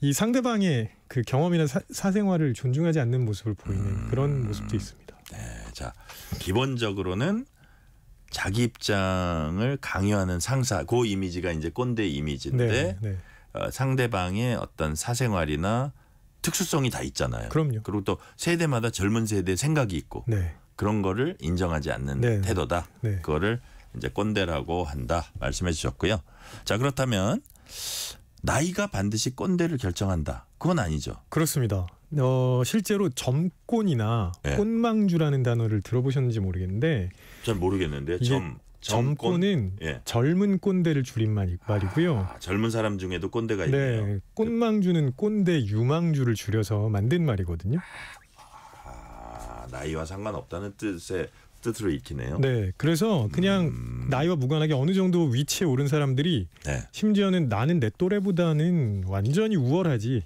이 상대방의 그 경험이나 사, 생활을 존중하지 않는 모습을 보이는 음... 그런 모습도 있습니다. 네, 자 기본적으로는 자기 입장을 강요하는 상사, 그 이미지가 이제 꼰대 이미지인데 네, 네. 어, 상대방의 어떤 사생활이나 특수성이 다 있잖아요. 그럼요. 그리고 또 세대마다 젊은 세대 생각이 있고 네. 그런 거를 인정하지 않는 네. 태도다. 네. 그거를 이제 꼰대라고 한다 말씀해 주셨고요. 자 그렇다면 나이가 반드시 꼰대를 결정한다. 그건 아니죠. 그렇습니다. 어, 실제로 점꼰이나 네. 꼰망주라는 단어를 들어보셨는지 모르겠는데 잘 모르겠는데 점 점꼰은 예. 젊은 꼰대를 줄인 아, 말이고요. 아, 젊은 사람 중에도 꼰대가 네, 있네요. 꼰망주는 꼰대 유망주를 줄여서 만든 말이거든요. 아, 나이와 상관없다는 뜻의 뜻으로 익히네요. 네, 그래서 그냥 음... 나이와 무관하게 어느 정도 위치에 오른 사람들이 네. 심지어는 나는 내 또래보다는 완전히 우월하지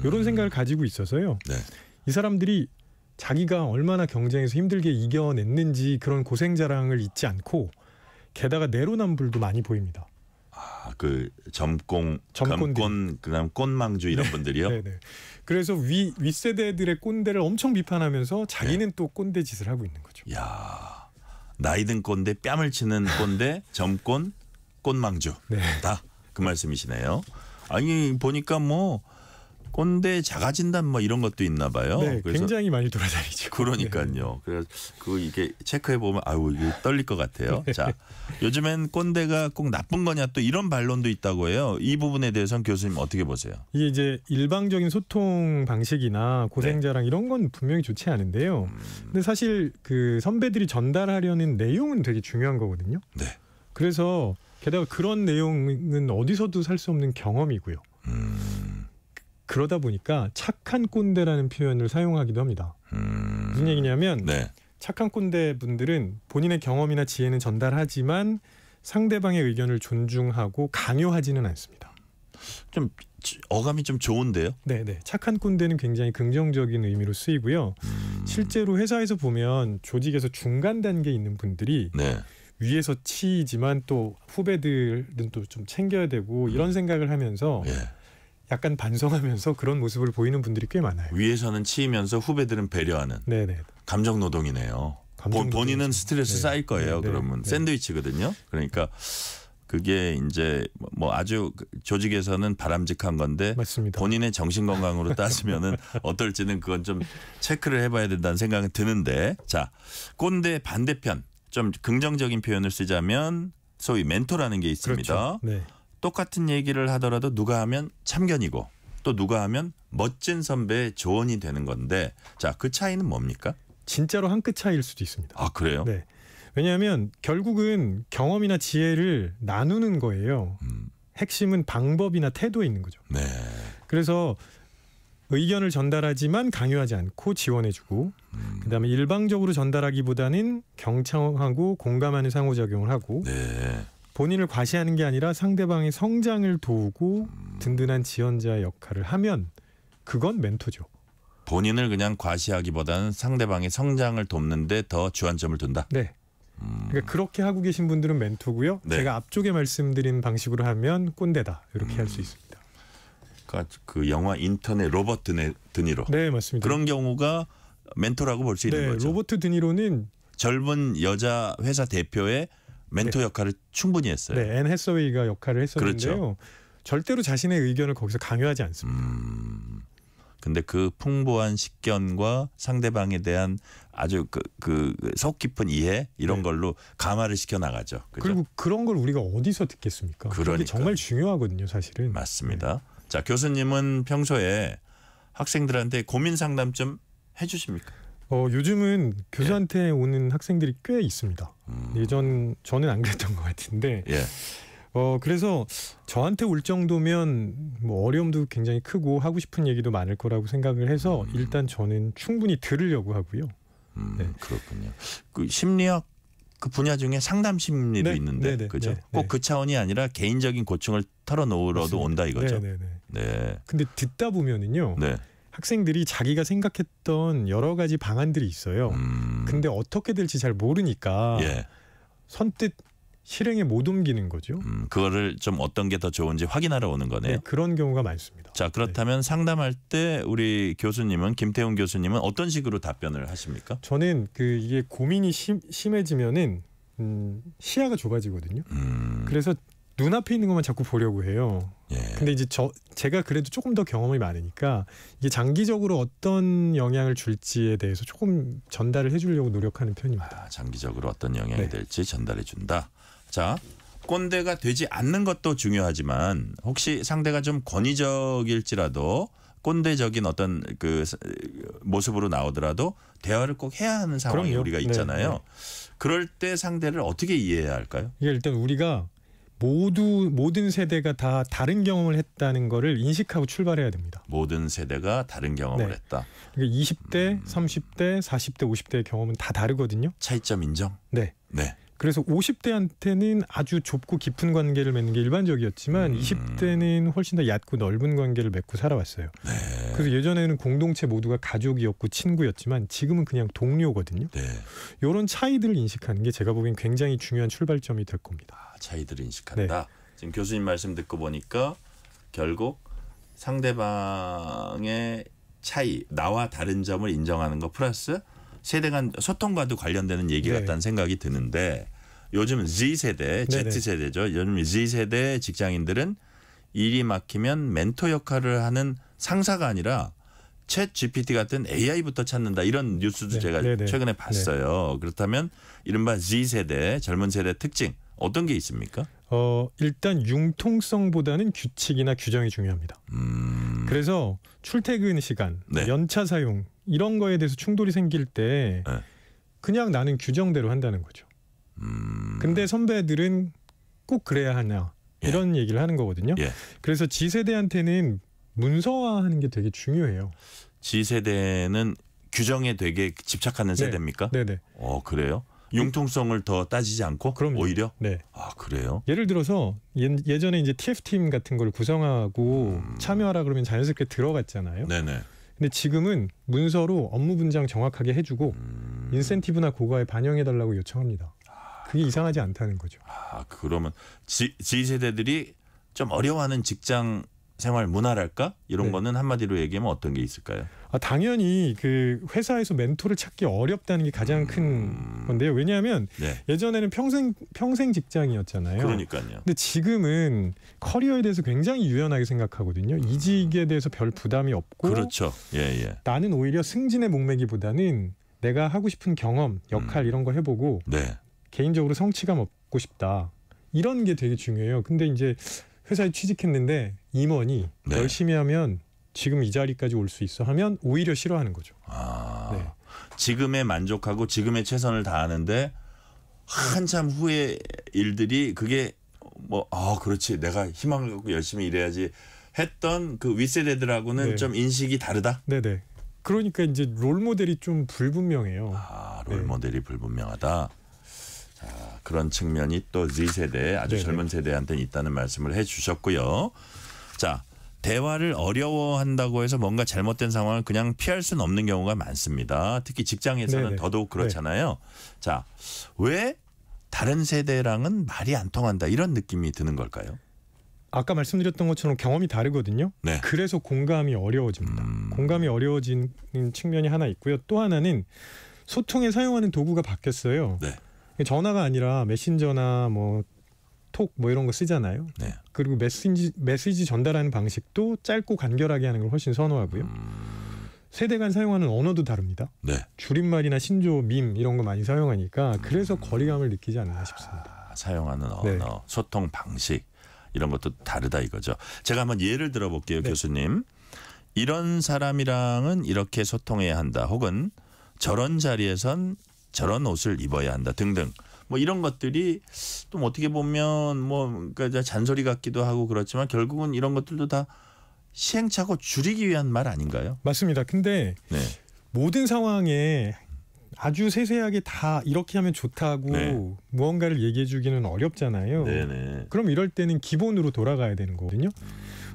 이런 음... 생각을 가지고 있어서요. 네. 이 사람들이 자기가 얼마나 경쟁에서 힘들게 이겨냈는지 그런 고생 자랑을 잊지 않고 게다가 내로남불도 많이 보입니다. 아그 점공 점권 그다음 그 꼰망주 이런 네. 분들이요. 네네. 네. 그래서 위 윗세대들의 꼰대를 엄청 비판하면서 자기는 네. 또 꼰대 짓을 하고 있는 거죠. 야 나이든 꼰대 뺨을 치는 꼰대 점권 꼰망주 네. 다그 말씀이시네요. 아니 보니까 뭐 꼰대 자가진단 뭐 이런 것도 있나 봐요. 네, 굉장히 많이 돌아다니죠. 그러니까요. 네. 그래서 그 이게 체크해 보면 아유 이게 떨릴 것 같아요. 네. 자, 요즘엔 꼰대가 꼭 나쁜 거냐 또 이런 반론도 있다고 해요. 이 부분에 대해서는 교수님 어떻게 보세요? 이게 이제 일방적인 소통 방식이나 고생자랑 네. 이런 건 분명히 좋지 않은데요. 음. 근데 사실 그 선배들이 전달하려는 내용은 되게 중요한 거거든요. 네. 그래서 게다가 그런 내용은 어디서도 살 수 없는 경험이고요. 음. 그러다 보니까 착한 꼰대라는 표현을 사용하기도 합니다. 음... 무슨 얘기냐면 네. 착한 꼰대 분들은 본인의 경험이나 지혜는 전달하지만 상대방의 의견을 존중하고 강요하지는 않습니다. 좀 어감이 좀 좋은데요? 네, 네. 착한 꼰대는 굉장히 긍정적인 의미로 쓰이고요. 음... 실제로 회사에서 보면 조직에서 중간 단계에 있는 분들이 네. 위에서 치이지만 또 후배들은 또 좀 챙겨야 되고 이런 음. 생각을 하면서 예. 약간 반성하면서 그런 모습을 보이는 분들이 꽤 많아요. 위에서는 치이면서 후배들은 배려하는. 네네. 감정 노동이네요. 감정 본인은 스트레스 네. 쌓일 거예요. 네, 네 그러면 네 샌드위치거든요. 그러니까 그게 이제 뭐, 뭐 아주 그 조직에서는 바람직한 건데 맞습니다. 본인의 정신 건강으로 따지면 어떨지는 그건 좀 체크를 해봐야 된다는 생각이 드는데 자 꼰대 반대편 좀 긍정적인 표현을 쓰자면 소위 멘토라는 게 있습니다. 그렇죠. 네. 똑같은 얘기를 하더라도 누가 하면 참견이고 또 누가 하면 멋진 선배의 조언이 되는 건데 자 그 차이는 뭡니까? 진짜로 한 끗 차이일 수도 있습니다. 아 그래요? 네. 왜냐하면 결국은 경험이나 지혜를 나누는 거예요. 음. 핵심은 방법이나 태도에 있는 거죠. 네. 그래서 의견을 전달하지만 강요하지 않고 지원해주고 음. 그다음에 일방적으로 전달하기보다는 경청하고 공감하는 상호작용을 하고 네. 본인을 과시하는 게 아니라 상대방의 성장을 도우고 음. 든든한 지원자 역할을 하면 그건 멘토죠. 본인을 그냥 과시하기보다는 상대방의 성장을 돕는데 더 주안점을 둔다. 네. 음. 그러니까 그렇게 하고 계신 분들은 멘토고요. 네. 제가 앞쪽에 말씀드린 방식으로 하면 꼰대다 이렇게 음. 할수 있습니다. 그러니까 그 영화 인터넷 로버트 드니로. 네 맞습니다. 그런 경우가 멘토라고 볼 수 있는 네, 거죠. 로버트 드니로는 젊은 여자 회사 대표의 멘토 역할을 충분히 했어요. 네, 앤 해서웨이가 역할을 했었는데요. 그렇죠. 절대로 자신의 의견을 거기서 강요하지 않습니다. 음, 근데 그 풍부한 식견과 상대방에 대한 아주 그, 그속 깊은 이해 이런 네. 걸로 감화를 시켜 나가죠. 그죠? 그리고 그런 걸 우리가 어디서 듣겠습니까? 그러니까. 정말 중요하거든요, 사실은. 맞습니다. 네. 자, 교수님은 평소에 학생들한테 고민 상담 좀 해주십니까? 어, 요즘은 교수한테 예. 오는 학생들이 꽤 있습니다. 음. 예전 저는 안 그랬던 것 같은데. 예. 어 그래서 저한테 올 정도면 뭐 어려움도 굉장히 크고 하고 싶은 얘기도 많을 거라고 생각을 해서 음. 일단 저는 충분히 들으려고 하고요. 음, 네. 그렇군요. 그 심리학 그 분야 중에 상담 심리도 네, 있는데 네, 네. 그죠? 네. 꼭그 네. 차원이 아니라 개인적인 고충을 털어놓으러도 온다 이거죠. 네, 네, 네. 근데 듣다 보면은요. 네. 학생들이 자기가 생각했던 여러 가지 방안들이 있어요. 음. 근데 어떻게 될지 잘 모르니까 예. 선뜻 실행에 못 옮기는 거죠. 음, 그거를 좀 어떤 게 더 좋은지 확인하러 오는 거네요. 네, 그런 경우가 많습니다. 자 그렇다면 네. 상담할 때 우리 교수님은 김태훈 교수님은 어떤 식으로 답변을 하십니까? 저는 그 이게 고민이 심, 심해지면은 음, 시야가 좁아지거든요. 음. 그래서 눈앞에 있는 것만 자꾸 보려고 해요. 예. 근데 이제 저 제가 그래도 조금 더 경험이 많으니까 이게 장기적으로 어떤 영향을 줄지에 대해서 조금 전달을 해주려고 노력하는 편입니다. 아, 장기적으로 어떤 영향이 네. 될지 전달해 준다. 자 꼰대가 되지 않는 것도 중요하지만 혹시 상대가 좀 권위적일지라도 꼰대적인 어떤 그 모습으로 나오더라도 대화를 꼭 해야 하는 상황이 그럼요. 우리가 있잖아요. 네, 네. 그럴 때 상대를 어떻게 이해해야 할까요? 이게 그러니까 일단 우리가 모두 모든 세대가 다 다른 경험을 했다는 거를 인식하고 출발해야 됩니다. 모든 세대가 다른 경험을 네. 했다. 그러니까 20대, 음. 30대, 40대, 50대의 경험은 다 다르거든요. 차이점 인정? 네. 네. 그래서 50대한테는 아주 좁고 깊은 관계를 맺는 게 일반적이었지만 음. 20대는 훨씬 더 얕고 넓은 관계를 맺고 살아왔어요. 네. 그래서 예전에는 공동체 모두가 가족이었고 친구였지만 지금은 그냥 동료거든요. 네. 이런 차이들을 인식하는 게 제가 보기엔 굉장히 중요한 출발점이 될 겁니다. 아, 차이들을 인식한다. 네. 지금 교수님 말씀 듣고 보니까 결국 상대방의 차이, 나와 다른 점을 인정하는 것 플러스 세대 간 소통과도 관련되는 얘기 네. 같다는 네. 생각이 드는데 요즘 Z 세대, Z 세대죠. 요즘 Z 세대 직장인들은 일이 막히면 멘토 역할을 하는 상사가 아니라 챗 GPT 같은 AI부터 찾는다 이런 뉴스도 네, 제가 네, 네. 최근에 봤어요. 그렇다면 이른바 Z 세대 젊은 세대 특징 어떤 게 있습니까? 어 일단 융통성보다는 규칙이나 규정이 중요합니다. 음. 그래서 출퇴근 시간, 네. 연차 사용 이런 거에 대해서 충돌이 생길 때 네. 그냥 나는 규정대로 한다는 거죠. 음... 근데 선배들은 꼭 그래야 하냐 예. 이런 얘기를 하는 거거든요. 예. 그래서 지 세대한테는 문서화하는 게 되게 중요해요. 지 세대는 규정에 되게 집착하는 네. 세대입니까? 네네. 네. 어 그래요? 융통성을 더 따지지 않고 그럼 오히려 네. 아 그래요? 예를 들어서 예, 전에 이제 TF 팀 같은 걸 구성하고 음... 참여하라 그러면 자연스럽게 들어갔잖아요. 네네. 근데 지금은 문서로 업무 분장 정확하게 해주고 음. 인센티브나 고가에 반영해달라고 요청합니다. 그게 그 이상하지 않다는 거죠. 아 그러면 지, 지 세대들이 좀 어려워하는 직장 생활 문화랄까 이런 네. 거는 한마디로 얘기하면 어떤 게 있을까요? 아, 당연히 그 회사에서 멘토를 찾기 어렵다는 게 가장 음... 큰 건데요. 왜냐하면 네. 예전에는 평생 평생 직장이었잖아요. 그러니까요. 근데 지금은 커리어에 대해서 굉장히 유연하게 생각하거든요. 음... 이직에 대해서 별 부담이 없고 그렇죠. 예, 예. 나는 오히려 승진의 목매기보다는 내가 하고 싶은 경험, 역할 음... 이런 거 해보고 네. 개인적으로 성취감 얻고 싶다. 이런 게 되게 중요해요. 근데 이제 회사에 취직했는데 임원이 네. 열심히 하면 지금 이 자리까지 올 수 있어 하면 오히려 싫어하는 거죠. 아, 네. 지금에 만족하고 지금에 최선을 다하는데 한참 후에 일들이 그게 뭐아 그렇지 내가 희망을 갖고 열심히 일해야지 했던 그 윗세대들하고는 네. 좀 인식이 다르다. 네네. 그러니까 이제 롤 모델이 좀 불분명해요. 아, 롤 모델이 불분명하다. 아, 그런 측면이 또 Z세대 아주 네네. 젊은 세대한테는 있다는 말씀을 해 주셨고요. 자, 대화를 어려워한다고 해서 뭔가 잘못된 상황을 그냥 피할 수는 없는 경우가 많습니다. 특히 직장에서는 네네. 더더욱 네. 그렇잖아요. 네. 자, 왜 다른 세대랑은 말이 안 통한다 이런 느낌이 드는 걸까요? 아까 말씀드렸던 것처럼 경험이 다르거든요. 네. 그래서 공감이 어려워집니다. 음... 공감이 어려워지는 측면이 하나 있고요. 또 하나는 소통에 사용하는 도구가 바뀌었어요. 네. 전화가 아니라 메신저나 뭐 톡뭐 뭐 이런 거 쓰잖아요. 네. 그리고 메시지 메시지 전달하는 방식도 짧고 간결하게 하는 걸 훨씬 선호하고요. 음... 세대 간 사용하는 언어도 다릅니다. 네. 줄임말이나 신조, 밈 이런 거 많이 사용하니까 그래서 음. 거리감을 느끼지 않나 싶습니다. 아, 사용하는 네. 언어, 네. 소통 방식 이런 것도 다르다 이거죠. 제가 한번 예를 들어볼게요, 네. 교수님. 이런 사람이랑은 이렇게 소통해야 한다. 혹은 저런 자리에선 저런 옷을 입어야 한다 등등 뭐 이런 것들이 또 뭐 어떻게 보면 뭐 그러니까 잔소리 같기도 하고 그렇지만 결국은 이런 것들도 다 시행착오 줄이기 위한 말 아닌가요? 맞습니다. 근데 네. 모든 상황에 아주 세세하게 다 이렇게 하면 좋다고 네. 무언가를 얘기해 주기는 어렵잖아요. 네네. 네. 그럼 이럴 때는 기본으로 돌아가야 되는 거거든요. 음.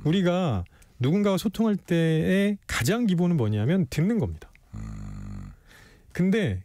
우리가 누군가와 소통할 때의 가장 기본은 뭐냐면 듣는 겁니다. 음. 근데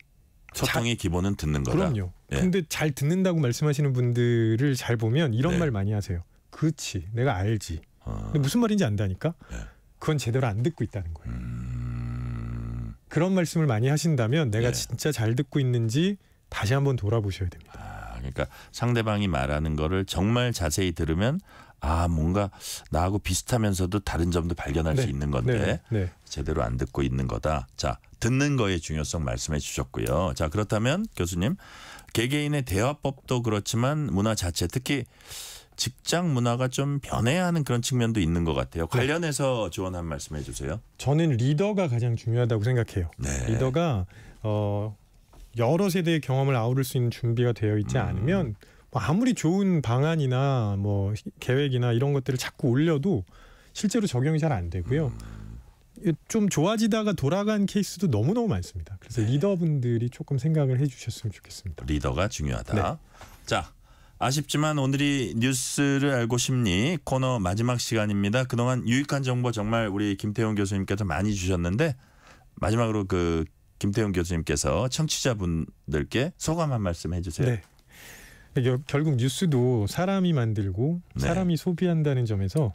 소통의 자, 기본은 듣는 거다. 그럼요. 예. 근데 잘 듣는다고 말씀하시는 분들을 잘 보면 이런 네. 말 많이 하세요. 그렇지, 내가 알지. 아. 근데 무슨 말인지 안다니까. 네. 그건 제대로 안 듣고 있다는 거예요. 음... 그런 말씀을 많이 하신다면 내가 네. 진짜 잘 듣고 있는지 다시 한번 돌아보셔야 됩니다. 아, 그러니까 상대방이 말하는 거를 정말 자세히 들으면 아 뭔가 나하고 비슷하면서도 다른 점도 발견할 네. 수 있는 건데 네, 네. 제대로 안 듣고 있는 거다. 자 듣는 거의 중요성 말씀해 주셨고요. 자 그렇다면 교수님 개개인의 대화법도 그렇지만 문화 자체 특히 직장 문화가 좀 변해야 하는 그런 측면도 있는 것 같아요. 네. 관련해서 조언 한 말씀해 주세요. 저는 리더가 가장 중요하다고 생각해요. 네. 리더가 어, 여러 세대의 경험을 아우를 수 있는 준비가 되어 있지 음. 않으면 뭐 아무리 좋은 방안이나 뭐 계획이나 이런 것들을 자꾸 올려도 실제로 적용이 잘 안 되고요. 음. 좀 좋아지다가 돌아간 케이스도 너무너무 많습니다. 그래서 네. 리더분들이 조금 생각을 해주셨으면 좋겠습니다. 리더가 중요하다. 네. 자, 아쉽지만 오늘이 뉴스를 알고 싶니 코너 마지막 시간입니다. 그동안 유익한 정보 정말 우리 김태용 교수님께서 많이 주셨는데 마지막으로 그 김태용 교수님께서 청취자분들께 소감 한 말씀 해주세요. 네. 결국 뉴스도 사람이 만들고 네. 사람이 소비한다는 점에서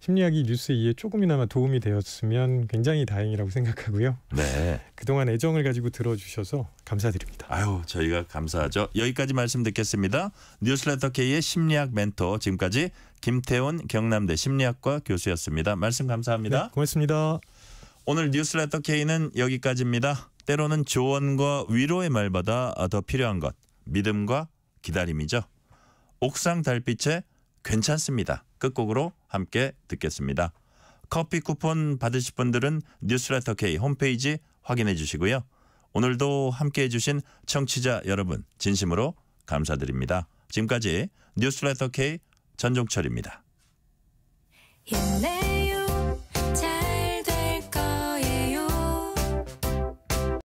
심리학이 뉴스 이해 조금이나마 도움이 되었으면 굉장히 다행이라고 생각하고요. 네. 그동안 애정을 가지고 들어주셔서 감사드립니다. 아유, 저희가 감사하죠. 여기까지 말씀 듣겠습니다. 뉴스레터 K의 심리학 멘토 지금까지 김태훈 경남대 심리학과 교수였습니다. 말씀 감사합니다. 네, 고맙습니다. 오늘 뉴스레터 K는 여기까지입니다. 때로는 조언과 위로의 말보다 더 필요한 것 믿음과 기다림이죠. 옥상 달빛에 괜찮습니다. 끝곡으로 함께 듣겠습니다. 커피 쿠폰 받으실 분들은 뉴스레터 K 홈페이지 확인해 주시고요. 오늘도 함께해 주신 청취자 여러분 진심으로 감사드립니다. 지금까지 뉴스레터 K 전종철입니다.